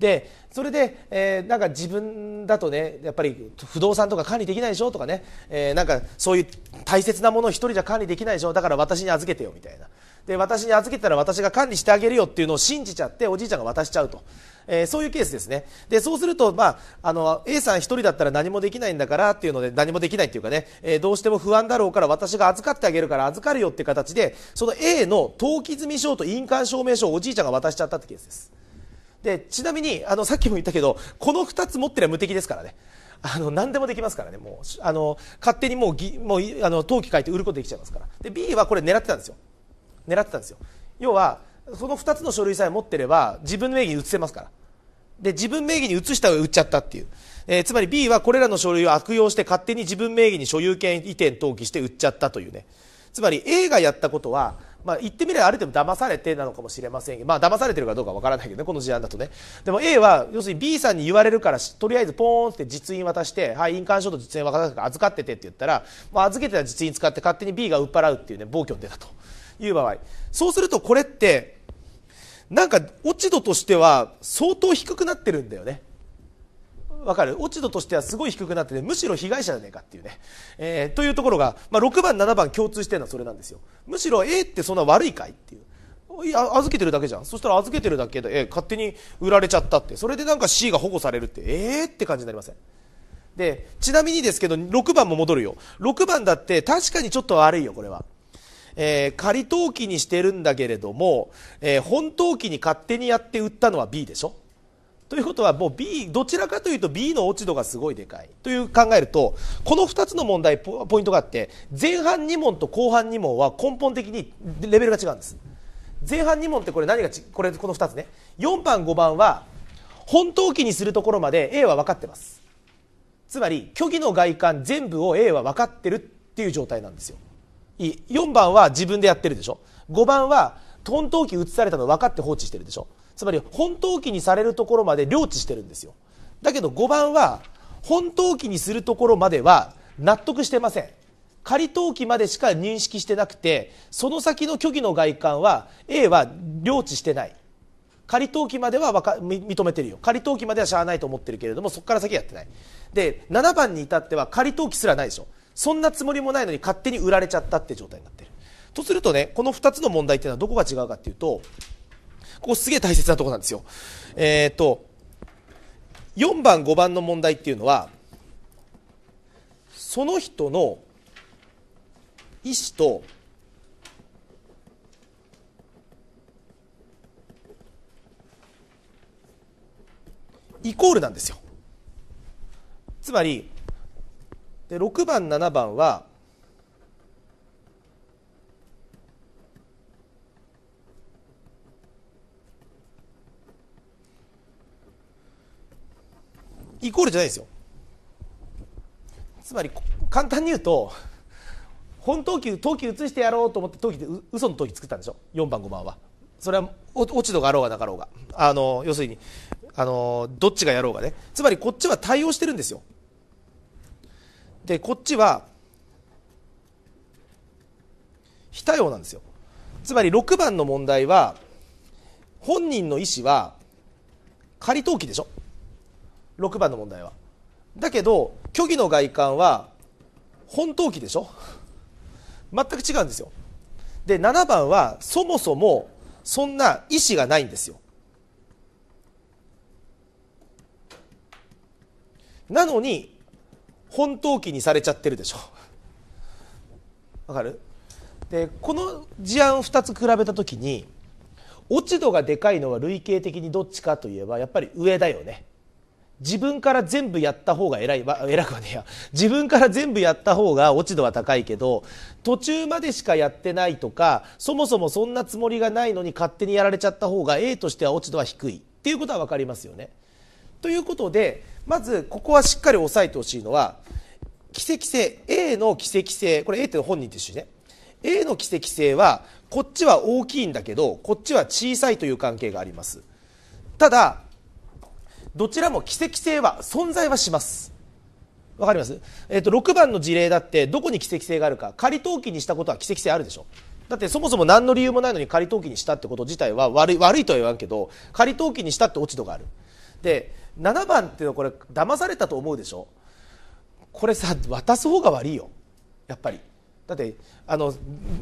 [SPEAKER 1] でそれで、えー、なんか自分だとねやっぱり不動産とか管理できないでしょとかね、えー、なんかそういう大切なものを1人じゃ管理できないでしょだから私に預けてよみたいなで私に預けたら私が管理してあげるよっていうのを信じちゃっておじいちゃんが渡しちゃうと、えー、そういうケースですねでそうすると、まあ、あの A さん1人だったら何もできないんだからっていうので何もできないっていうかね、えー、どうしても不安だろうから私が預かってあげるから預かるよっていう形でその A の登記済証と印鑑証明書をおじいちゃんが渡しちゃったってケースですでちなみにあのさっきも言ったけどこの2つ持ってりゃ無敵ですからねあの何でもできますからねもうあの勝手にもうぎもうあの登記書いて売ることできちゃいますからで B はこれ狙ってたんですよ狙ってたんですよ要はその2つの書類さえ持ってれば自分の名義に移せますからで自分名義に移した上売っちゃったっていう、えー、つまり B はこれらの書類を悪用して勝手に自分名義に所有権移転登記して売っちゃったというねつまり A がやったことはまあ、言ってみればある程度騙されてなのかもしれませんまあ騙されてるかどうかわからないけどねこの事案だとねでも A は要するに B さんに言われるからとりあえずポーンって実印渡してはい印鑑証と実印渡すから預かっててって言ったら、まあ、預けてた実印使って勝手に B が売っ払うっていうね暴挙に出たと。いう場合そうするとこれってなんか落ち度としては相当低くなってるんだよねわかる落ち度としてはすごい低くなってて、むしろ被害者じゃねえかっていうね、えー、というところが、まあ、6番7番共通してるのはそれなんですよむしろ A ってそんな悪いかいっていういや預けてるだけじゃんそしたら預けてるだけで、えー、勝手に売られちゃったってそれでなんか C が保護されるってええー、って感じになりませんでちなみにですけど6番も戻るよ6番だって確かにちょっと悪いよこれはえー、仮登記にしてるんだけれども、えー、本登記に勝手にやって売ったのは B でしょということはもう B どちらかというと B の落ち度がすごいでかいという考えるとこの2つの問題ポイントがあって前半2問と後半2問は根本的にレベルが違うんです前半2問ってこれ何がちこれこの2つね4番5番は本登記にするところまで A は分かってますつまり虚偽の外観全部を A は分かってるっていう状態なんですよ4番は自分でやってるでしょ5番は本当機移されたの分かって放置してるでしょつまり本当機にされるところまで領知してるんですよだけど5番は本当機にするところまでは納得してません仮登記までしか認識してなくてその先の虚偽の外観は A は領知してない仮登記までは認めてるよ仮登記まではしゃあないと思ってるけれどもそこから先やってないで7番に至っては仮登記すらないでしょそんなつもりもないのに勝手に売られちゃったって状態になってるとするとねこの2つの問題っていうのはどこが違うかっていうとここすげえ大切なとこなんですよえっ、ー、と4番5番の問題っていうのはその人の意思とイコールなんですよつまりで6番7番はイコールじゃないですよつまり簡単に言うと本投球投球移してやろうと思って投球で嘘の投球作ったんでしょ4番5番はそれは落ち度があろうがなかろうがあの要するにあのどっちがやろうがねつまりこっちは対応してるんですよでこっちは非対応なんですよつまり6番の問題は本人の意思は仮登記でしょ6番の問題はだけど虚偽の外観は本登記でしょ全く違うんですよで7番はそもそもそんな意思がないんですよなのに本登期にされちゃってるでしょわかるでこの事案2つ比べた時に落ち度がでかいのは累計的にどっちかといえばやっぱり上だよね自分から全部やった方が偉い、まあ、偉くはねえや自分から全部やった方が落ち度は高いけど途中までしかやってないとかそもそもそんなつもりがないのに勝手にやられちゃった方が A としては落ち度は低いっていうことは分かりますよね。ということでまずここはしっかり押さえてほしいのは奇跡性 A の奇跡性これ A って本人と一しね A の奇跡性はこっちは大きいんだけどこっちは小さいという関係がありますただどちらも奇跡性は存在はしますわかります、えー、と6番の事例だってどこに奇跡性があるか仮登記にしたことは奇跡性あるでしょだってそもそも何の理由もないのに仮登記にしたってこと自体は悪い悪いとは言わんけど仮登記にしたって落ち度があるで7番っていうのはこれ騙されたと思うでしょこれさ渡す方が悪いよやっぱりだってあの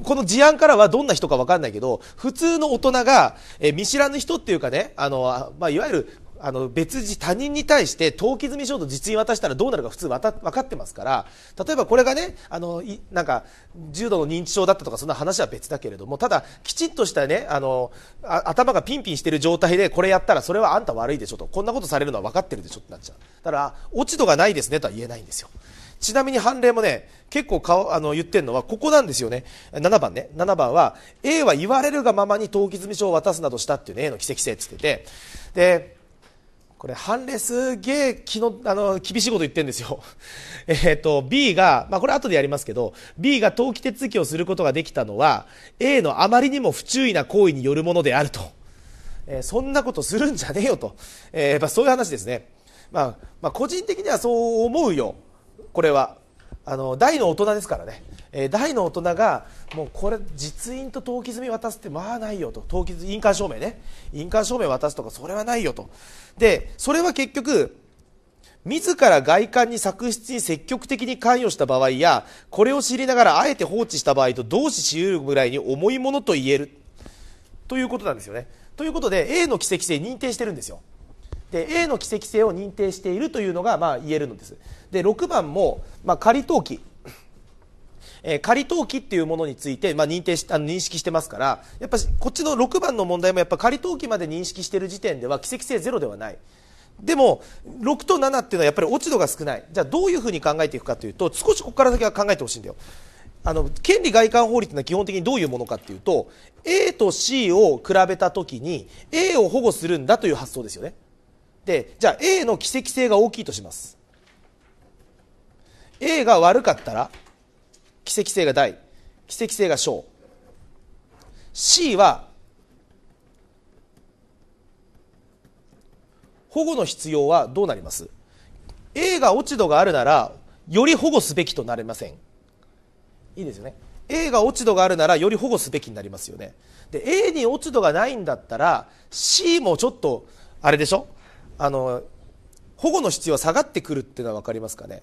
[SPEAKER 1] この事案からはどんな人か分かんないけど普通の大人がえ見知らぬ人っていうかねあの、まあ、いわゆるあの別人他人に対して登記済証と実印渡したらどうなるか普通た分かってますから例えばこれがねあのいなんか重度の認知症だったとかそんな話は別だけれどもただきちんとしたねあの頭がピンピンしてる状態でこれやったらそれはあんた悪いでしょとこんなことされるのは分かってるでしょってなっちゃうだから落ち度がないですねとは言えないんですよちなみに判例もね、結構顔あの言ってるのはここなんですよね。7番ね。7番は、A は言われるがままに登記済証を渡すなどしたっていうね、A の奇跡性って言ってて。で、これ判例すげえ昨日あの厳しいこと言ってるんですよ えっと B が、まあ、これ後でやりますけど B が登記手続きをすることができたのは A のあまりにも不注意な行為によるものであると、えー、そんなことするんじゃねえよと、えー、やっぱそういう話ですね、まあ、まあ個人的にはそう思うよこれはあの大の大人ですからね、えー、大の大人がもうこれ実印と登記済み渡すってまあないよと登記印鑑証明ね印鑑証明渡すとかそれはないよとでそれは結局自ら外観に作出に積極的に関与した場合やこれを知りながらあえて放置した場合と同視し得るぐらいに重いものと言えるということなんですよねということで A の奇跡性認定してるんですよで A の奇跡性を認定しているというのがまあ言えるのですで6番も、まあ、仮登記えー、仮登記っていうものについて、まあ、認定しあの認識してますからやっぱこっちの6番の問題もやっぱ仮登記まで認識している時点では奇跡性ゼロではないでも6と7っていうのはやっぱり落ち度が少ないじゃあどういうふうに考えていくかというと少しここから先は考えてほしいんだよあの権利外観法律というのは基本的にどういうものかというと A と C を比べた時に A を保護するんだという発想ですよねでじゃあ A の奇跡性が大きいとします A が悪かったら奇跡性が大奇跡性が小 C は保護の必要はどうなります A が落ち度があるならより保護すべきとなりませんいいですよね A が落ち度があるならより保護すべきになりますよねで A に落ち度がないんだったら C もちょっとあれでしょあの保護の必要は下がってくるっていうのは分かりますかね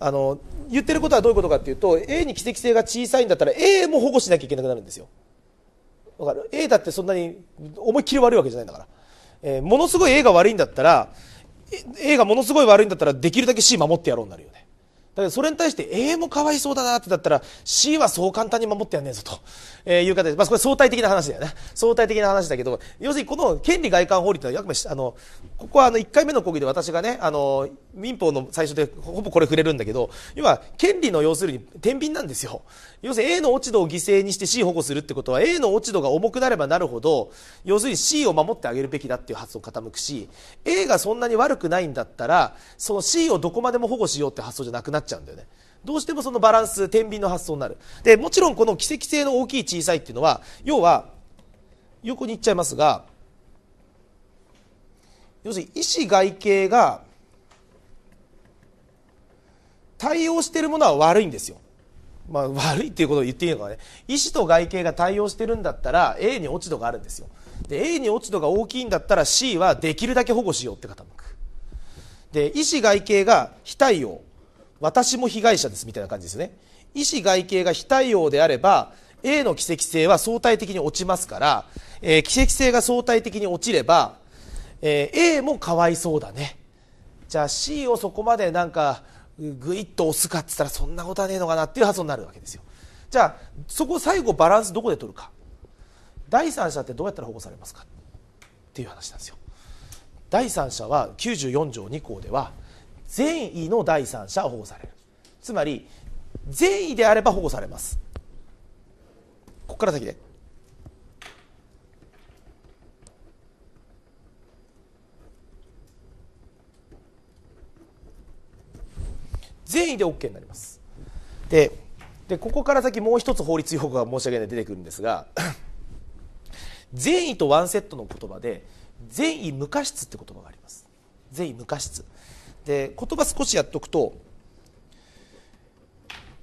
[SPEAKER 1] あの言ってることはどういうことかっていうと A に奇跡性が小さいんだったら A も保護しなきゃいけなくなるんですよわかる A だってそんなに思いっきり悪いわけじゃないんだから、えー、ものすごい A が悪いんだったら A がものすごい悪いんだったらできるだけ C 守ってやろうになるよねだからそれに対して A もかわいそうだなってだったら C はそう簡単に守ってやんねえぞと、えー、いう形で、まあ、これ相対的な話だよね相対的な話だけど要するにこの権利外観法律のあのここはあの1回目の講義で私がねあの民法の最初でほぼこれ触れるんだけど要は権利の要するに天秤なんですよ要するに A の落ち度を犠牲にして C 保護するってことは A の落ち度が重くなればなるほど要するに C を守ってあげるべきだっていう発想傾くし A がそんなに悪くないんだったらその C をどこまでも保護しようって発想じゃなくなっちゃうんだよねどうしてもそのバランス天秤の発想になるでもちろんこの奇跡性の大きい小さいっていうのは要は横に行っちゃいますが要するに意思外形が対応しているものは悪いんですよ。まあ、悪いっていうことを言っていいのかね。意思と外形が対応してるんだったら A に落ち度があるんですよ。で、A に落ち度が大きいんだったら C はできるだけ保護しようって傾く。で、意思外形が非対応。私も被害者ですみたいな感じですね。意思外形が非対応であれば A の奇跡性は相対的に落ちますから、えー、奇跡性が相対的に落ちれば、えー、A もかわいそうだね。じゃあ C をそこまでなんかぐいっと押すかっつったらそんなことはねえのかなっていう発想になるわけですよじゃあそこ最後バランスどこで取るか第三者ってどうやったら保護されますかっていう話なんですよ第三者は94条2項では善意の第三者は保護されるつまり善意であれば保護されますここから先で善意で OK になりますででここから先もう一つ法律用語が申し訳ない出てくるんですが 善意とワンセットの言葉で善意無過失って言葉があります善意無過失で言葉少しやっとくと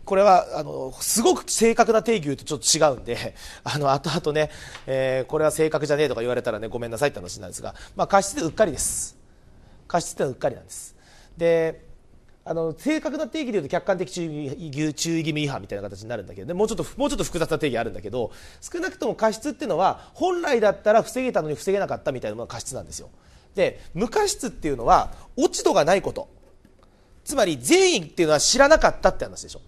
[SPEAKER 1] これはあのすごく正確な定義とちょっと違うんで あの後々ね、えー、これは正確じゃねえとか言われたらねごめんなさいって話なんですが、まあ、過失でうっかりです過失ってのはうっかりなんですであの正確な定義で言うと客観的注意注意義務違反みたいな形になるんだけど、もうちょっともうちょっと複雑な定義あるんだけど少なくとも過失っていうのは本来だったら防げたのに防げなかったみたいなのが過失なんですよで無過失っていうのは落ち度がないことつまり善意っていうのは知らなかったって話でしょ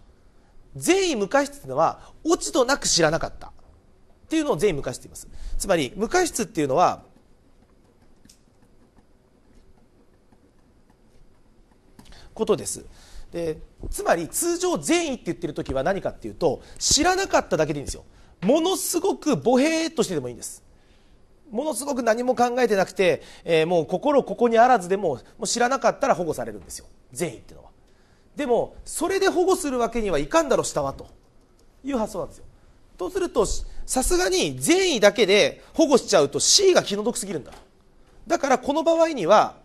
[SPEAKER 1] 善意無過失っていうのは落ち度なく知らなかったっていうのを善意無過失って言いますつまり無過失っていうのはことです。でつまり通常善意って言ってる時は何かっていうと知らなかっただけでいいんですよものすごくボヘーっとしてでもいいんですものすごく何も考えてなくて、えー、もう心ここにあらずでももう知らなかったら保護されるんですよ善意っていうのはでもそれで保護するわけにはいかんだろしたわという発想なんですよとするとさすがに善意だけで保護しちゃうと C が気の毒すぎるんだだからこの場合には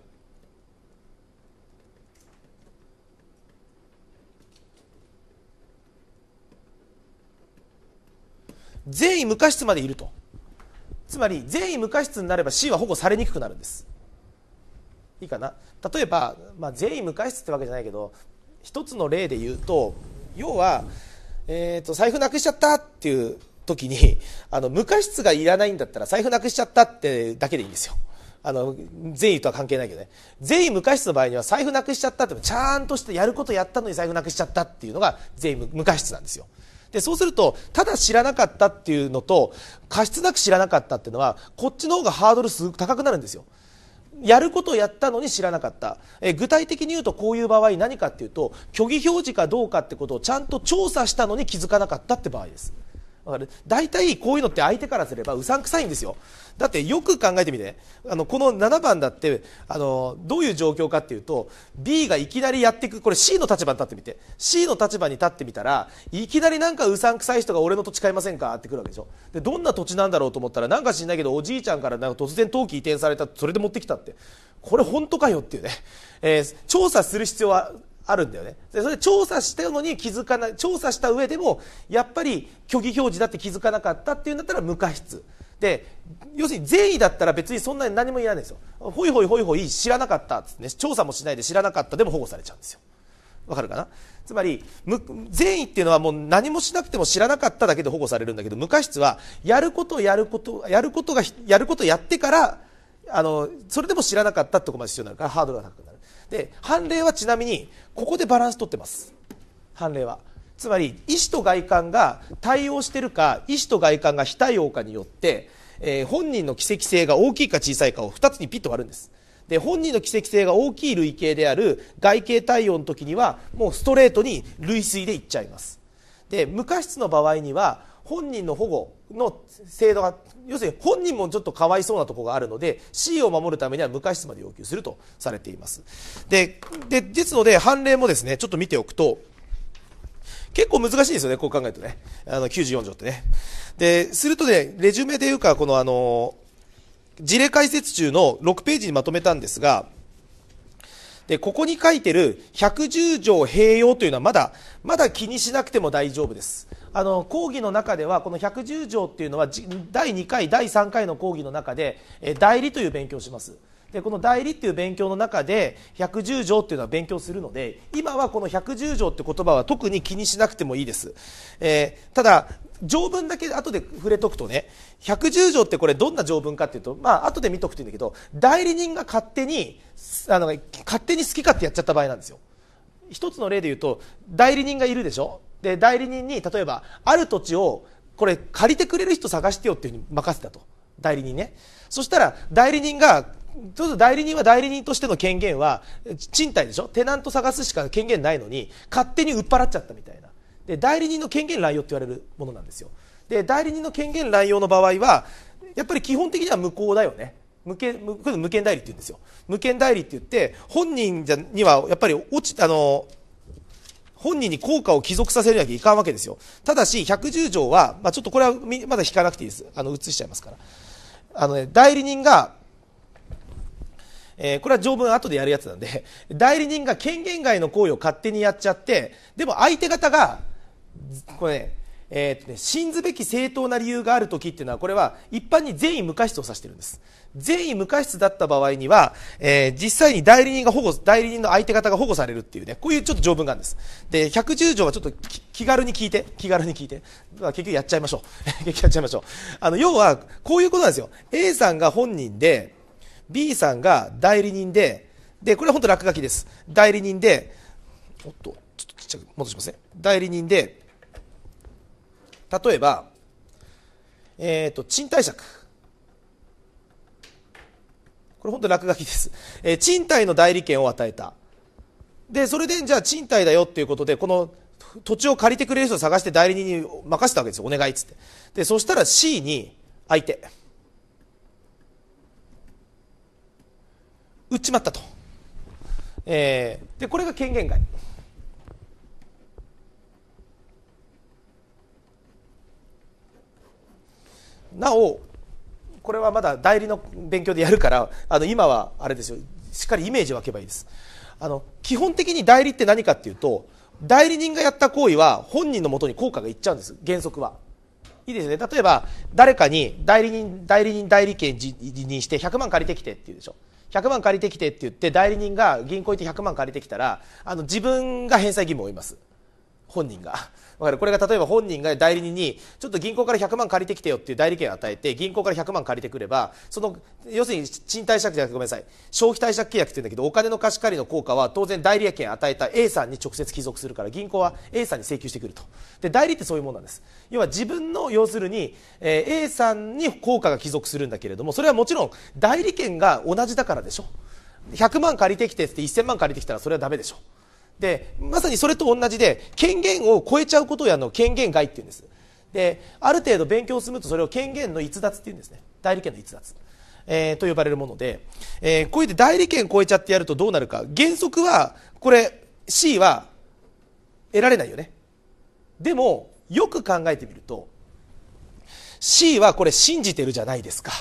[SPEAKER 1] 善意無過失までいるとつまり善意無過失になれば C は保護されにくくなるんですいいかな例えば、まあ、善意無過失ってわけじゃないけど一つの例で言うと要は、えーと、と財布なくしちゃったっていう時に あの無過失がいらないんだったら財布なくしちゃったってだけでいいんですよあの善意とは関係ないけどね善意無過失の場合には財布なくしちゃったってちゃんとしてやることやったのに財布なくしちゃったっていうのが善意無過失なんですよでそうするとただ知らなかったっていうのと過失なく知らなかったっていうのはこっちの方がハードルすごく高くなるんですよ。やることをやったのに知らなかったえ具体的に言うとこういう場合何かっていうと虚偽表示かどうかってことをちゃんと調査したのに気づかなかったって場合です。だか大体こういうのって相手からすればうさんくさいんですよだってよく考えてみてあのこの7番だってあのどういう状況かっていうと B がいきなりやっていくこれ C の立場に立ってみて C の立場に立ってみたらいきなりなんかうさんくさい人が俺の土地買いませんかってくるわけでしょでどんな土地なんだろうと思ったらなんか知んないけどおじいちゃんからなんか突然登記移転されたそれで持ってきたってこれ本当かよっていうね、えー、調査する必要はあるんだよねでそれ調査したのに気づかない調査した上でもやっぱり虚偽表示だって気づかなかったっていうんだったら無過失で要するに善意だったら別にそんなに何も言わないんですよほいほいほいほい知らなかったっつ、ね、調査もしないで知らなかったでも保護されちゃうんですよわかるかなつまり善意っていうのはもう何もしなくても知らなかっただけで保護されるんだけど無過失はやることをやることやることがやることやってからあのそれでも知らなかったってとこまで必要になるからハードルが高くなるで判例はちなみにここでバランス取ってます判例はつまり医師と外観が対応してるか医師と外観が非対応かによって、えー、本人の奇跡性が大きいか小さいかを2つにピッと割るんですで本人の奇跡性が大きい類型である外形対応の時にはもうストレートに類推でいっちゃいますで無過失の場合には本人の保護の制度が要するに本人もちょっとかわいそうなところがあるので C を守るためには無過失まで要求するとされていますででですので判例もですねちょっと見ておくと結構難しいですよねこう考えるとねあの94条ってねでするとねレジュメでいうかこのあの事例解説中の6ページにまとめたんですがで、ここに書いてる110条併用というのはまだ、まだ気にしなくても大丈夫です。あの講義の中ではこの110条っていうのは第2回第3回の講義の中で、え代理という勉強をしますでこの代理っていう勉強の中で110条っていうのは勉強するので今はこの110条って言葉は特に気にしなくてもいいです、えー、ただ条文だけ後で触れとくとね110条ってこれどんな条文かっていうとまあ後で見とくといいんだけど代理人が勝手にあの勝手に好き勝手やっちゃった場合なんですよ一つの例で言うと代理人がいるでしょで代理人に例えばある土地をこれ借りてくれる人探してよっていうふうに任せたと代理人ねそしたら代理人が代理人は代理人としての権限は賃貸でしょテナント探すしか権限ないのに勝手に売っ払っちゃったみたいなで代理人の権限乱用って言われるものなんですよで代理人の権限乱用の場合はやっぱり基本的には無効だよね無権無権代理って言うんですよ無権代理って言って本人にはやっぱり落ちあの本人に効果を帰属させるわけいかんわけですよ。ただし、110条は、まあ、ちょっとこれはまだ引かなくていいです。あの、移しちゃいますから。あのね、代理人が、えー、これは条文後でやるやつなんで、代理人が権限外の行為を勝手にやっちゃって、でも相手方が、これね、えー、とね、信ずべき正当な理由があるときっていうのは、これは一般に善意無過失を指してるんです。善意無過失だった場合には、えー、実際に代理人が保護、代理人の相手方が保護されるっていうね、こういうちょっと条文があるんです。で、110条はちょっと気軽に聞いて、気軽に聞いて、まあ、結局やっちゃいましょう。結局やっちゃいましょう。あの、要は、こういうことなんですよ。A さんが本人で、B さんが代理人で、で、これは本当落書きです。代理人で、おっと、ちょっとちっちゃく戻しますね。代理人で、例えば、えっ、ー、と、賃貸借。これ本当落書きです。えー、賃貸の代理権を与えた。で、それでじゃあ賃貸だよっていうことで、この土地を借りてくれる人を探して代理人に任せたわけですよ。お願いっつって。で、そしたら C に相手。売っちまったと。えー、で、これが権限外。なおこれはまだ代理の勉強でやるからあの今はあれですよしっかりイメージを湧けばいいですあの基本的に代理って何かっていうと代理人がやった行為は本人のもとに効果がいっちゃうんです原則はいいですね例えば誰かに代理人代理人代理権にして100万借りてきてって言うでしょ100万借りてきてって言って代理人が銀行行って100万借りてきたらあの自分が返済義務を負います本人がわかるこれが例えば本人が代理人にちょっと銀行から100万借りてきてよっていう代理権を与えて銀行から100万借りてくればその要するに賃貸借じゃなくてごめんなさい消費貸借契約って言うんだけどお金の貸し借りの効果は当然代理権与えた A さんに直接帰属するから銀行は A さんに請求してくるとで代理ってそういうもんなんです要は自分の要するに、えー、A さんに効果が帰属するんだけれどもそれはもちろん代理権が同じだからでしょ100万借りてきてって1000万借りてきたらそれはだめでしょでまさにそれと同じで権限を超えちゃうことをやるのを権限外っていうんですである程度勉強を進むとそれを権限の逸脱っていうんですね代理権の逸脱、えー、と呼ばれるもので、えー、こうやって代理権超えちゃってやるとどうなるか原則はこれ C は得られないよねでもよく考えてみると C はこれ信じてるじゃないですか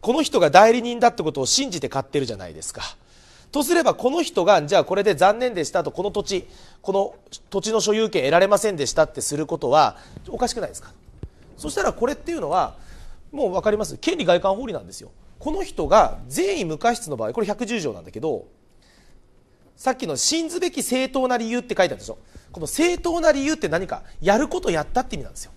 [SPEAKER 1] この人が代理人だってことを信じて買ってるじゃないですかとすればこの人がじゃあこれで残念でしたとこの土地この土地の所有権得られませんでしたってすることはおかしくないですかそしたらこれっていうのはもう分かります権利外観法理なんですよこの人が善意無過失の場合これ110条なんだけどさっきの「信ずべき正当な理由」って書いてあるでしょこの正当な理由って何かやることやったって意味なんですよ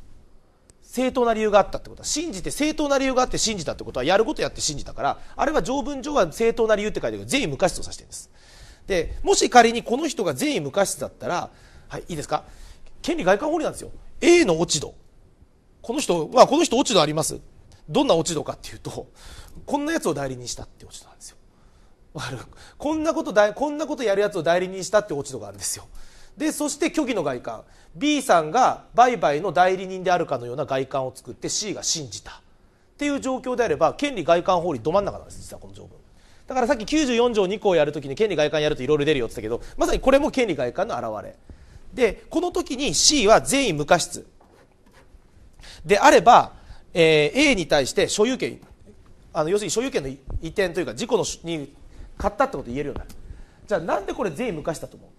[SPEAKER 1] 正当な理由があったってことは信じて正当な理由があって信じたってことはやることやって信じたからあれは条文上は正当な理由って書いてあるけど善意無価値とさしてるんですでもし仮にこの人が善意無価値だったら、はい、いいですか権利外観法理なんですよ A の落ち度この人まあこの人落ち度ありますどんな落ち度かっていうとこんなやつを代理人したって落ち度なんですよこんなことこんなことやるやつを代理人したって落ち度があるんですよでそして虚偽の外観 B さんが売買の代理人であるかのような外観を作って C が信じたっていう状況であれば権利外観法理ど真ん中なんです実はこの条文だからさっき94条2項やるときに権利外観やるといろいろ出るよって言ったけどまさにこれも権利外観の表れでこの時に C は善意無過失であれば、えー、A に対して所有権あの要するに所有権の移転というか事故のに買ったってこと言えるようになるじゃあなんでこれ善意無過失だと思う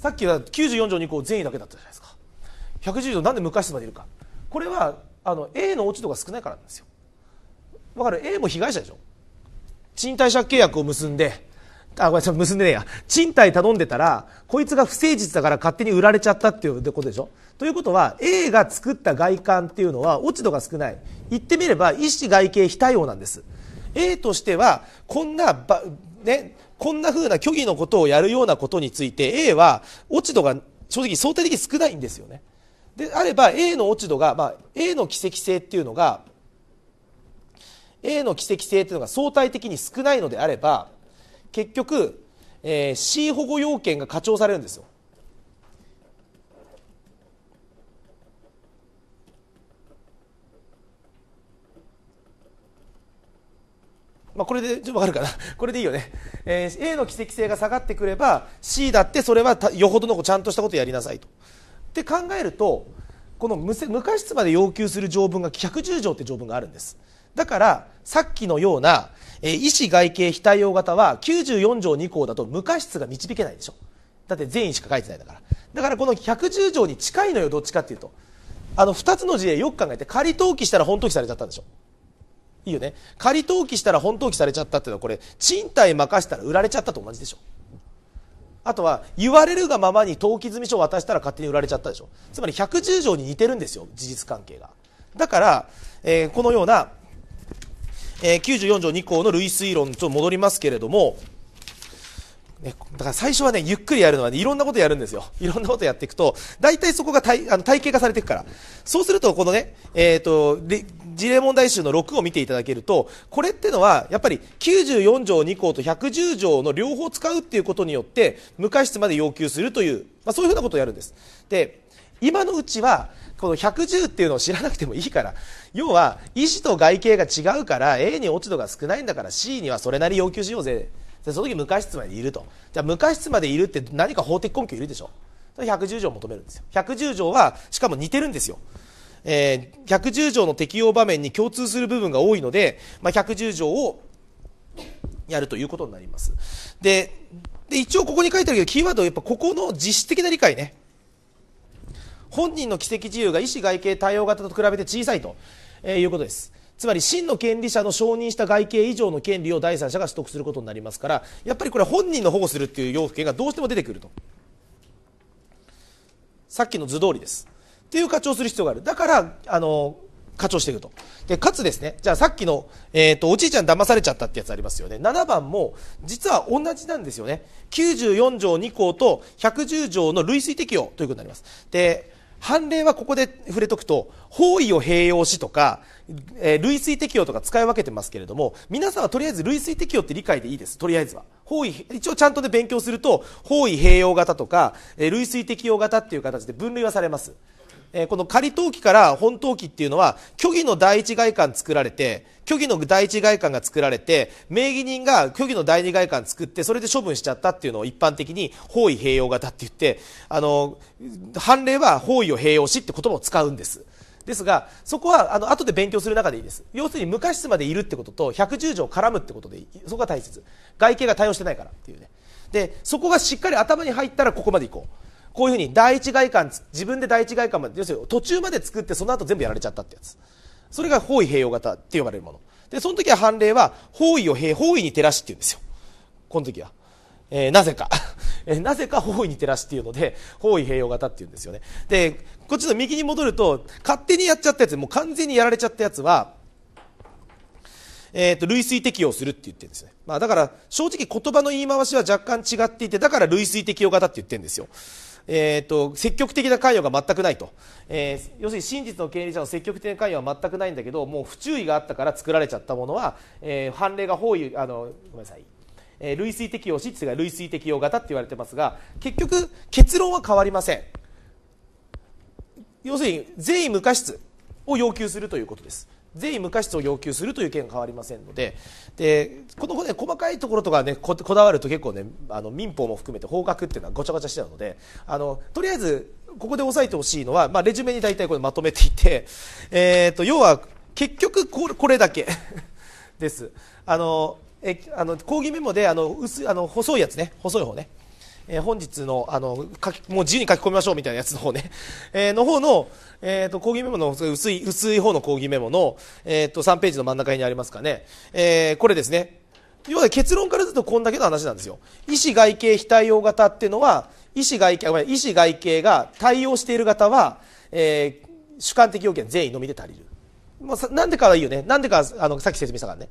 [SPEAKER 1] さっきは94条2項善意だけだったじゃないですか110条なんで無過失までいるかこれはあの A の落ち度が少ないからなんですよだから A も被害者でしょ賃貸借契約を結んであごめんなさい結んでねえや賃貸頼んでたらこいつが不誠実だから勝手に売られちゃったっていうことでしょということは A が作った外観っていうのは落ち度が少ない言ってみれば意思外形非対応なんです A としてはこんなば、ね、こんな風な虚偽のことをやるようなことについて A は落ち度が正直相対的に少ないんですよねであれば A の落ち度が、まあ、A の奇跡性っていうのが A の奇跡性っていうのが相対的に少ないのであれば結局、えー、C 保護要件が課徴されるんですよまあ、これで、ちょっとわかるかな。これでいいよね。えー、A の奇跡性が下がってくれば、C だってそれはよほどのちゃんとしたことやりなさいと。って考えると、この無無過失まで要求する条文が110条って条文があるんです。だから、さっきのような、えー、医師外形非対応型は94条2項だと無過失が導けないでしょ。だって善意しか書いてないだから。だからこの110条に近いのよ、どっちかっていうと。あの、2つの事例よく考えて、仮登記したら本登記されちゃったんでしょ。いいよね仮登記したら本登記されちゃったっていうのはこれ賃貸任せたら売られちゃったと同じでしょあとは言われるがままに登記済書を渡したら勝手に売られちゃったでしょつまり110条に似てるんですよ事実関係がだから、えー、このような、えー、94条2項の類推論と戻りますけれどもね、だから最初はね、ゆっくりやるのはね、いろんなことやるんですよ。いろんなことやっていくと、大体そこが体あの体系化されていくから。そうすると、このね、えっ、ー、と、事例問題集の6を見ていただけると、これってのは、やっぱり94条2項と110条の両方使うっていうことによって、無過失まで要求するという、まあ、そういうふうなことをやるんです。で、今のうちは、この110っていうのを知らなくてもいいから、要は、意思と外形が違うから、A に落ち度が少ないんだから、C にはそれなり要求しようぜ。で、その時無過失までいると。じゃあ、無過失までいるって何か法的根拠いるでしょ。110条求めるんですよ。110条は、しかも似てるんですよ。えー、110条の適用場面に共通する部分が多いので、まあ、110条をやるということになります。で、で一応ここに書いてあるけど、キーワードはやっぱここの実質的な理解ね。本人の奇跡自由が意思外形対応型と比べて小さいと、えー、いうことです。つまり真の権利者の承認した外形以上の権利を第三者が取得することになりますからやっぱりこれ本人の保護するっていう要件がどうしても出てくるとさっきの図通りですっていう課徴する必要があるだからあの課長していくとでかつですねじゃあさっきの、えーと、とおじいちゃん騙されちゃったってやつありますよね7番も実は同じなんですよね94条2項と110条の類推適用ということになりますで判例はここで触れとくと方位を併用しとか、えー、類推適用とか使い分けてますけれども皆さんはとりあえず類推適用って理解でいいですとりあえずは方位一応ちゃんとで勉強すると方位併用型とか、えー、類推適用型っていう形で分類はされますえこの仮登記から本登記っていうのは、虚偽の第一外観作られて、虚偽の第一外観が作られて、名義人が虚偽の第二外観作って、それで処分しちゃったっていうのを一般的に法位併用型って言って、あの、判例は法位を併用しって言葉を使うんです。ですが、そこはあの後で勉強する中でいいです。要するに無過失までいるってことと、110条絡むってことで、そこが大切。外形が対応してないからっていうね。で、そこがしっかり頭に入ったらここまでいこう。こういうふうに第一外観自分で第一外観まで要するに途中まで作ってその後全部やられちゃったってやつそれが包囲併用型って呼ばれるものでその時は判例は包囲を併包囲に照らしって言うんですよこの時はえー、なぜか、えー、なぜか方位に照らしっていうので方位併用型って言うんですよねでこっちの右に戻ると勝手にやっちゃったやつもう完全にやられちゃったやつは、えーと類推適用するって言ってるんですね、まあ、だから正直言葉の言い回しは若干違っていてだから類推適用型って言ってるんですよえーと、積極的な関与が全くないと、えー、要するに真実の権利者の積極的な関与は全くないんだけどもう不注意があったから作られちゃったものは、えー、判例が包囲あのごめんなさいえ類推適用しっていう類推適用型って言われてますが結局結論は変わりません要するに善意無過失を要求するということです全員無過失を要求するという件変わりませんのででこの、ね、細かいところとか、ね、こだわると結構、ね、あの民法も含めて法学っていうのはごちゃごちゃしちゃうのであのとりあえずここで押さえてほしいのは、まあ、レジュメに大体これまとめていて、えーと、と要は結局これだけ です。あのえあの講義メモであの薄あの細いやつね細い方ねえー、本日の、あの、書き、もう自由に書き込みましょうみたいなやつの方ね、えー、の方の、えっ、ー、と、講義メモの、薄い、薄い方の講義メモの、えっ、と、3ページの真ん中にありますかね、えこれですね。要は結論からずっとこんだけの話なんですよ。医師外形非対応型っていうのは、医師外形、医師外形が対応している方は、え主観的要件全員のみで足りる。まあ、なんでかはいいよね。なんでか、あの、さっき説明したからね。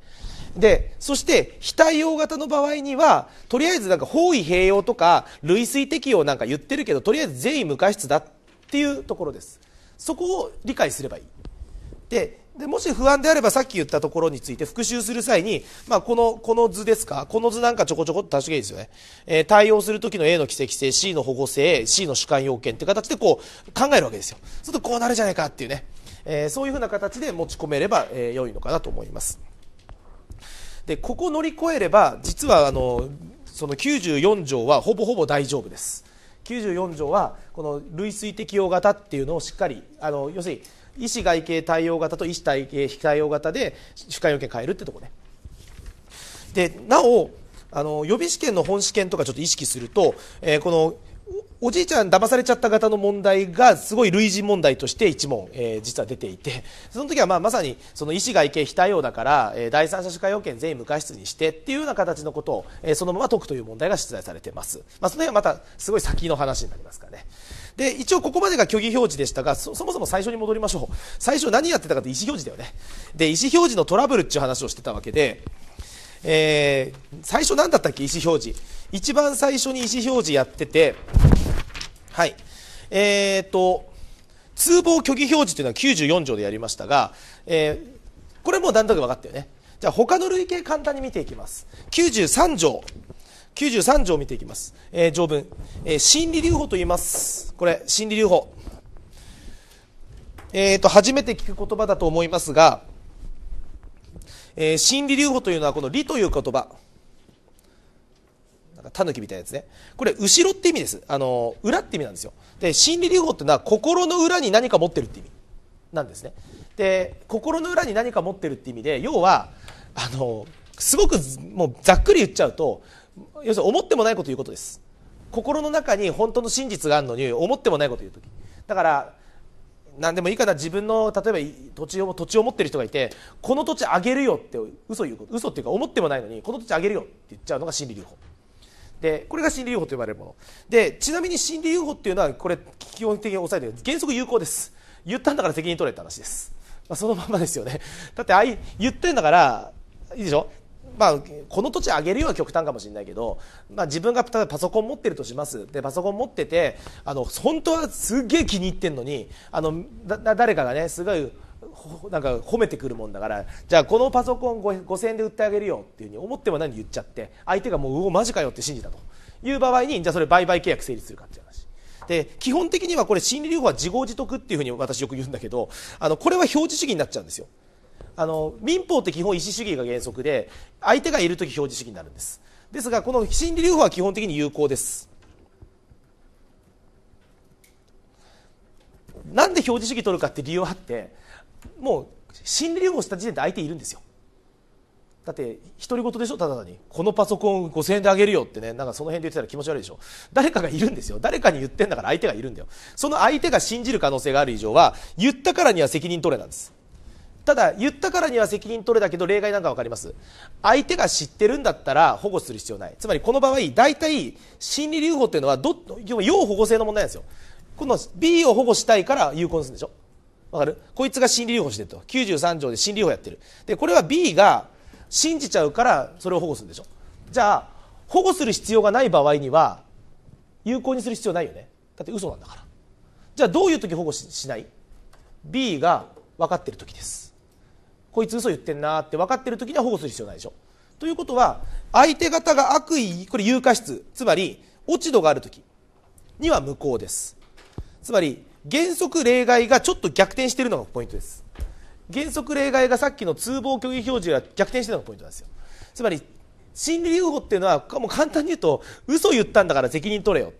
[SPEAKER 1] でそして非対応型の場合にはとりあえずなんか包囲併用とか類推適用なんか言ってるけどとりあえず善意無過失だっていうところですそこを理解すればいいででもし不安であればさっき言ったところについて復習する際に、まあ、このこの図ですかこの図なんかちょこちょこっと足しげですよね、えー、対応する時の A の軌跡性 C の保護性 C の主観要件って形でこう考えるわけですよそうするとこうなるじゃないかっていうね、えー、そういうふうな形で持ち込めれば、えー、良いのかなと思います。でここ乗り越えれば実はあのその94条はほぼほぼ大丈夫です94条はこの類推適用型っていうのをしっかりあの要するに医師外形対応型と医師体系非対応型で主観要件変えるってとこねでなおあの予備試験の本試験とかちょっと意識すると、えー、このおじいちゃん騙されちゃった方の問題がすごい類似問題として1問、えー、実は出ていて その時はまあまさにその医師が意見非対応だから、えー、第三者主科要件全員無過失にしてっていうような形のことを、えー、そのまま解くという問題が出題されています、まあ、その辺はまたすごい先の話になりますからねで一応ここまでが虚偽表示でしたがそもそも最初に戻りましょう最初何やってたかって意思表示だよねで意思表示のトラブルっていう話をしてたわけでえー、最初何だったっけ、意思表示一番最初に意思表示やっててはい。えー、っと、通報虚偽表示というのは94条でやりましたが、えー、これもう何となく分かったよね。じゃあ他の類型簡単に見ていきます。93条。93条を見ていきます。えー、条文。えー、心理留保と言います。これ、心理留保。えっ、ー、と、初めて聞く言葉だと思いますが、えー、心理留保というのはこの理という言葉。なんかタヌキみたいなやつね。これ、後ろって意味です。あの、裏って意味なんですよ。で、心理留保っていうのは、心の裏に何か持ってるって意味なんですね。で、心の裏に何か持ってるって意味で、要は、あの、すごく、もうざっくり言っちゃうと、要するに思ってもないこと言うことです。心の中に本当の真実があるのに、思ってもないこと言うとき。だから、何でもいいから自分の例えば土地を土地を持ってる人がいてこの土地あげるよって嘘言うこと嘘っていうか思ってもないのにこの土地あげるよって言っちゃうのが心理留保でこれが心理留法と呼ばれるものでちなみに心理留法っていうのはこれ基本的に抑えてる原則有効です言ったんだから責任取れって話です、まあ、そのままですよね だってあい言ってんだからいいでしょまあ、この土地上げるような極端かもしれないけど、まあ、自分が例えばパソコン持ってるとしますでパソコン持っててあの本当はすげえ気に入ってるのにあのだ誰かがねすごいなんか褒めてくるもんだからじゃあこのパソコン 5, 0 0 0円で売ってあげるよっていうふうに思っても何言っちゃって相手がもううおマジかよって信じたという場合にじゃあそれ売買契約成立するかっていう話で基本的にはこれ心理療法は自業自得っていうふうに私よく言うんだけどあのこれは表示主義になっちゃうんですよあの民法って基本意思主義が原則で相手がいる時表示主義になるんですですがこの心理療法は基本的に有効ですなんで表示主義取るかって理由はあってもう心理療法した時点で相手いるんですよだって独り言でしょただにこのパソコン5000円であげるよってねなんかその辺で言ってたら気持ち悪いでしょ誰かがいるんですよ誰かに言ってんだから相手がいるんだよその相手が信じる可能性がある以上は言ったからには責任取れなんですただ言ったからには責任取れだけど例外なんか分かります相手が知ってるんだったら保護する必要ないつまりこの場合大体心理留保っていうのはど要保護性の問題なんですよこの B を保護したいから有効にするんでしょわかるこいつが心理療法してると93条で心理療法やってるでこれは B が信じちゃうからそれを保護するんでしょじゃあ保護する必要がない場合には有効にする必要ないよねだって嘘なんだからじゃあどういう時保護しない B が分かってる時ですこいつ嘘言ってんなって分かってる時には保護する必要ないでしょということは相手方が悪意これ有価質つまり落ち度がある時には無効ですつまり原則例外がちょっと逆転してるのがポイントです原則例外がさっきの通報虚偽表示が逆転してるのがポイントなんですよつまり心理留保っていうのはもう簡単に言うと嘘言ったんだから責任取れよ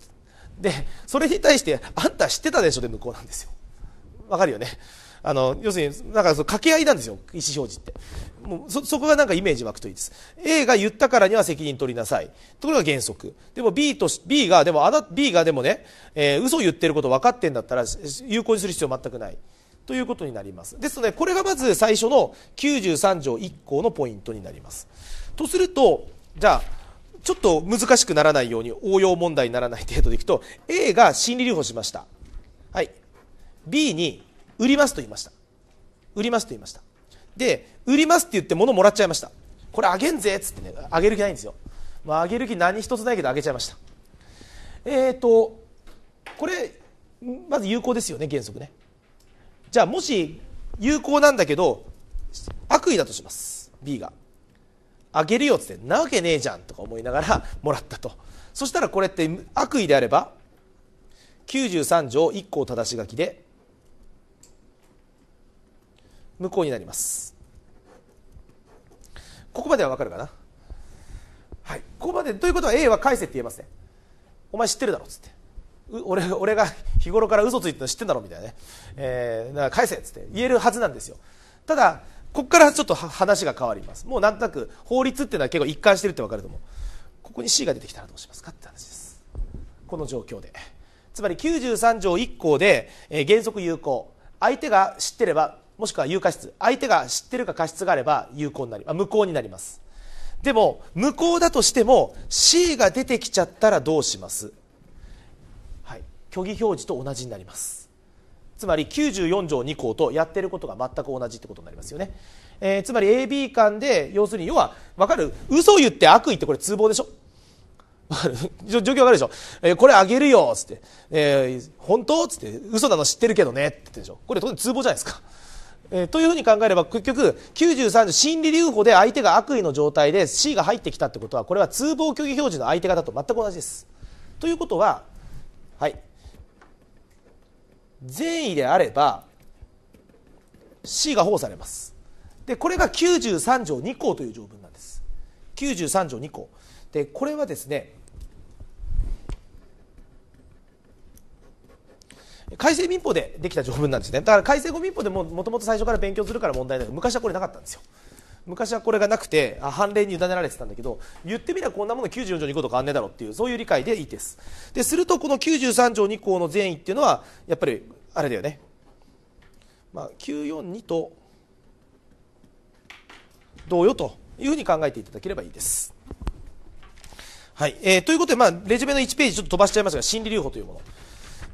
[SPEAKER 1] でそれに対してあんた知ってたでしょで向こうなんですよわかるよねあの、要するに、なんかその掛け合いなんですよ、意思表示って。もうそ、そこがなんかイメージ湧くといいです。A が言ったからには責任取りなさい。ところが原則。でも B と、B が、でもあな、B がでもね、えー、嘘を言ってること分かってんだったら、有効にする必要は全くない。ということになります。ですので、これがまず最初の93条1項のポイントになります。とすると、じゃあ、ちょっと難しくならないように応用問題にならない程度でいくと A が心理留保しました、はい、B に売りますと言いました売りますと言いましたで売りますって言って物もらっちゃいましたこれあげんぜっつってねあげる気ないんですよ、まあ、あげる気何一つないけどあげちゃいましたえっ、ー、とこれまず有効ですよね原則ねじゃあもし有効なんだけど悪意だとします B があげるよっつってなわけねえじゃんとか思いながら もらったとそしたらこれって悪意であれば93条1項正し書きで無効になりますここまではわかるかなはいここまでということは A は返せって言えますねお前知ってるだろっつって俺俺が日頃から嘘ついてるの知ってんだろみたいなね、えー、だから返せっつって言えるはずなんですよただここからちょっと話が変わりますもうなんとなく法律っていうのは結構一貫してるってわかると思うここに C が出てきたらどうしますかって話ですこの状況でつまり93条1項で、えー、原則有効相手が知ってればもしくは有価質相手が知ってるか過失があれば有効になり、まあ、無効になりますでも無効だとしても C が出てきちゃったらどうします、はい、虚偽表示と同じになりますつまり94条2項とやってることが全く同じってことになりますよね、えー、つまり AB 間で要するに要は分かる嘘を言って悪意ってこれ通報でしょ状況わかるでしょ、えー、これあげるよっつって、えー、本当っつって嘘なの知ってるけどねって言ってでしょこれ当然通報じゃないですかえー、というふうに考えれば結局93条心理留保で相手が悪意の状態で C が入ってきたってことはこれは通報虚偽表示の相手方と全く同じです。ということは、はい、善意であれば C が保護されます。でこれが93条2項という条文なんです。93条2項でこれはですね改正民法でできた条文なんですねだから改正後民法でももともと最初から勉強するから問題ないけど昔はこれなかったんですよ昔はこれがなくて判例に委ねられてたんだけど言ってみればこんなもの94条2項とかあんねえだろっていうそういう理解でいいですでするとこの93条2項の善意っていうのはやっぱりあれだよね、まあ、942と同様というふうに考えていただければいいです。はいえー、ということで、まあ、レジュメの1ページちょっと飛ばしちゃいますが心理留保というもの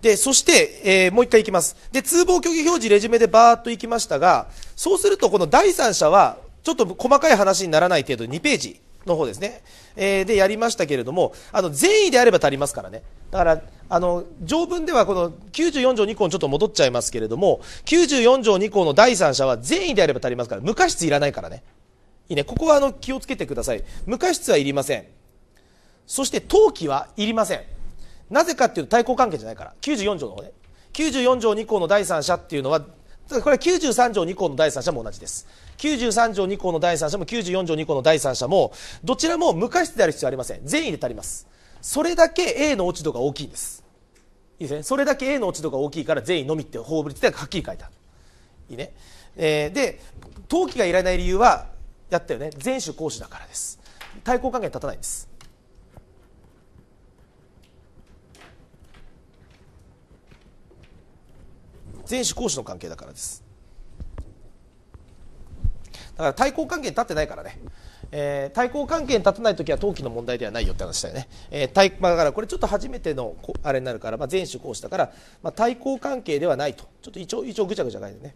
[SPEAKER 1] で、そして、えー、もう一回いきます。で、通報虚偽表示、レジュメでバーっといきましたが、そうすると、この第三者は、ちょっと細かい話にならない程度、2ページの方ですね。えー、で、やりましたけれども、あの、善意であれば足りますからね。だから、あの、条文ではこの94条2項にちょっと戻っちゃいますけれども、94条2項の第三者は善意であれば足りますから、無過失いらないからね。いいね。ここはあの、気をつけてください。無過失はいりません。そして、登記はいりません。なぜかっていうと対抗関係じゃないから94条の方ね94条2項の第三者っていうのはこれは93条2項の第三者も同じです93条2項の第三者も94条2項の第三者もどちらも無過失である必要はありません善意で足りますそれだけ A の落ち度が大きいんですいいですねそれだけ A の落ち度が大きいから善意のみって法律でははっきり書いてあるいいね、えー、で登記がいらない理由はやったよね全種行使だからです対抗関係に立たないんです前主公主の関係だからですだから対抗関係に立ってないからね、えー、対抗関係に立たない時は登記の問題ではないよって話だよね、えー対まあ、だからこれちょっと初めてのあれになるから、まあ、前主公子だから、まあ、対抗関係ではないとちょっと一応一応ぐちゃぐちゃ書いてね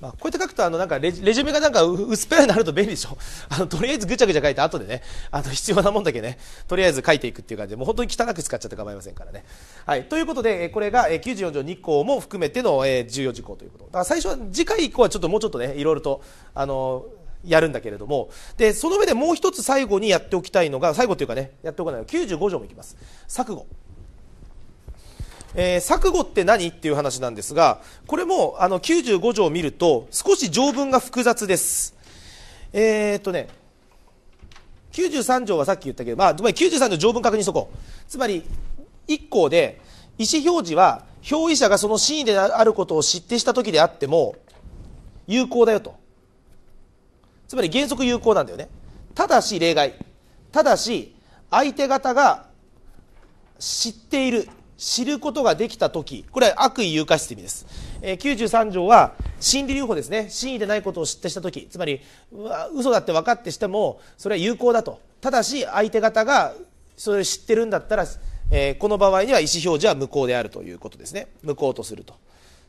[SPEAKER 1] まあ、こうやって書くとあのなんかレジュメがなんか薄っぺらになると便利でしょ あのとりあえずぐちゃぐちゃ書いて後でねあの必要なもんだけねとりあえず書いていくっていう感じでもう本当に汚く使っちゃって構いませんからね、はい、ということでこれが94条2項も含めての重要事項ということだから最初は次回以降はちょっともうちょっとねいろいろとあのやるんだけれどもでその上でもう一つ最後にやっておきたいのが最後というかねやっておかない95条もいきます錯誤えー、錯誤って何っていう話なんですがこれもあの95条を見ると少し条文が複雑ですえー、っとね93条はさっき言ったけど、まあ、つまり93条条文確認しとこうつまり1項で意思表示は表意者がその真意であることを知ってした時であっても有効だよとつまり原則有効なんだよねただし例外ただし相手方が知っている知ることができた時これは悪意誘拐って意味です、えー、93条は心理留保ですね真意でないことを知ってした時つまりうわ嘘だって分かってしてもそれは有効だとただし相手方がそれを知ってるんだったら、えー、この場合には意思表示は無効であるということですね無効とすると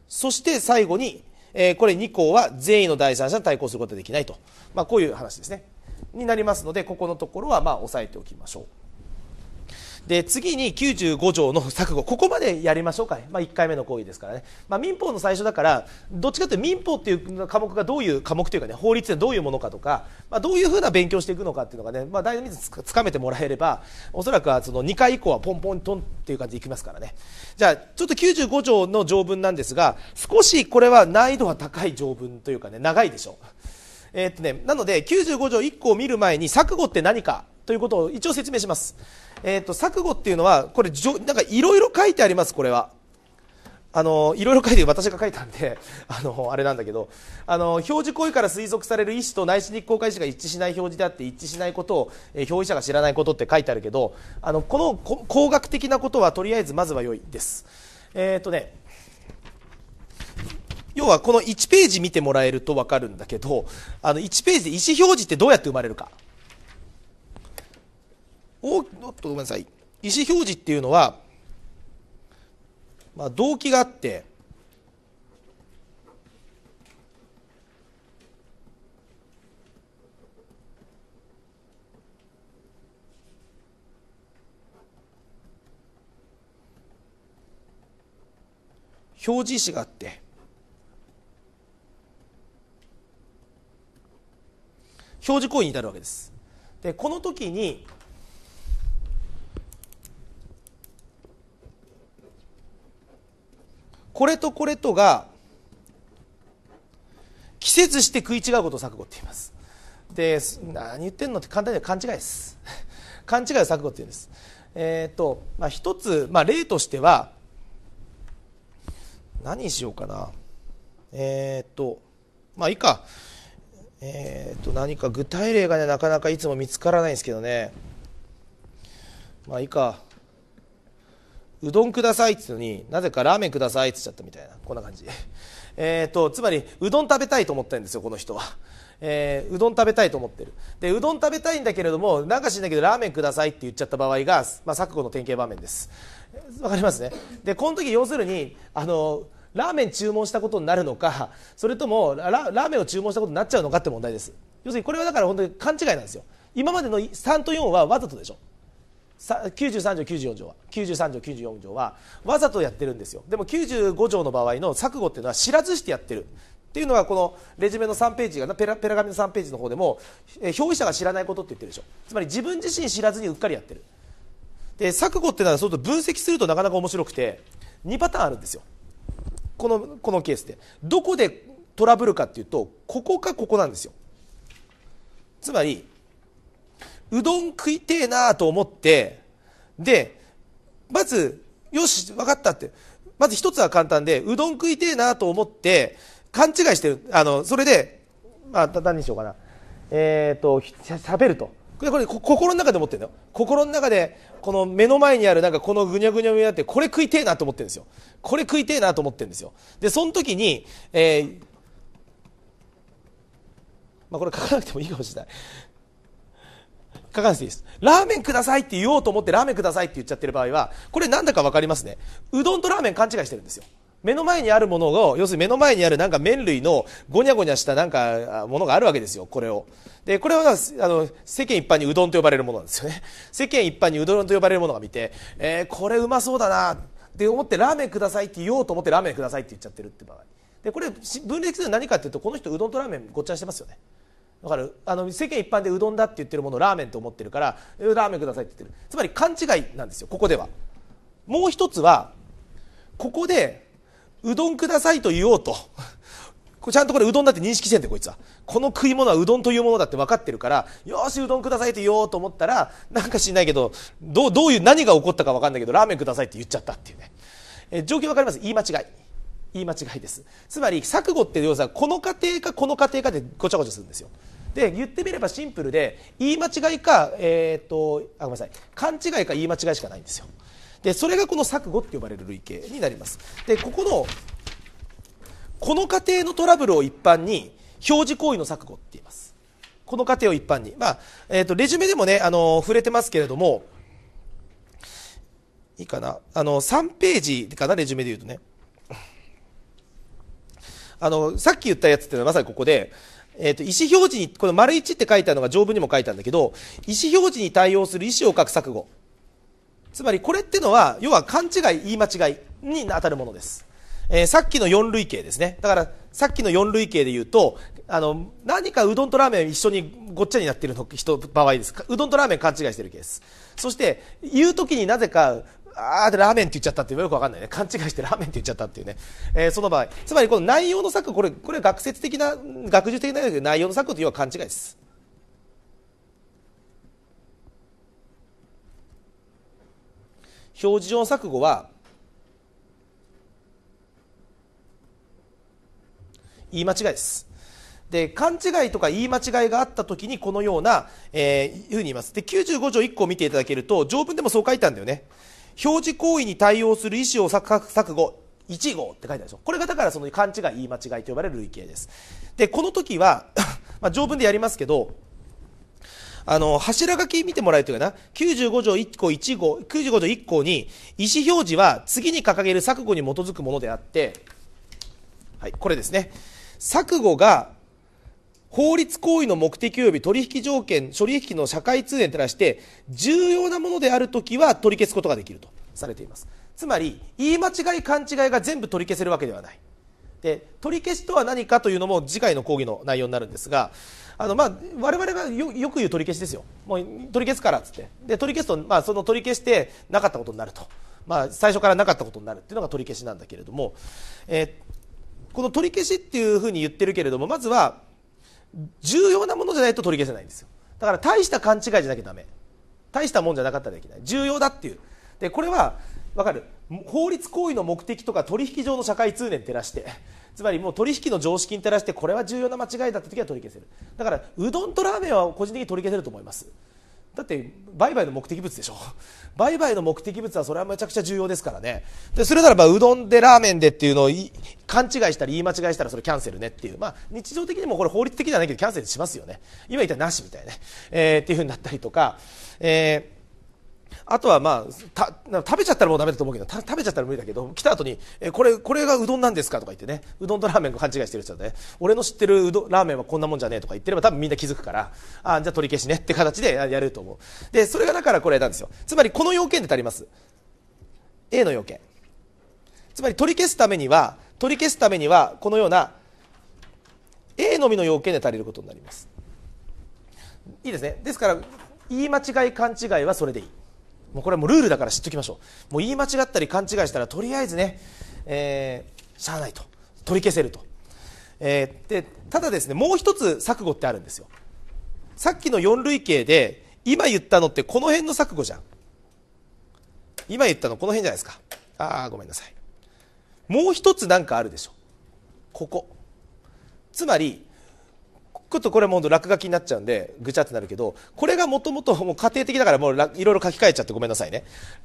[SPEAKER 1] そして最後に、えー、これ2項は善意の第三者に対抗することはできないと、まあ、こういう話ですねになりますのでここのところはまあ押さえておきましょうで次に95条の錯誤ここまでやりましょうかね、まあ、1回目の行為ですからね、まあ、民法の最初だからどっちかというと民法っていう科目がどういう科目というかね法律でどういうものかとか、まあ、どういうふうな勉強していくのかっていうのがね、まあ、大事につかめてもらえればおそらくはその2回以降はポンポントンっていう感じでいきますからねじゃあちょっと95条の条文なんですが少しこれは難易度が高い条文というかね長いでしょうえー、っとね、なので95条1項を見る前に錯誤って何かということを一応説明します、えー、っと錯誤っていうのはこれなんかいろいろ書いてありますこれはあのいろいろ書いて私が書いたんで あのあれなんだけどあの表示行為から推測される意思と内視日光開始が一致しない表示であって一致しないことを、えー、表示者が知らないことって書いてあるけどあのこの工学的なことはとりあえずまずは良いですえー、っとね要はこの1ページ見てもらえると分かるんだけどあの1ページで意思表示ってどうやって生まれるかおっとごめんなさい意思表示っていうのは、まあ、動機があって表示意思があって表示行為に至るわけですでこの時にこれとこれとが季節して食い違うことを錯誤って言いますで何言ってんのって簡単に勘違いです 勘違いを錯誤って言うんですえっ、と、まあ、一つ、まあ、例としては何にしようかなえっ、とまあいいかえー、と何か具体例がねなかなかいつも見つからないんですけどねまあいいかうどんくださいって言うのになぜかラーメンくださいって言っちゃったみたいなこんな感じ えー、とつまりうどん食べたいと思ってるんですよこの人は、えー、うどん食べたいと思ってるでうどん食べたいんだけれどもなんか知んだけどラーメンくださいって言っちゃった場合が、まあ、錯誤の典型場面ですわかりますねでこの時要するにあのラーメン注文したことになるのかそれともラーメンを注文したことになっちゃうのかって問題です要するにこれはだから本当に勘違いなんですよ今までの3と4はわざとでしょ93条94条は93条94条はわざとやってるんですよでも95条の場合の錯誤っていうのは知らずしてやってるっていうのがこのレジュメの3ページがペラペラ紙の3ページの方でも表費者が知らないことって言ってるでしょつまり自分自身知らずにうっかりやってるで錯誤っていうのはそうと分析するとなかなか面白くて2パターンあるんですよこのこのケースでどこでトラブルかっていうとここかここなんですよつまりうどん食いてえなと思ってでまずよし分かったってまず一つは簡単でうどん食いてえなと思って勘違いしてるあのそれでまあ何にしようかなえっ、ー、としゃべるとこれこれ心の中で思ってるんだよ心の中でこの目の前にあるなんかこのぐにゃぐにゃぐにゃってこれ食いてえなと思ってるんですよこれ食いてえなと思ってるんですよでその時に、えーまあ、これ書かなくてもいいかもしれない書かなくていいですラーメンくださいって言おうと思ってラーメンくださいって言っちゃってる場合はこれなんだか分かりますねうどんとラーメン勘違いしてるんですよ目の前にあるものを、要するに目の前にあるなんか麺類のごにゃごにゃしたなんかものがあるわけですよ、これを。で、これは、あの、世間一般にうどんと呼ばれるものなんですよね。世間一般にうどんと呼ばれるものが見て、えー、これうまそうだなって思ってラーメンくださいって言おうと思ってラーメンくださいって言っちゃってるって場合。で、これ分類るのは何かっていうと、この人うどんとラーメンごっちゃしてますよね。だからあの世間一般でうどんだって言ってるものをラーメンと思ってるからラーメンくださいって言ってるつまり勘違いなんですよここではもう一つはここでうどんくださいと言おうと。ちゃんとこれうどんだって認識してんだよ、こいつは。この食い物はうどんというものだって分かってるから、よし、うどんくださいって言おうと思ったら、なんか知んないけど、どう、どういう、何が起こったか分かんないけど、ラーメンくださいって言っちゃったっていうね。え状況分かります言い間違い。言い間違いです。つまり、錯誤って要は、この過程かこの過程かでごちゃごちゃするんですよ。で言ってみればシンプルで言い間違いか、えー、っとあごめんなさい勘違いか言い間違いしかないんですよでそれがこの錯誤って呼ばれる類型になりますでここのこの過程のトラブルを一般に表示行為の錯誤って言いますこの過程を一般に、まあえーと、レジュメでもねあの触れてますけれどもいいかなあの3ページかなレジュメで言うとねあのさっき言ったやつっていうのはまさにここでえーと、意思表示にこの丸1って書いたのが条文にも書いたんだけど意思表示に対応する意思を書く錯誤つまりこれっていうのは要は勘違い言い間違いに当たるものです、えー、さっきの4類型ですねだからさっきの4類型で言うとあの何かうどんとラーメン一緒にごっちゃになってるの人場合ですうどんとラーメン勘違いしてるケースそして言う時になぜかあーでラーメンって言っちゃったってよく分かんないね勘違いしてラーメンって言っちゃったっていうね、えー、その場合つまりこの内容の策これこれ学説的な学術的な内容の策というのは勘違いです表示上錯誤は言い間違いですで勘違いとか言い間違いがあった時にこのような、えー、ふうに言いますで95条1項を見ていただけると条文でもそう書いたんだよね表示行為に対応する意思を錯誤1号って書いてあるでしょこれがだからその勘違い言い間違いと呼ばれる類型ですでこの時は まあ条文でやりますけどあの、柱書き見てもらえるというかな、95条1項1号、95条1項に、意思表示は次に掲げる錯誤に基づくものであって、はい、これですね。錯誤が法律行為の目的及び取引条件、処理引きの社会通念に照らして、重要なものであるときは取り消すことができるとされています。つまり、言い間違い、勘違いが全部取り消せるわけではない。で、取り消しとは何かというのも次回の講義の内容になるんですが、あのまあ我々がよよく言う取り消しですよもう取り消すからっつってで取り消すと、まあ、その取り消してなかったことになると、まあ、最初からなかったことになるっていうのが取り消しなんだけれども、えー、この取り消しっていうふうに言ってるけれどもまずは重要なものじゃないと取り消せないんですよだから大した勘違いじゃなきゃだめ、大したもんじゃなかったらできない重要だっていうでこれは分かる法律行為の目的とか取引上の社会通念照らしてつまりもう取引の常識に照らしてこれは重要な間違いだった時は取り消せるだからうどんとラーメンは個人的に取り消せると思いますだって売買の目的物でしょ 売買の目的物はそれはめちゃくちゃ重要ですからねでそれならばうどんでラーメンでっていうのを勘違いしたり言い間違いしたらそれキャンセルねっていうまあ日常的にもこれ法律的じゃないけどキャンセルしますよね今言ったらなしみたいなね、えー、っていうふうになったりとか、えーあとはまあ食べちゃったらもうダメだと思うけど食べちゃったら無理だけど来た後にえこれこれがうどんなんですかとか言ってねうどんとラーメンを勘違いしてる人で、ね、俺の知ってるうどラーメンはこんなもんじゃねえとか言ってれば多分みんな気づくからあじゃあ取り消しねって形でやると思うでそれがだからこれなんですよつまりこの要件で足ります A の要件つまり取り消すためには取り消すためにはこのような A のみの要件で足りることになりますいいですねですから言い間違い勘違いはそれでいいもうこれはもうルールだから知っておきましょうもう言い間違ったり勘違いしたらとりあえずね、えー、しゃあないと取り消せると、えー、でただですねもう一つ錯誤ってあるんですよさっきの4類型で今言ったのってこの辺の錯誤じゃん今言ったのこの辺じゃないですかああごめんなさいもう一つ何かあるでしょここつまりちょっとこれも落書きになっちゃうんでぐちゃってなるけどこれがもともと 家庭的だからもういろいろ書き換えちゃってごめんなさいね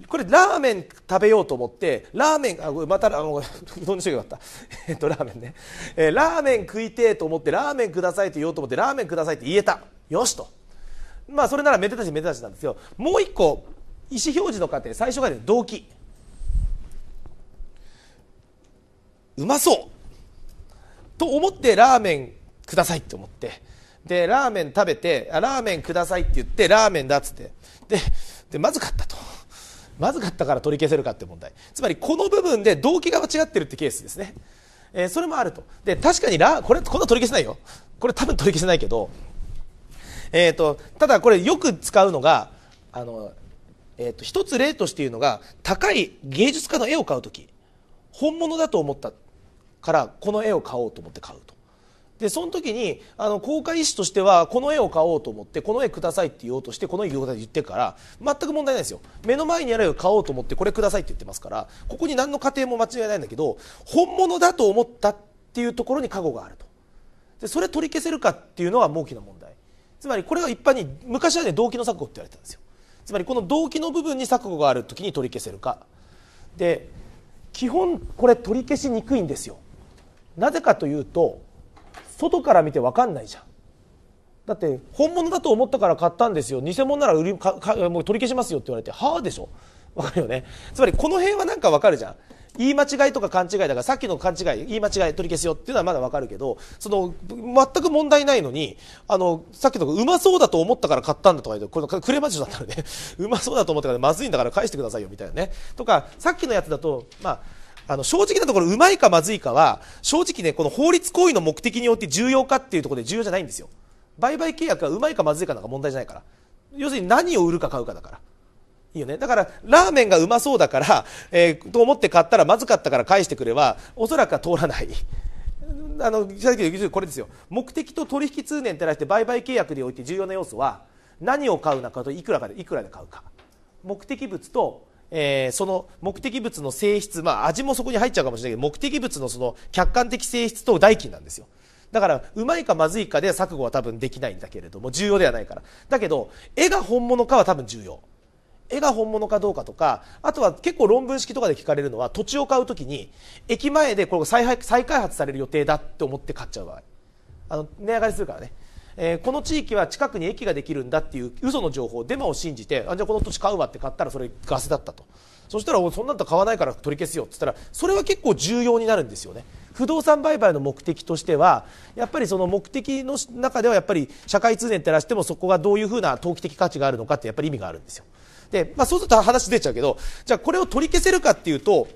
[SPEAKER 1] これラーメン食べようと思ってラーメンあまた どんでしようよかった えっとラーメンね、えー、ラーメン食いてえと思ってラーメンくださいって言おうと思ってラーメンくださいって言えたよしとまあそれならめでたしめでたしなんですよもう一個意思表示の過程最初が、動機うまそうと思ってラーメンくださいって思ってでラーメン食べてあラーメンくださいって言ってラーメンだっつってででまずかったとまずかったから取り消せるかって問題つまりこの部分で動機が間違ってるってケースですね、えー、それもあるとで確かにラこれこんな取り消せないよこれ多分取り消せないけど、えーと、ただこれよく使うのがあの、えーと、と一つ例としていうのが高い芸術家の絵を買う時本物だと思ったからこの絵を買おうと思って買うとでその時にあの公開医師としてはこの絵を買おうと思ってこの絵くださいって言おうとしてこの絵をって言ってから全く問題ないですよ目の前にある絵を買おうと思ってこれくださいって言ってますからここに何の過程も間違いないんだけど本物だと思ったっていうところに過去があるとでそれ取り消せるかっていうのは大きな問題つまりこれは一般に昔はね動機の錯誤って言われてたんですよつまりこの動機の部分に錯誤がある時に取り消せるかで基本これ取り消しにくいんですよなぜかというと外から見て分かんないじゃんだって本物だと思ったから買ったんですよ偽物なら売りかかもう取り消しますよって言われてはあでしょわかるよねつまりこの辺はなんかわかるじゃん言い間違いとか勘違いだからさっきの勘違い言い間違い取り消すよっていうのはまだわかるけどその全く問題ないのにあのさっきのうまそうだと思ったから買ったんだとか言うとこれクレマジュだったらね うまそうだと思ったからまずいんだから返してくださいよみたいなねとかさっきのやつだとまああの正直なところうまいかまずいかは正直ねこの法律行為の目的によって重要かっていうところで重要じゃないんですよ売買契約はうまいかまずいかなんか問題じゃないから要するに何を売るか買うかだからいいよねだからラーメンがうまそうだから、えー、と思って買ったらまずかったから返してくれはおそらくは通らないあのさっきのこれですよ目的と取引通念照らして売買契約において重要な要素は何を買うのかといくらかでいくらで買うか目的物とえー、その目的物の性質、まあ、味もそこに入っちゃうかもしれないけど目的物のその客観的性質と代金なんですよだからうまいかまずいかで錯誤は多分できないんだけれども重要ではないからだけど絵が本物かは多分重要絵が本物かどうかとかあとは結構論文式とかで聞かれるのは土地を買う時に駅前でこれ再再開発される予定だって思って買っちゃう場合あの値上がりするからねえー、この地域は近くに駅ができるんだっていう嘘の情報デマを信じてあじゃあこの土地買うわって買ったらそれガセだったとそしたらそんなんと買わないから取り消すよって言ったらそれは結構重要になるんですよね。不動産売買の目的としてはやっぱりその目的の中ではやっぱり社会通念照らしてもそこがどういうふうな投機的価値があるのかってやっぱり意味があるんですよ。で、まあ、そうすると話出ちゃうけどじゃあこれを取り消せるかっていうと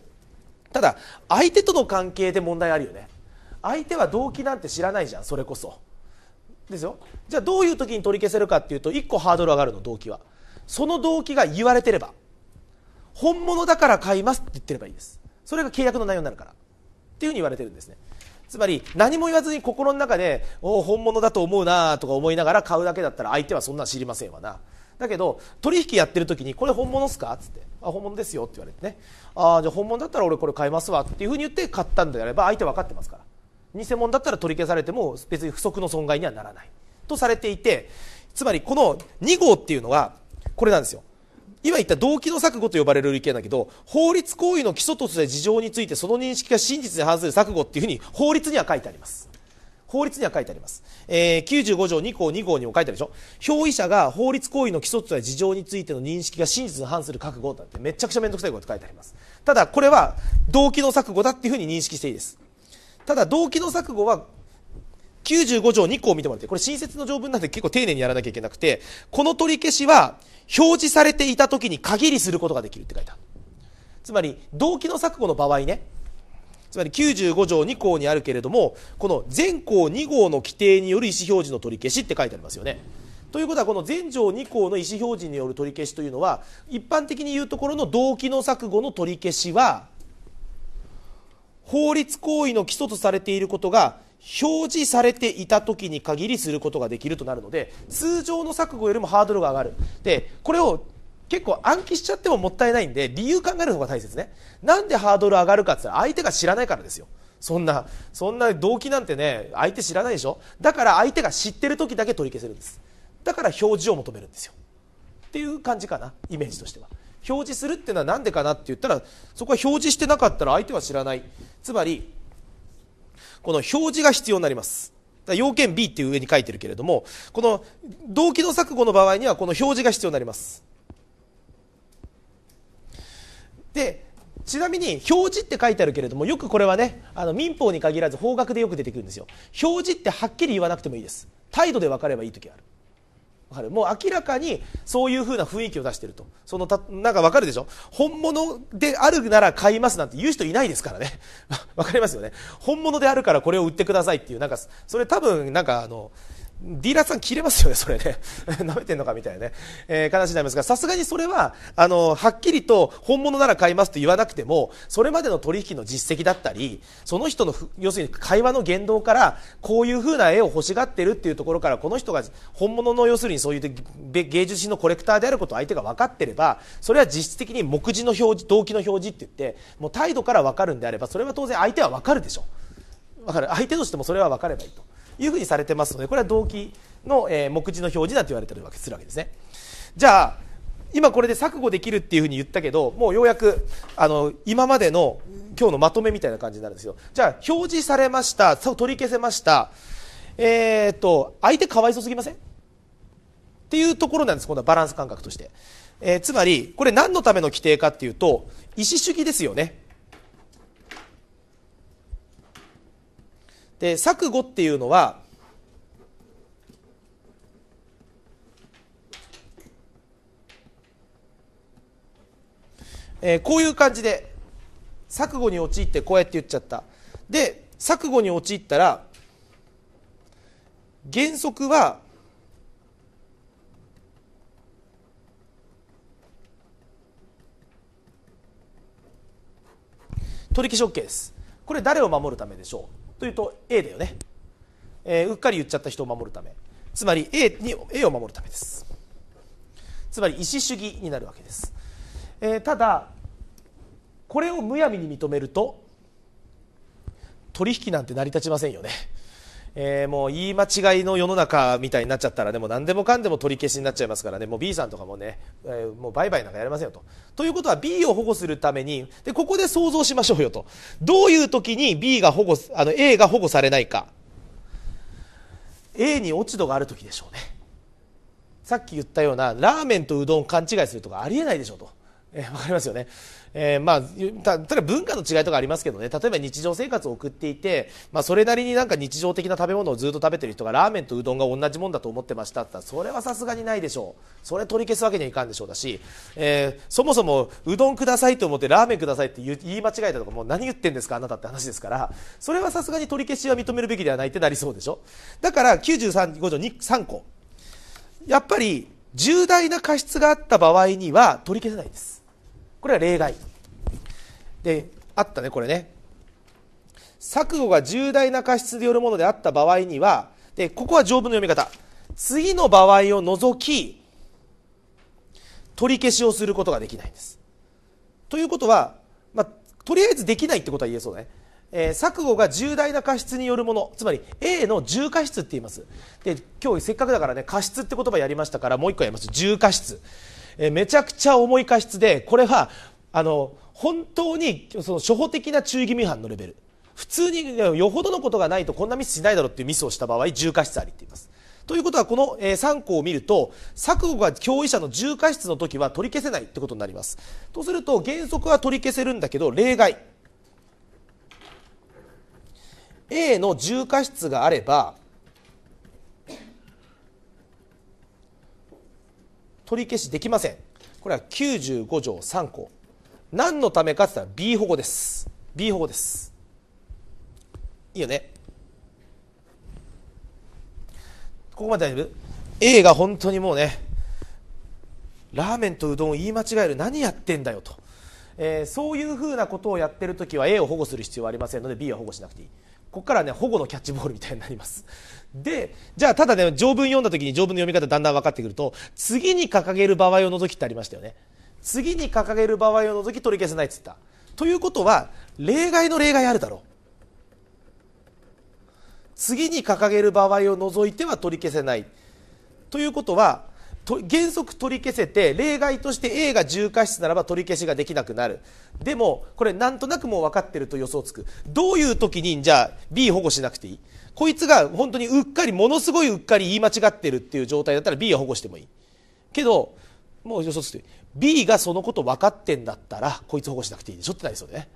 [SPEAKER 1] ただ相手との関係で問題あるよね相手は動機なんて知らないじゃんそれこそ。ですよじゃあどういう時に取り消せるかっていうと1個ハードル上がるの動機はその動機が言われてれば本物だから買いますって言ってればいいですそれが契約の内容になるからっていうふうに言われてるんですねつまり何も言わずに心の中でお本物だと思うなとか思いながら買うだけだったら相手はそんな知りませんわなだけど取引やってる時にこれ本物っすかっつってあ本物ですよって言われてねあじゃあ本物だったら俺これ買いますわっていうふうに言って買ったんであれば相手分かってますから偽物だったら取り消されても別に不足の損害にはならないとされていてつまりこの2号っていうのはこれなんですよ今言った動機の錯誤と呼ばれる類型だけど法律行為の基礎とすて事情についてその認識が真実に反する錯誤っていうふうに法律には書いてあります法律には書いてあります、えー、95条2項2号にも書いてあるでしょ表意者が法律行為の基礎として事情についての認識が真実に反する覚悟だってめちゃくちゃ面倒くさいこと書いてありますただこれは動機の錯誤だっていうふうに認識していいですただ動機の錯誤は95条2項を見てもらって、これ新設の条文なんで結構丁寧にやらなきゃいけなくて、この取り消しは表示されていた時に限りすることができるって書いてある。つまり動機の錯誤の場合ね、つまり95条2項にあるけれども、この全項2号の規定による意思表示の取り消しって書いてありますよね。ということはこの全条2項の意思表示による取り消しというのは一般的に言うところの動機の錯誤の取り消しは法律行為の基礎とされていることが表示されていた時に限りすることができるとなるので通常の錯誤よりもハードルが上がるでこれを結構暗記しちゃってももったいないんで理由考える方が大切ねなんでハードル上がるかって言ったら相手が知らないからですよそんなそんな動機なんてね相手知らないでしょだから相手が知ってる時だけ取り消せるんですだから表示を求めるんですよっていう感じかなイメージとしては表示するっていうのは何でかなって言ったらそこは表示してなかったら相手は知らないつまりこの表示が必要になります要件 B っていう上に書いてるけれどもこの動機の錯誤の場合にはこの表示が必要になりますでちなみに表示って書いてあるけれどもよくこれはねあの民法に限らず法学でよく出てくるんですよ表示ってはっきり言わなくてもいいです態度で分かればいい時あるわかるもう明らかにそういう風な雰囲気を出してるとそのたなんかわかるでしょ本物であるなら買いますなんて言う人いないですからねわかりますよね本物であるからこれを売ってくださいっていうなんかそれ多分なんかあのディーラーさん切れますよね、それね。舐めてんのかみたいなね、えー、形になりますが、さすがにそれは、あの、はっきりと本物なら買いますと言わなくても、それまでの取引の実績だったり、その人の、要するに会話の言動から、こういう風な絵を欲しがってるっていうところから、この人が本物の要するにそういう芸術品のコレクターであることを相手が分かってれば、それは実質的に目次の表示、動機の表示って言って、もう態度から分かるんであれば、それは当然相手は分かるでしょ。分かる。相手としてもそれは分かればいいと。いうふうにされてますのでこれは動機の、えー、目次の表示だと言われてるわけするわけですねじゃあ今これで錯誤できるっていうふうに言ったけどもうようやくあの今までの今日のまとめみたいな感じになるんですよじゃあ表示されました取り消せましたえー、っと相手かわいそうすぎませんっていうところなんです今度はバランス感覚として、えー、つまりこれ何のための規定かっていうと意思主義ですよねで錯誤っていうのはえこういう感じで錯誤に陥ってこうやって言っちゃったで錯誤に陥ったら原則は取り消し OK ですこれ誰を守るためでしょうというと A だよね、えー、うっかり言っちゃった人を守るためつまり A, に A を守るためですつまり意思主義になるわけです、えー、ただこれをむやみに認めると取引なんて成り立ちませんよねえー、もう言い間違いの世の中みたいになっちゃったら、ね、もう何でもかんでも取り消しになっちゃいますからねもう B さんとかもね、えー、もうバイなんかやれませんよと。ということは B を保護するためにでここで想像しましょうよとどういう時に B が保護あの A が保護されないか A に落ち度がある時でしょうねさっき言ったようなラーメンとうどん勘違いするとかありえないでしょうと、えー、分かりますよね。えー、まあ、たえば文化の違いとかありますけどね、例えば日常生活を送っていて、まあ、それなりになんか日常的な食べ物をずっと食べてる人がラーメンとうどんが同じもんだと思ってましたってそれはさすがにないでしょう。それ取り消すわけにはいかんでしょうだし、えー、そもそもうどんくださいと思ってラーメンくださいって言い間違えたとか、もう何言ってんですかあなたって話ですから、それはさすがに取り消しは認めるべきではないってなりそうでしょ。だから93条3個。やっぱり重大な過失があった場合には取り消せないんです。これは例外であったねこれね錯誤が重大な過失によるものであった場合にはでここは条文の読み方次の場合を除き取り消しをすることができないんですということは、まあ、とりあえずできないってことは言えそうだねえー、錯誤が重大な過失によるものつまり A の重過失って言いますで今日せっかくだからね過失って言葉やりましたからもう一個やります重過失えめちゃくちゃ重い過失でこれはあの本当にその初歩的な注意義務違反のレベル普通によほどのことがないとこんなミスしないだろうっていうミスをした場合重過失ありって言います。ということはこの3項を見ると錯誤が教位者の重過失の時は取り消せないってことになりますとすると原則は取り消せるんだけど例外 A の重過失があれば取り消しできませんこれは95条3項何のためかって言ったら B 保護です B 保護ですいいよねここまで大丈夫 A が本当にもうねラーメンとうどんを言い間違える何やってんだよと、えー、そういうふうなことをやってるときは A を保護する必要はありませんので B は保護しなくていいここからね保護のキャッチボールみたいになりますでじゃあただね条文読んだ時に条文の読み方だんだん分かってくると次に掲げる場合を除きってありましたよね次に掲げる場合を除き取り消せないっつったということは例外の例外あるだろう次に掲げる場合を除いては取り消せないということは原則取り消せて例外として A が重過失ならば取り消しができなくなるでもこれなんとなくもう分かってると予想つくどういう時にじゃあ B 保護しなくていいこいつが本当にうっかりものすごいうっかり言い間違ってるっていう状態だったら B は保護してもいいけどもう予想して B がそのこと分かってんだったらこいつ保護しなくていいでしょってないですよね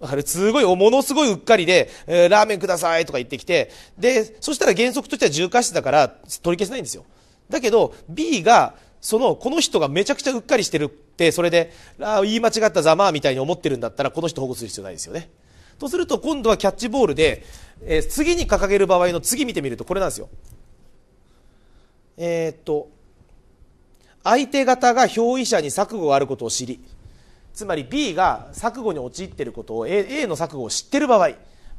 [SPEAKER 1] わかるすごい、ものすごいうっかりで、えー、ラーメンくださいとか言ってきて、で、そしたら原則としては重過失だから取り消せないんですよ。だけど、B が、その、この人がめちゃくちゃうっかりしてるって、それで、ああ、言い間違ったざまみたいに思ってるんだったら、この人保護する必要ないですよね。とすると今度はキャッチボールで、えー、次に掲げる場合の次見てみるとこれなんですよえー、っと相手方が表依者に錯誤があることを知りつまり B が錯誤に陥っていることを A, A の錯誤を知っている場合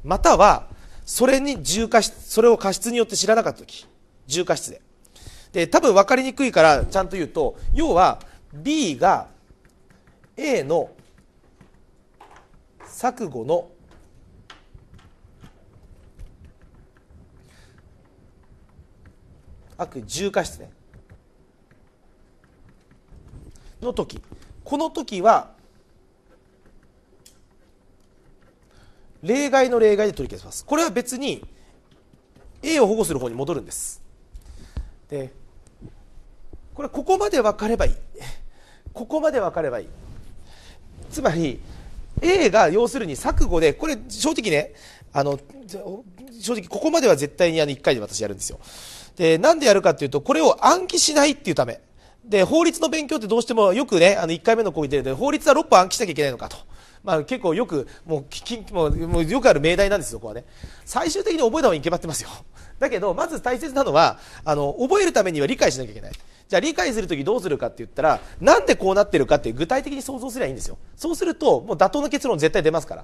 [SPEAKER 1] またはそれに重過失それを過失によって知らなかった時重過失でで多分分かりにくいからちゃんと言うと要は B が A の錯誤の悪重過失ねの時この時は例外の例外で取り消しますこれは別に A を保護する方に戻るんですでこれここまで分かればいいここまで分かればいいつまり A が要するに錯誤でこれ正直ねあの正直ここまでは絶対にあの1回で私やるんですよで、なんでやるかっていうと、これを暗記しないっていうため。で、法律の勉強ってどうしてもよくね、あの、1回目の講義で、法律は6本暗記しなきゃいけないのかと。まあ、結構よくもうきもうもうよくある命題なんですよ、ここはね最終的に覚えた方がいけばってますよ だけどまず大切なのはあの覚えるためには理解しなきゃいけないじゃあ理解する時どうするかって言ったらなんでこうなってるかって具体的に想像すればいいんですよそうするともう妥当な結論絶対出ますか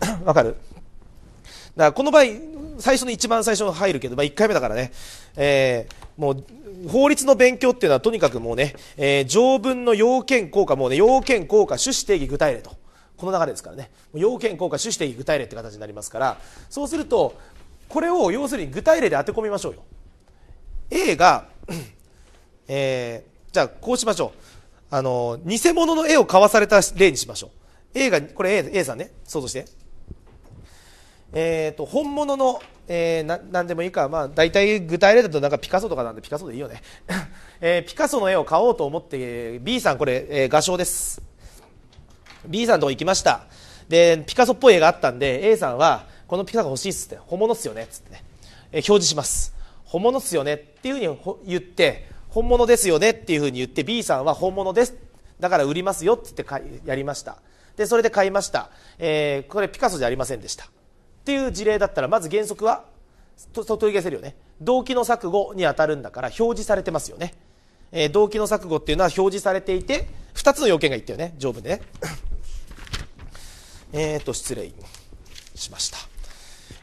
[SPEAKER 1] ら わかるだからこの場合、最初の一番最初の入るけど、まあ、1回目だからね、えー、もう法律の勉強っていうのはとにかくもうね、えー、条文の要件、効果、もうね、要件、効果、趣旨、定義、具体例と。この流れですからね。要件、効果、趣旨、定義、具体例って形になりますから、そうすると、これを要するに具体例で当て込みましょうよ。A が、えー、じゃあこうしましょう。あの、偽物の絵を買わされた例にしましょう。A が、これ A, A さんね、想像して。えーと、本物の、えー、何でもいいか、まあ、大体具体例だとなんかピカソとかなんでピカソでいいよね、えー、ピカソの絵を買おうと思って B さんこれ、えー、画商です B さんとこ行きましたでピカソっぽい絵があったんで A さんはこのピカソ欲しいっつって本物っすよねっつって、ね、えー、表示します本物っすよねっていうふうに言って本物ですよねっていうふうに言って B さんは本物ですだから売りますよって言ってやりましたでそれで買いました、えー、これピカソじゃありませんでしたっていう事例だったらまず原則は取り消せるよね動機の錯誤に当たるんだから表示されてますよね、えー、動機の錯誤っていうのは表示されていて2つの要件が言ったよね条文でねえっと失礼しました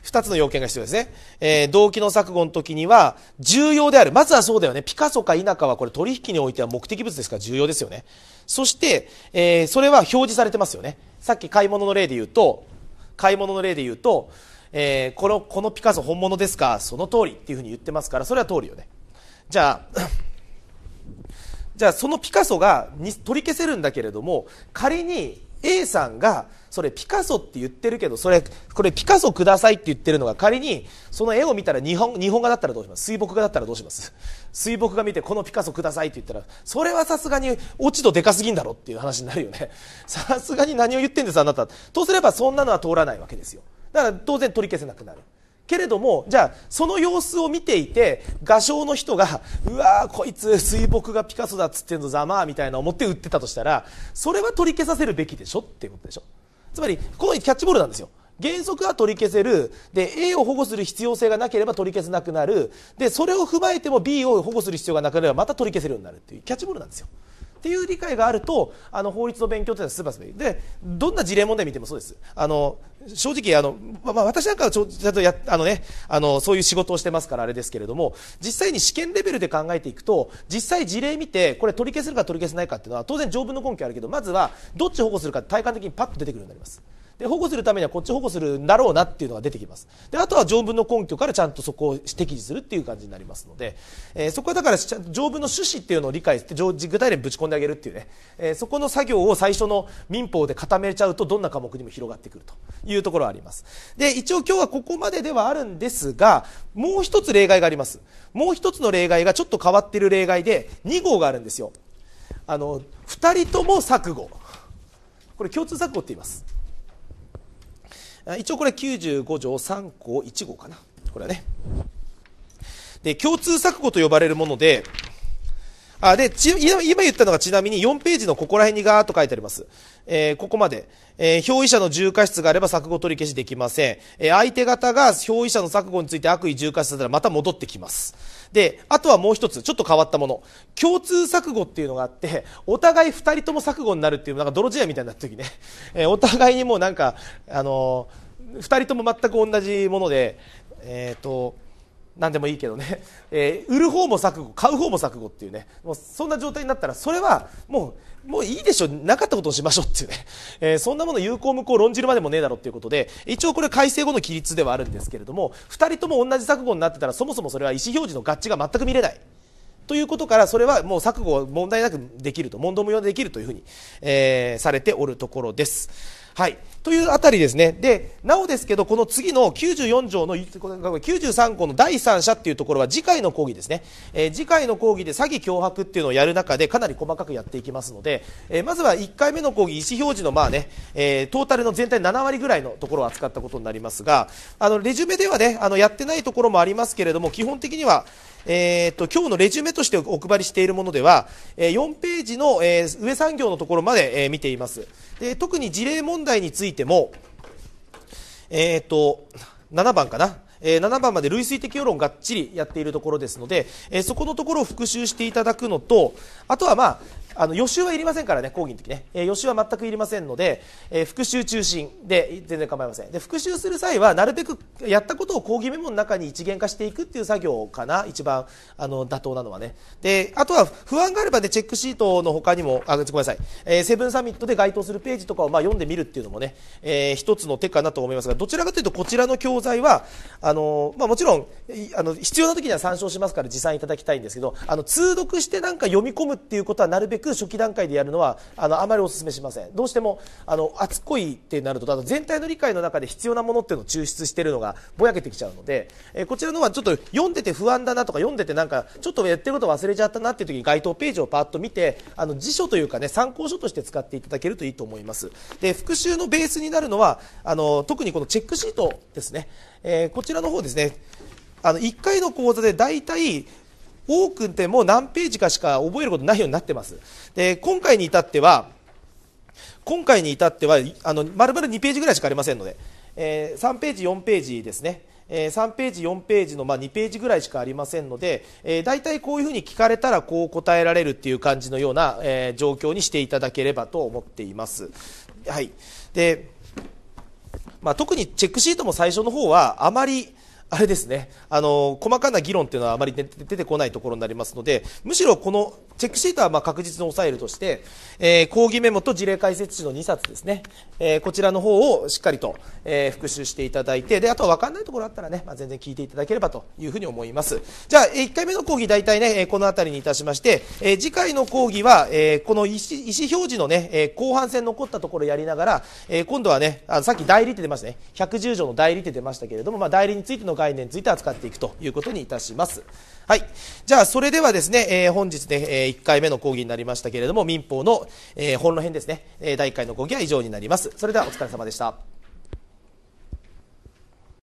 [SPEAKER 1] 2つの要件が必要ですね、えー、動機の錯誤の時には重要であるまずはそうだよねピカソか否かはこれ取引においては目的物ですから重要ですよねそして、えー、それは表示されてますよねさっき買い物の例で言うと買い物の例で言うと、えー、このこのピカソ本物ですかその通りっていうふうに言ってますからそれは通るよねじゃあじゃあそのピカソが取り消せるんだけれども仮に A さんが「それピカソって言ってるけどそれこれピカソくださいって言ってるのが仮にその絵を見たら日本日本画だったらどうします水墨画だったらどうします水墨画見てこのピカソくださいって言ったらそれはさすがに落ち度でかすぎんだろっていう話になるよね さすがに何を言ってんですあなたとすればそんなのは通らないわけですよだから当然取り消せなくなるけれどもじゃあその様子を見ていて画商の人がうわーこいつ水墨画ピカソだっつってんのざまあみたいな思って売ってたとしたらそれは取り消させるべきでしょっていうことでしょつまりこのキャッチボールなんですよ原則は取り消せるで A を保護する必要性がなければ取り消せなくなるでそれを踏まえても B を保護する必要がなくなればまた取り消せるようになるっていうキャッチボールなんですよっていう理解があるとあの法律の勉強というのはスバスバでどんな事例問題見てもそうですあの正直あの、まあ、私なんかはちょちやあの、ね、あのそういう仕事をしてますからあれですけれども実際に試験レベルで考えていくと実際事例見てこれ取り消せるか取り消せないかっていうのは当然条文の根拠あるけどまずはどっち保護するか体感的にパッと出てくるようになりますで、保護するためにはこっち保護するんだろうなっていうのが出てきます。で、あとは条文の根拠からちゃんとそこを適時するっていう感じになりますので、えー、そこはだから条文の趣旨っていうのを理解して、具体例にぶち込んであげるっていうね、えー、そこの作業を最初の民法で固めちゃうとどんな科目にも広がってくるというところはあります。で、一応今日はここまでではあるんですが、もう一つ例外があります。もう一つの例外がちょっと変わってる例外で、2号があるんですよ。あの、2人とも錯誤。これ共通錯誤って言います。一応これ95条3項1号かなこれはねで共通錯誤と呼ばれるものであ、で、ち、今言ったのがちなみに4ページのここら辺にガーッと書いてあります。えー、ここまで。えー、表意者の重過失があれば錯誤取り消しできません。えー、相手方が表意者の錯誤について悪意重過失だったらまた戻ってきます。で、あとはもう一つ、ちょっと変わったもの。共通錯誤っていうのがあって、お互い二人とも錯誤になるっていう、なんか泥試合みたいになった時ね。えー、お互いにもうなんか、あのー、二人とも全く同じもので、えっ、ー、と、何でもいいけどね、えー、売る方も錯誤買う方も錯誤っていうねもうそんな状態になったらそれはもうもういいでしょなかったことをしましょうっていうね、えー、そんなもの有効無効論じるまでもねえだろっていうことで一応これ改正後の規律ではあるんですけれども2人とも同じ錯誤になってたらそもそもそれは意思表示の合致が全く見れない。ということからそれはもう錯誤問題なくできると問答無用でできるというふうに、えー、されておるところです。はい、というあたりですねでなおですけどこの次の94条の93項の第三者っていうところは次回の講義ですね、えー、次回の講義で詐欺脅迫っていうのをやる中でかなり細かくやっていきますので、えー、まずは1回目の講義意思表示のまあね、えー、トータルの全体7割ぐらいのところを扱ったことになりますがあのレジュメではねあのやってないところもありますけれども基本的にはえーと、今日のレジュメとしてお配りしているものでは、え4ページの、え上産業のところまで、え見ていますで特に事例問題についても、えーと、7番かなえ7番まで類推的世論がっちりやっているところですので、えそこのところを復習していただくのとあとは、まああの予習はいりませんからね、講義の時ね、えー、予習は全くいりませんので、えー、復習中心で全然構いませんで復習する際はなるべくやったことを講義メモの中に一元化していくっていう作業かな一番あの妥当なのはねであとは不安があればねチェックシートの他にもあごめんなさい、えー、セブンサミットで該当するページとかをまあ読んでみるっていうのもね、えー、一つの手かなと思いますがどちらかというとこちらの教材はあの、まあ、もちろんあの必要な時には参照しますから持参いただきたいんですけどあの通読してなんか読み込むっていうことはなるべくく初期段階でやるのはあのあまりお勧めしませんどうしてもあの熱っこいってなるとあと全体の理解の中で必要なものっていうのを抽出しているのがぼやけてきちゃうので、えこちらのはちょっと読んでて不安だなとか読んでてなんかちょっとやってること忘れちゃったなっていう時に該当ページをパッと見てあの辞書というかね参考書として使っていただけるといいと思いますで復習のベースになるのはあの特にこのチェックシートですね、えー、こちらの方ですねあの1回の講座で大体多くてもう何ページかしか覚えることないようになってます。で今回に至っては今回に至ってはあの丸々2ページぐらいしかありませんので、えー、3ページ4ページですね。えー、3ページ、4ページの、まあ、2ページぐらいしかありませんので、えー、大体こういうふうに聞かれたらこう答えられるっていう感じのような、えー、状況にしていただければと思っています。はいでまあ、特にチェックシートも最初の方はあまりあれですねあの細かな議論というのはあまり出てこないところになりますのでむしろこのチェックシートはまあ確実に抑えるとして、えー、講義メモと事例解説書の2冊ですね、えー、こちらの方をしっかりと、えー、復習していただいてであとは分かんないところあったらね、まあ、全然聞いていただければというふうに思いますじゃあ、1回目の講義大体ねこの辺りにいたしまして、え次回の講義は、えこの意思意思表示のね、え後半戦残ったところをやりながら、え今度はねあのさっき代理って出ましたね110条の代理って出ましたけれども、まあ、代理についての概念について扱っていくということにいたします。はい、じゃあそれではですね、えー、本日ね、えー、1回目の講義になりましたけれども民法の、えー、本の編ですね、えー、第1回の講義は以上になります。それではお疲れ様でした。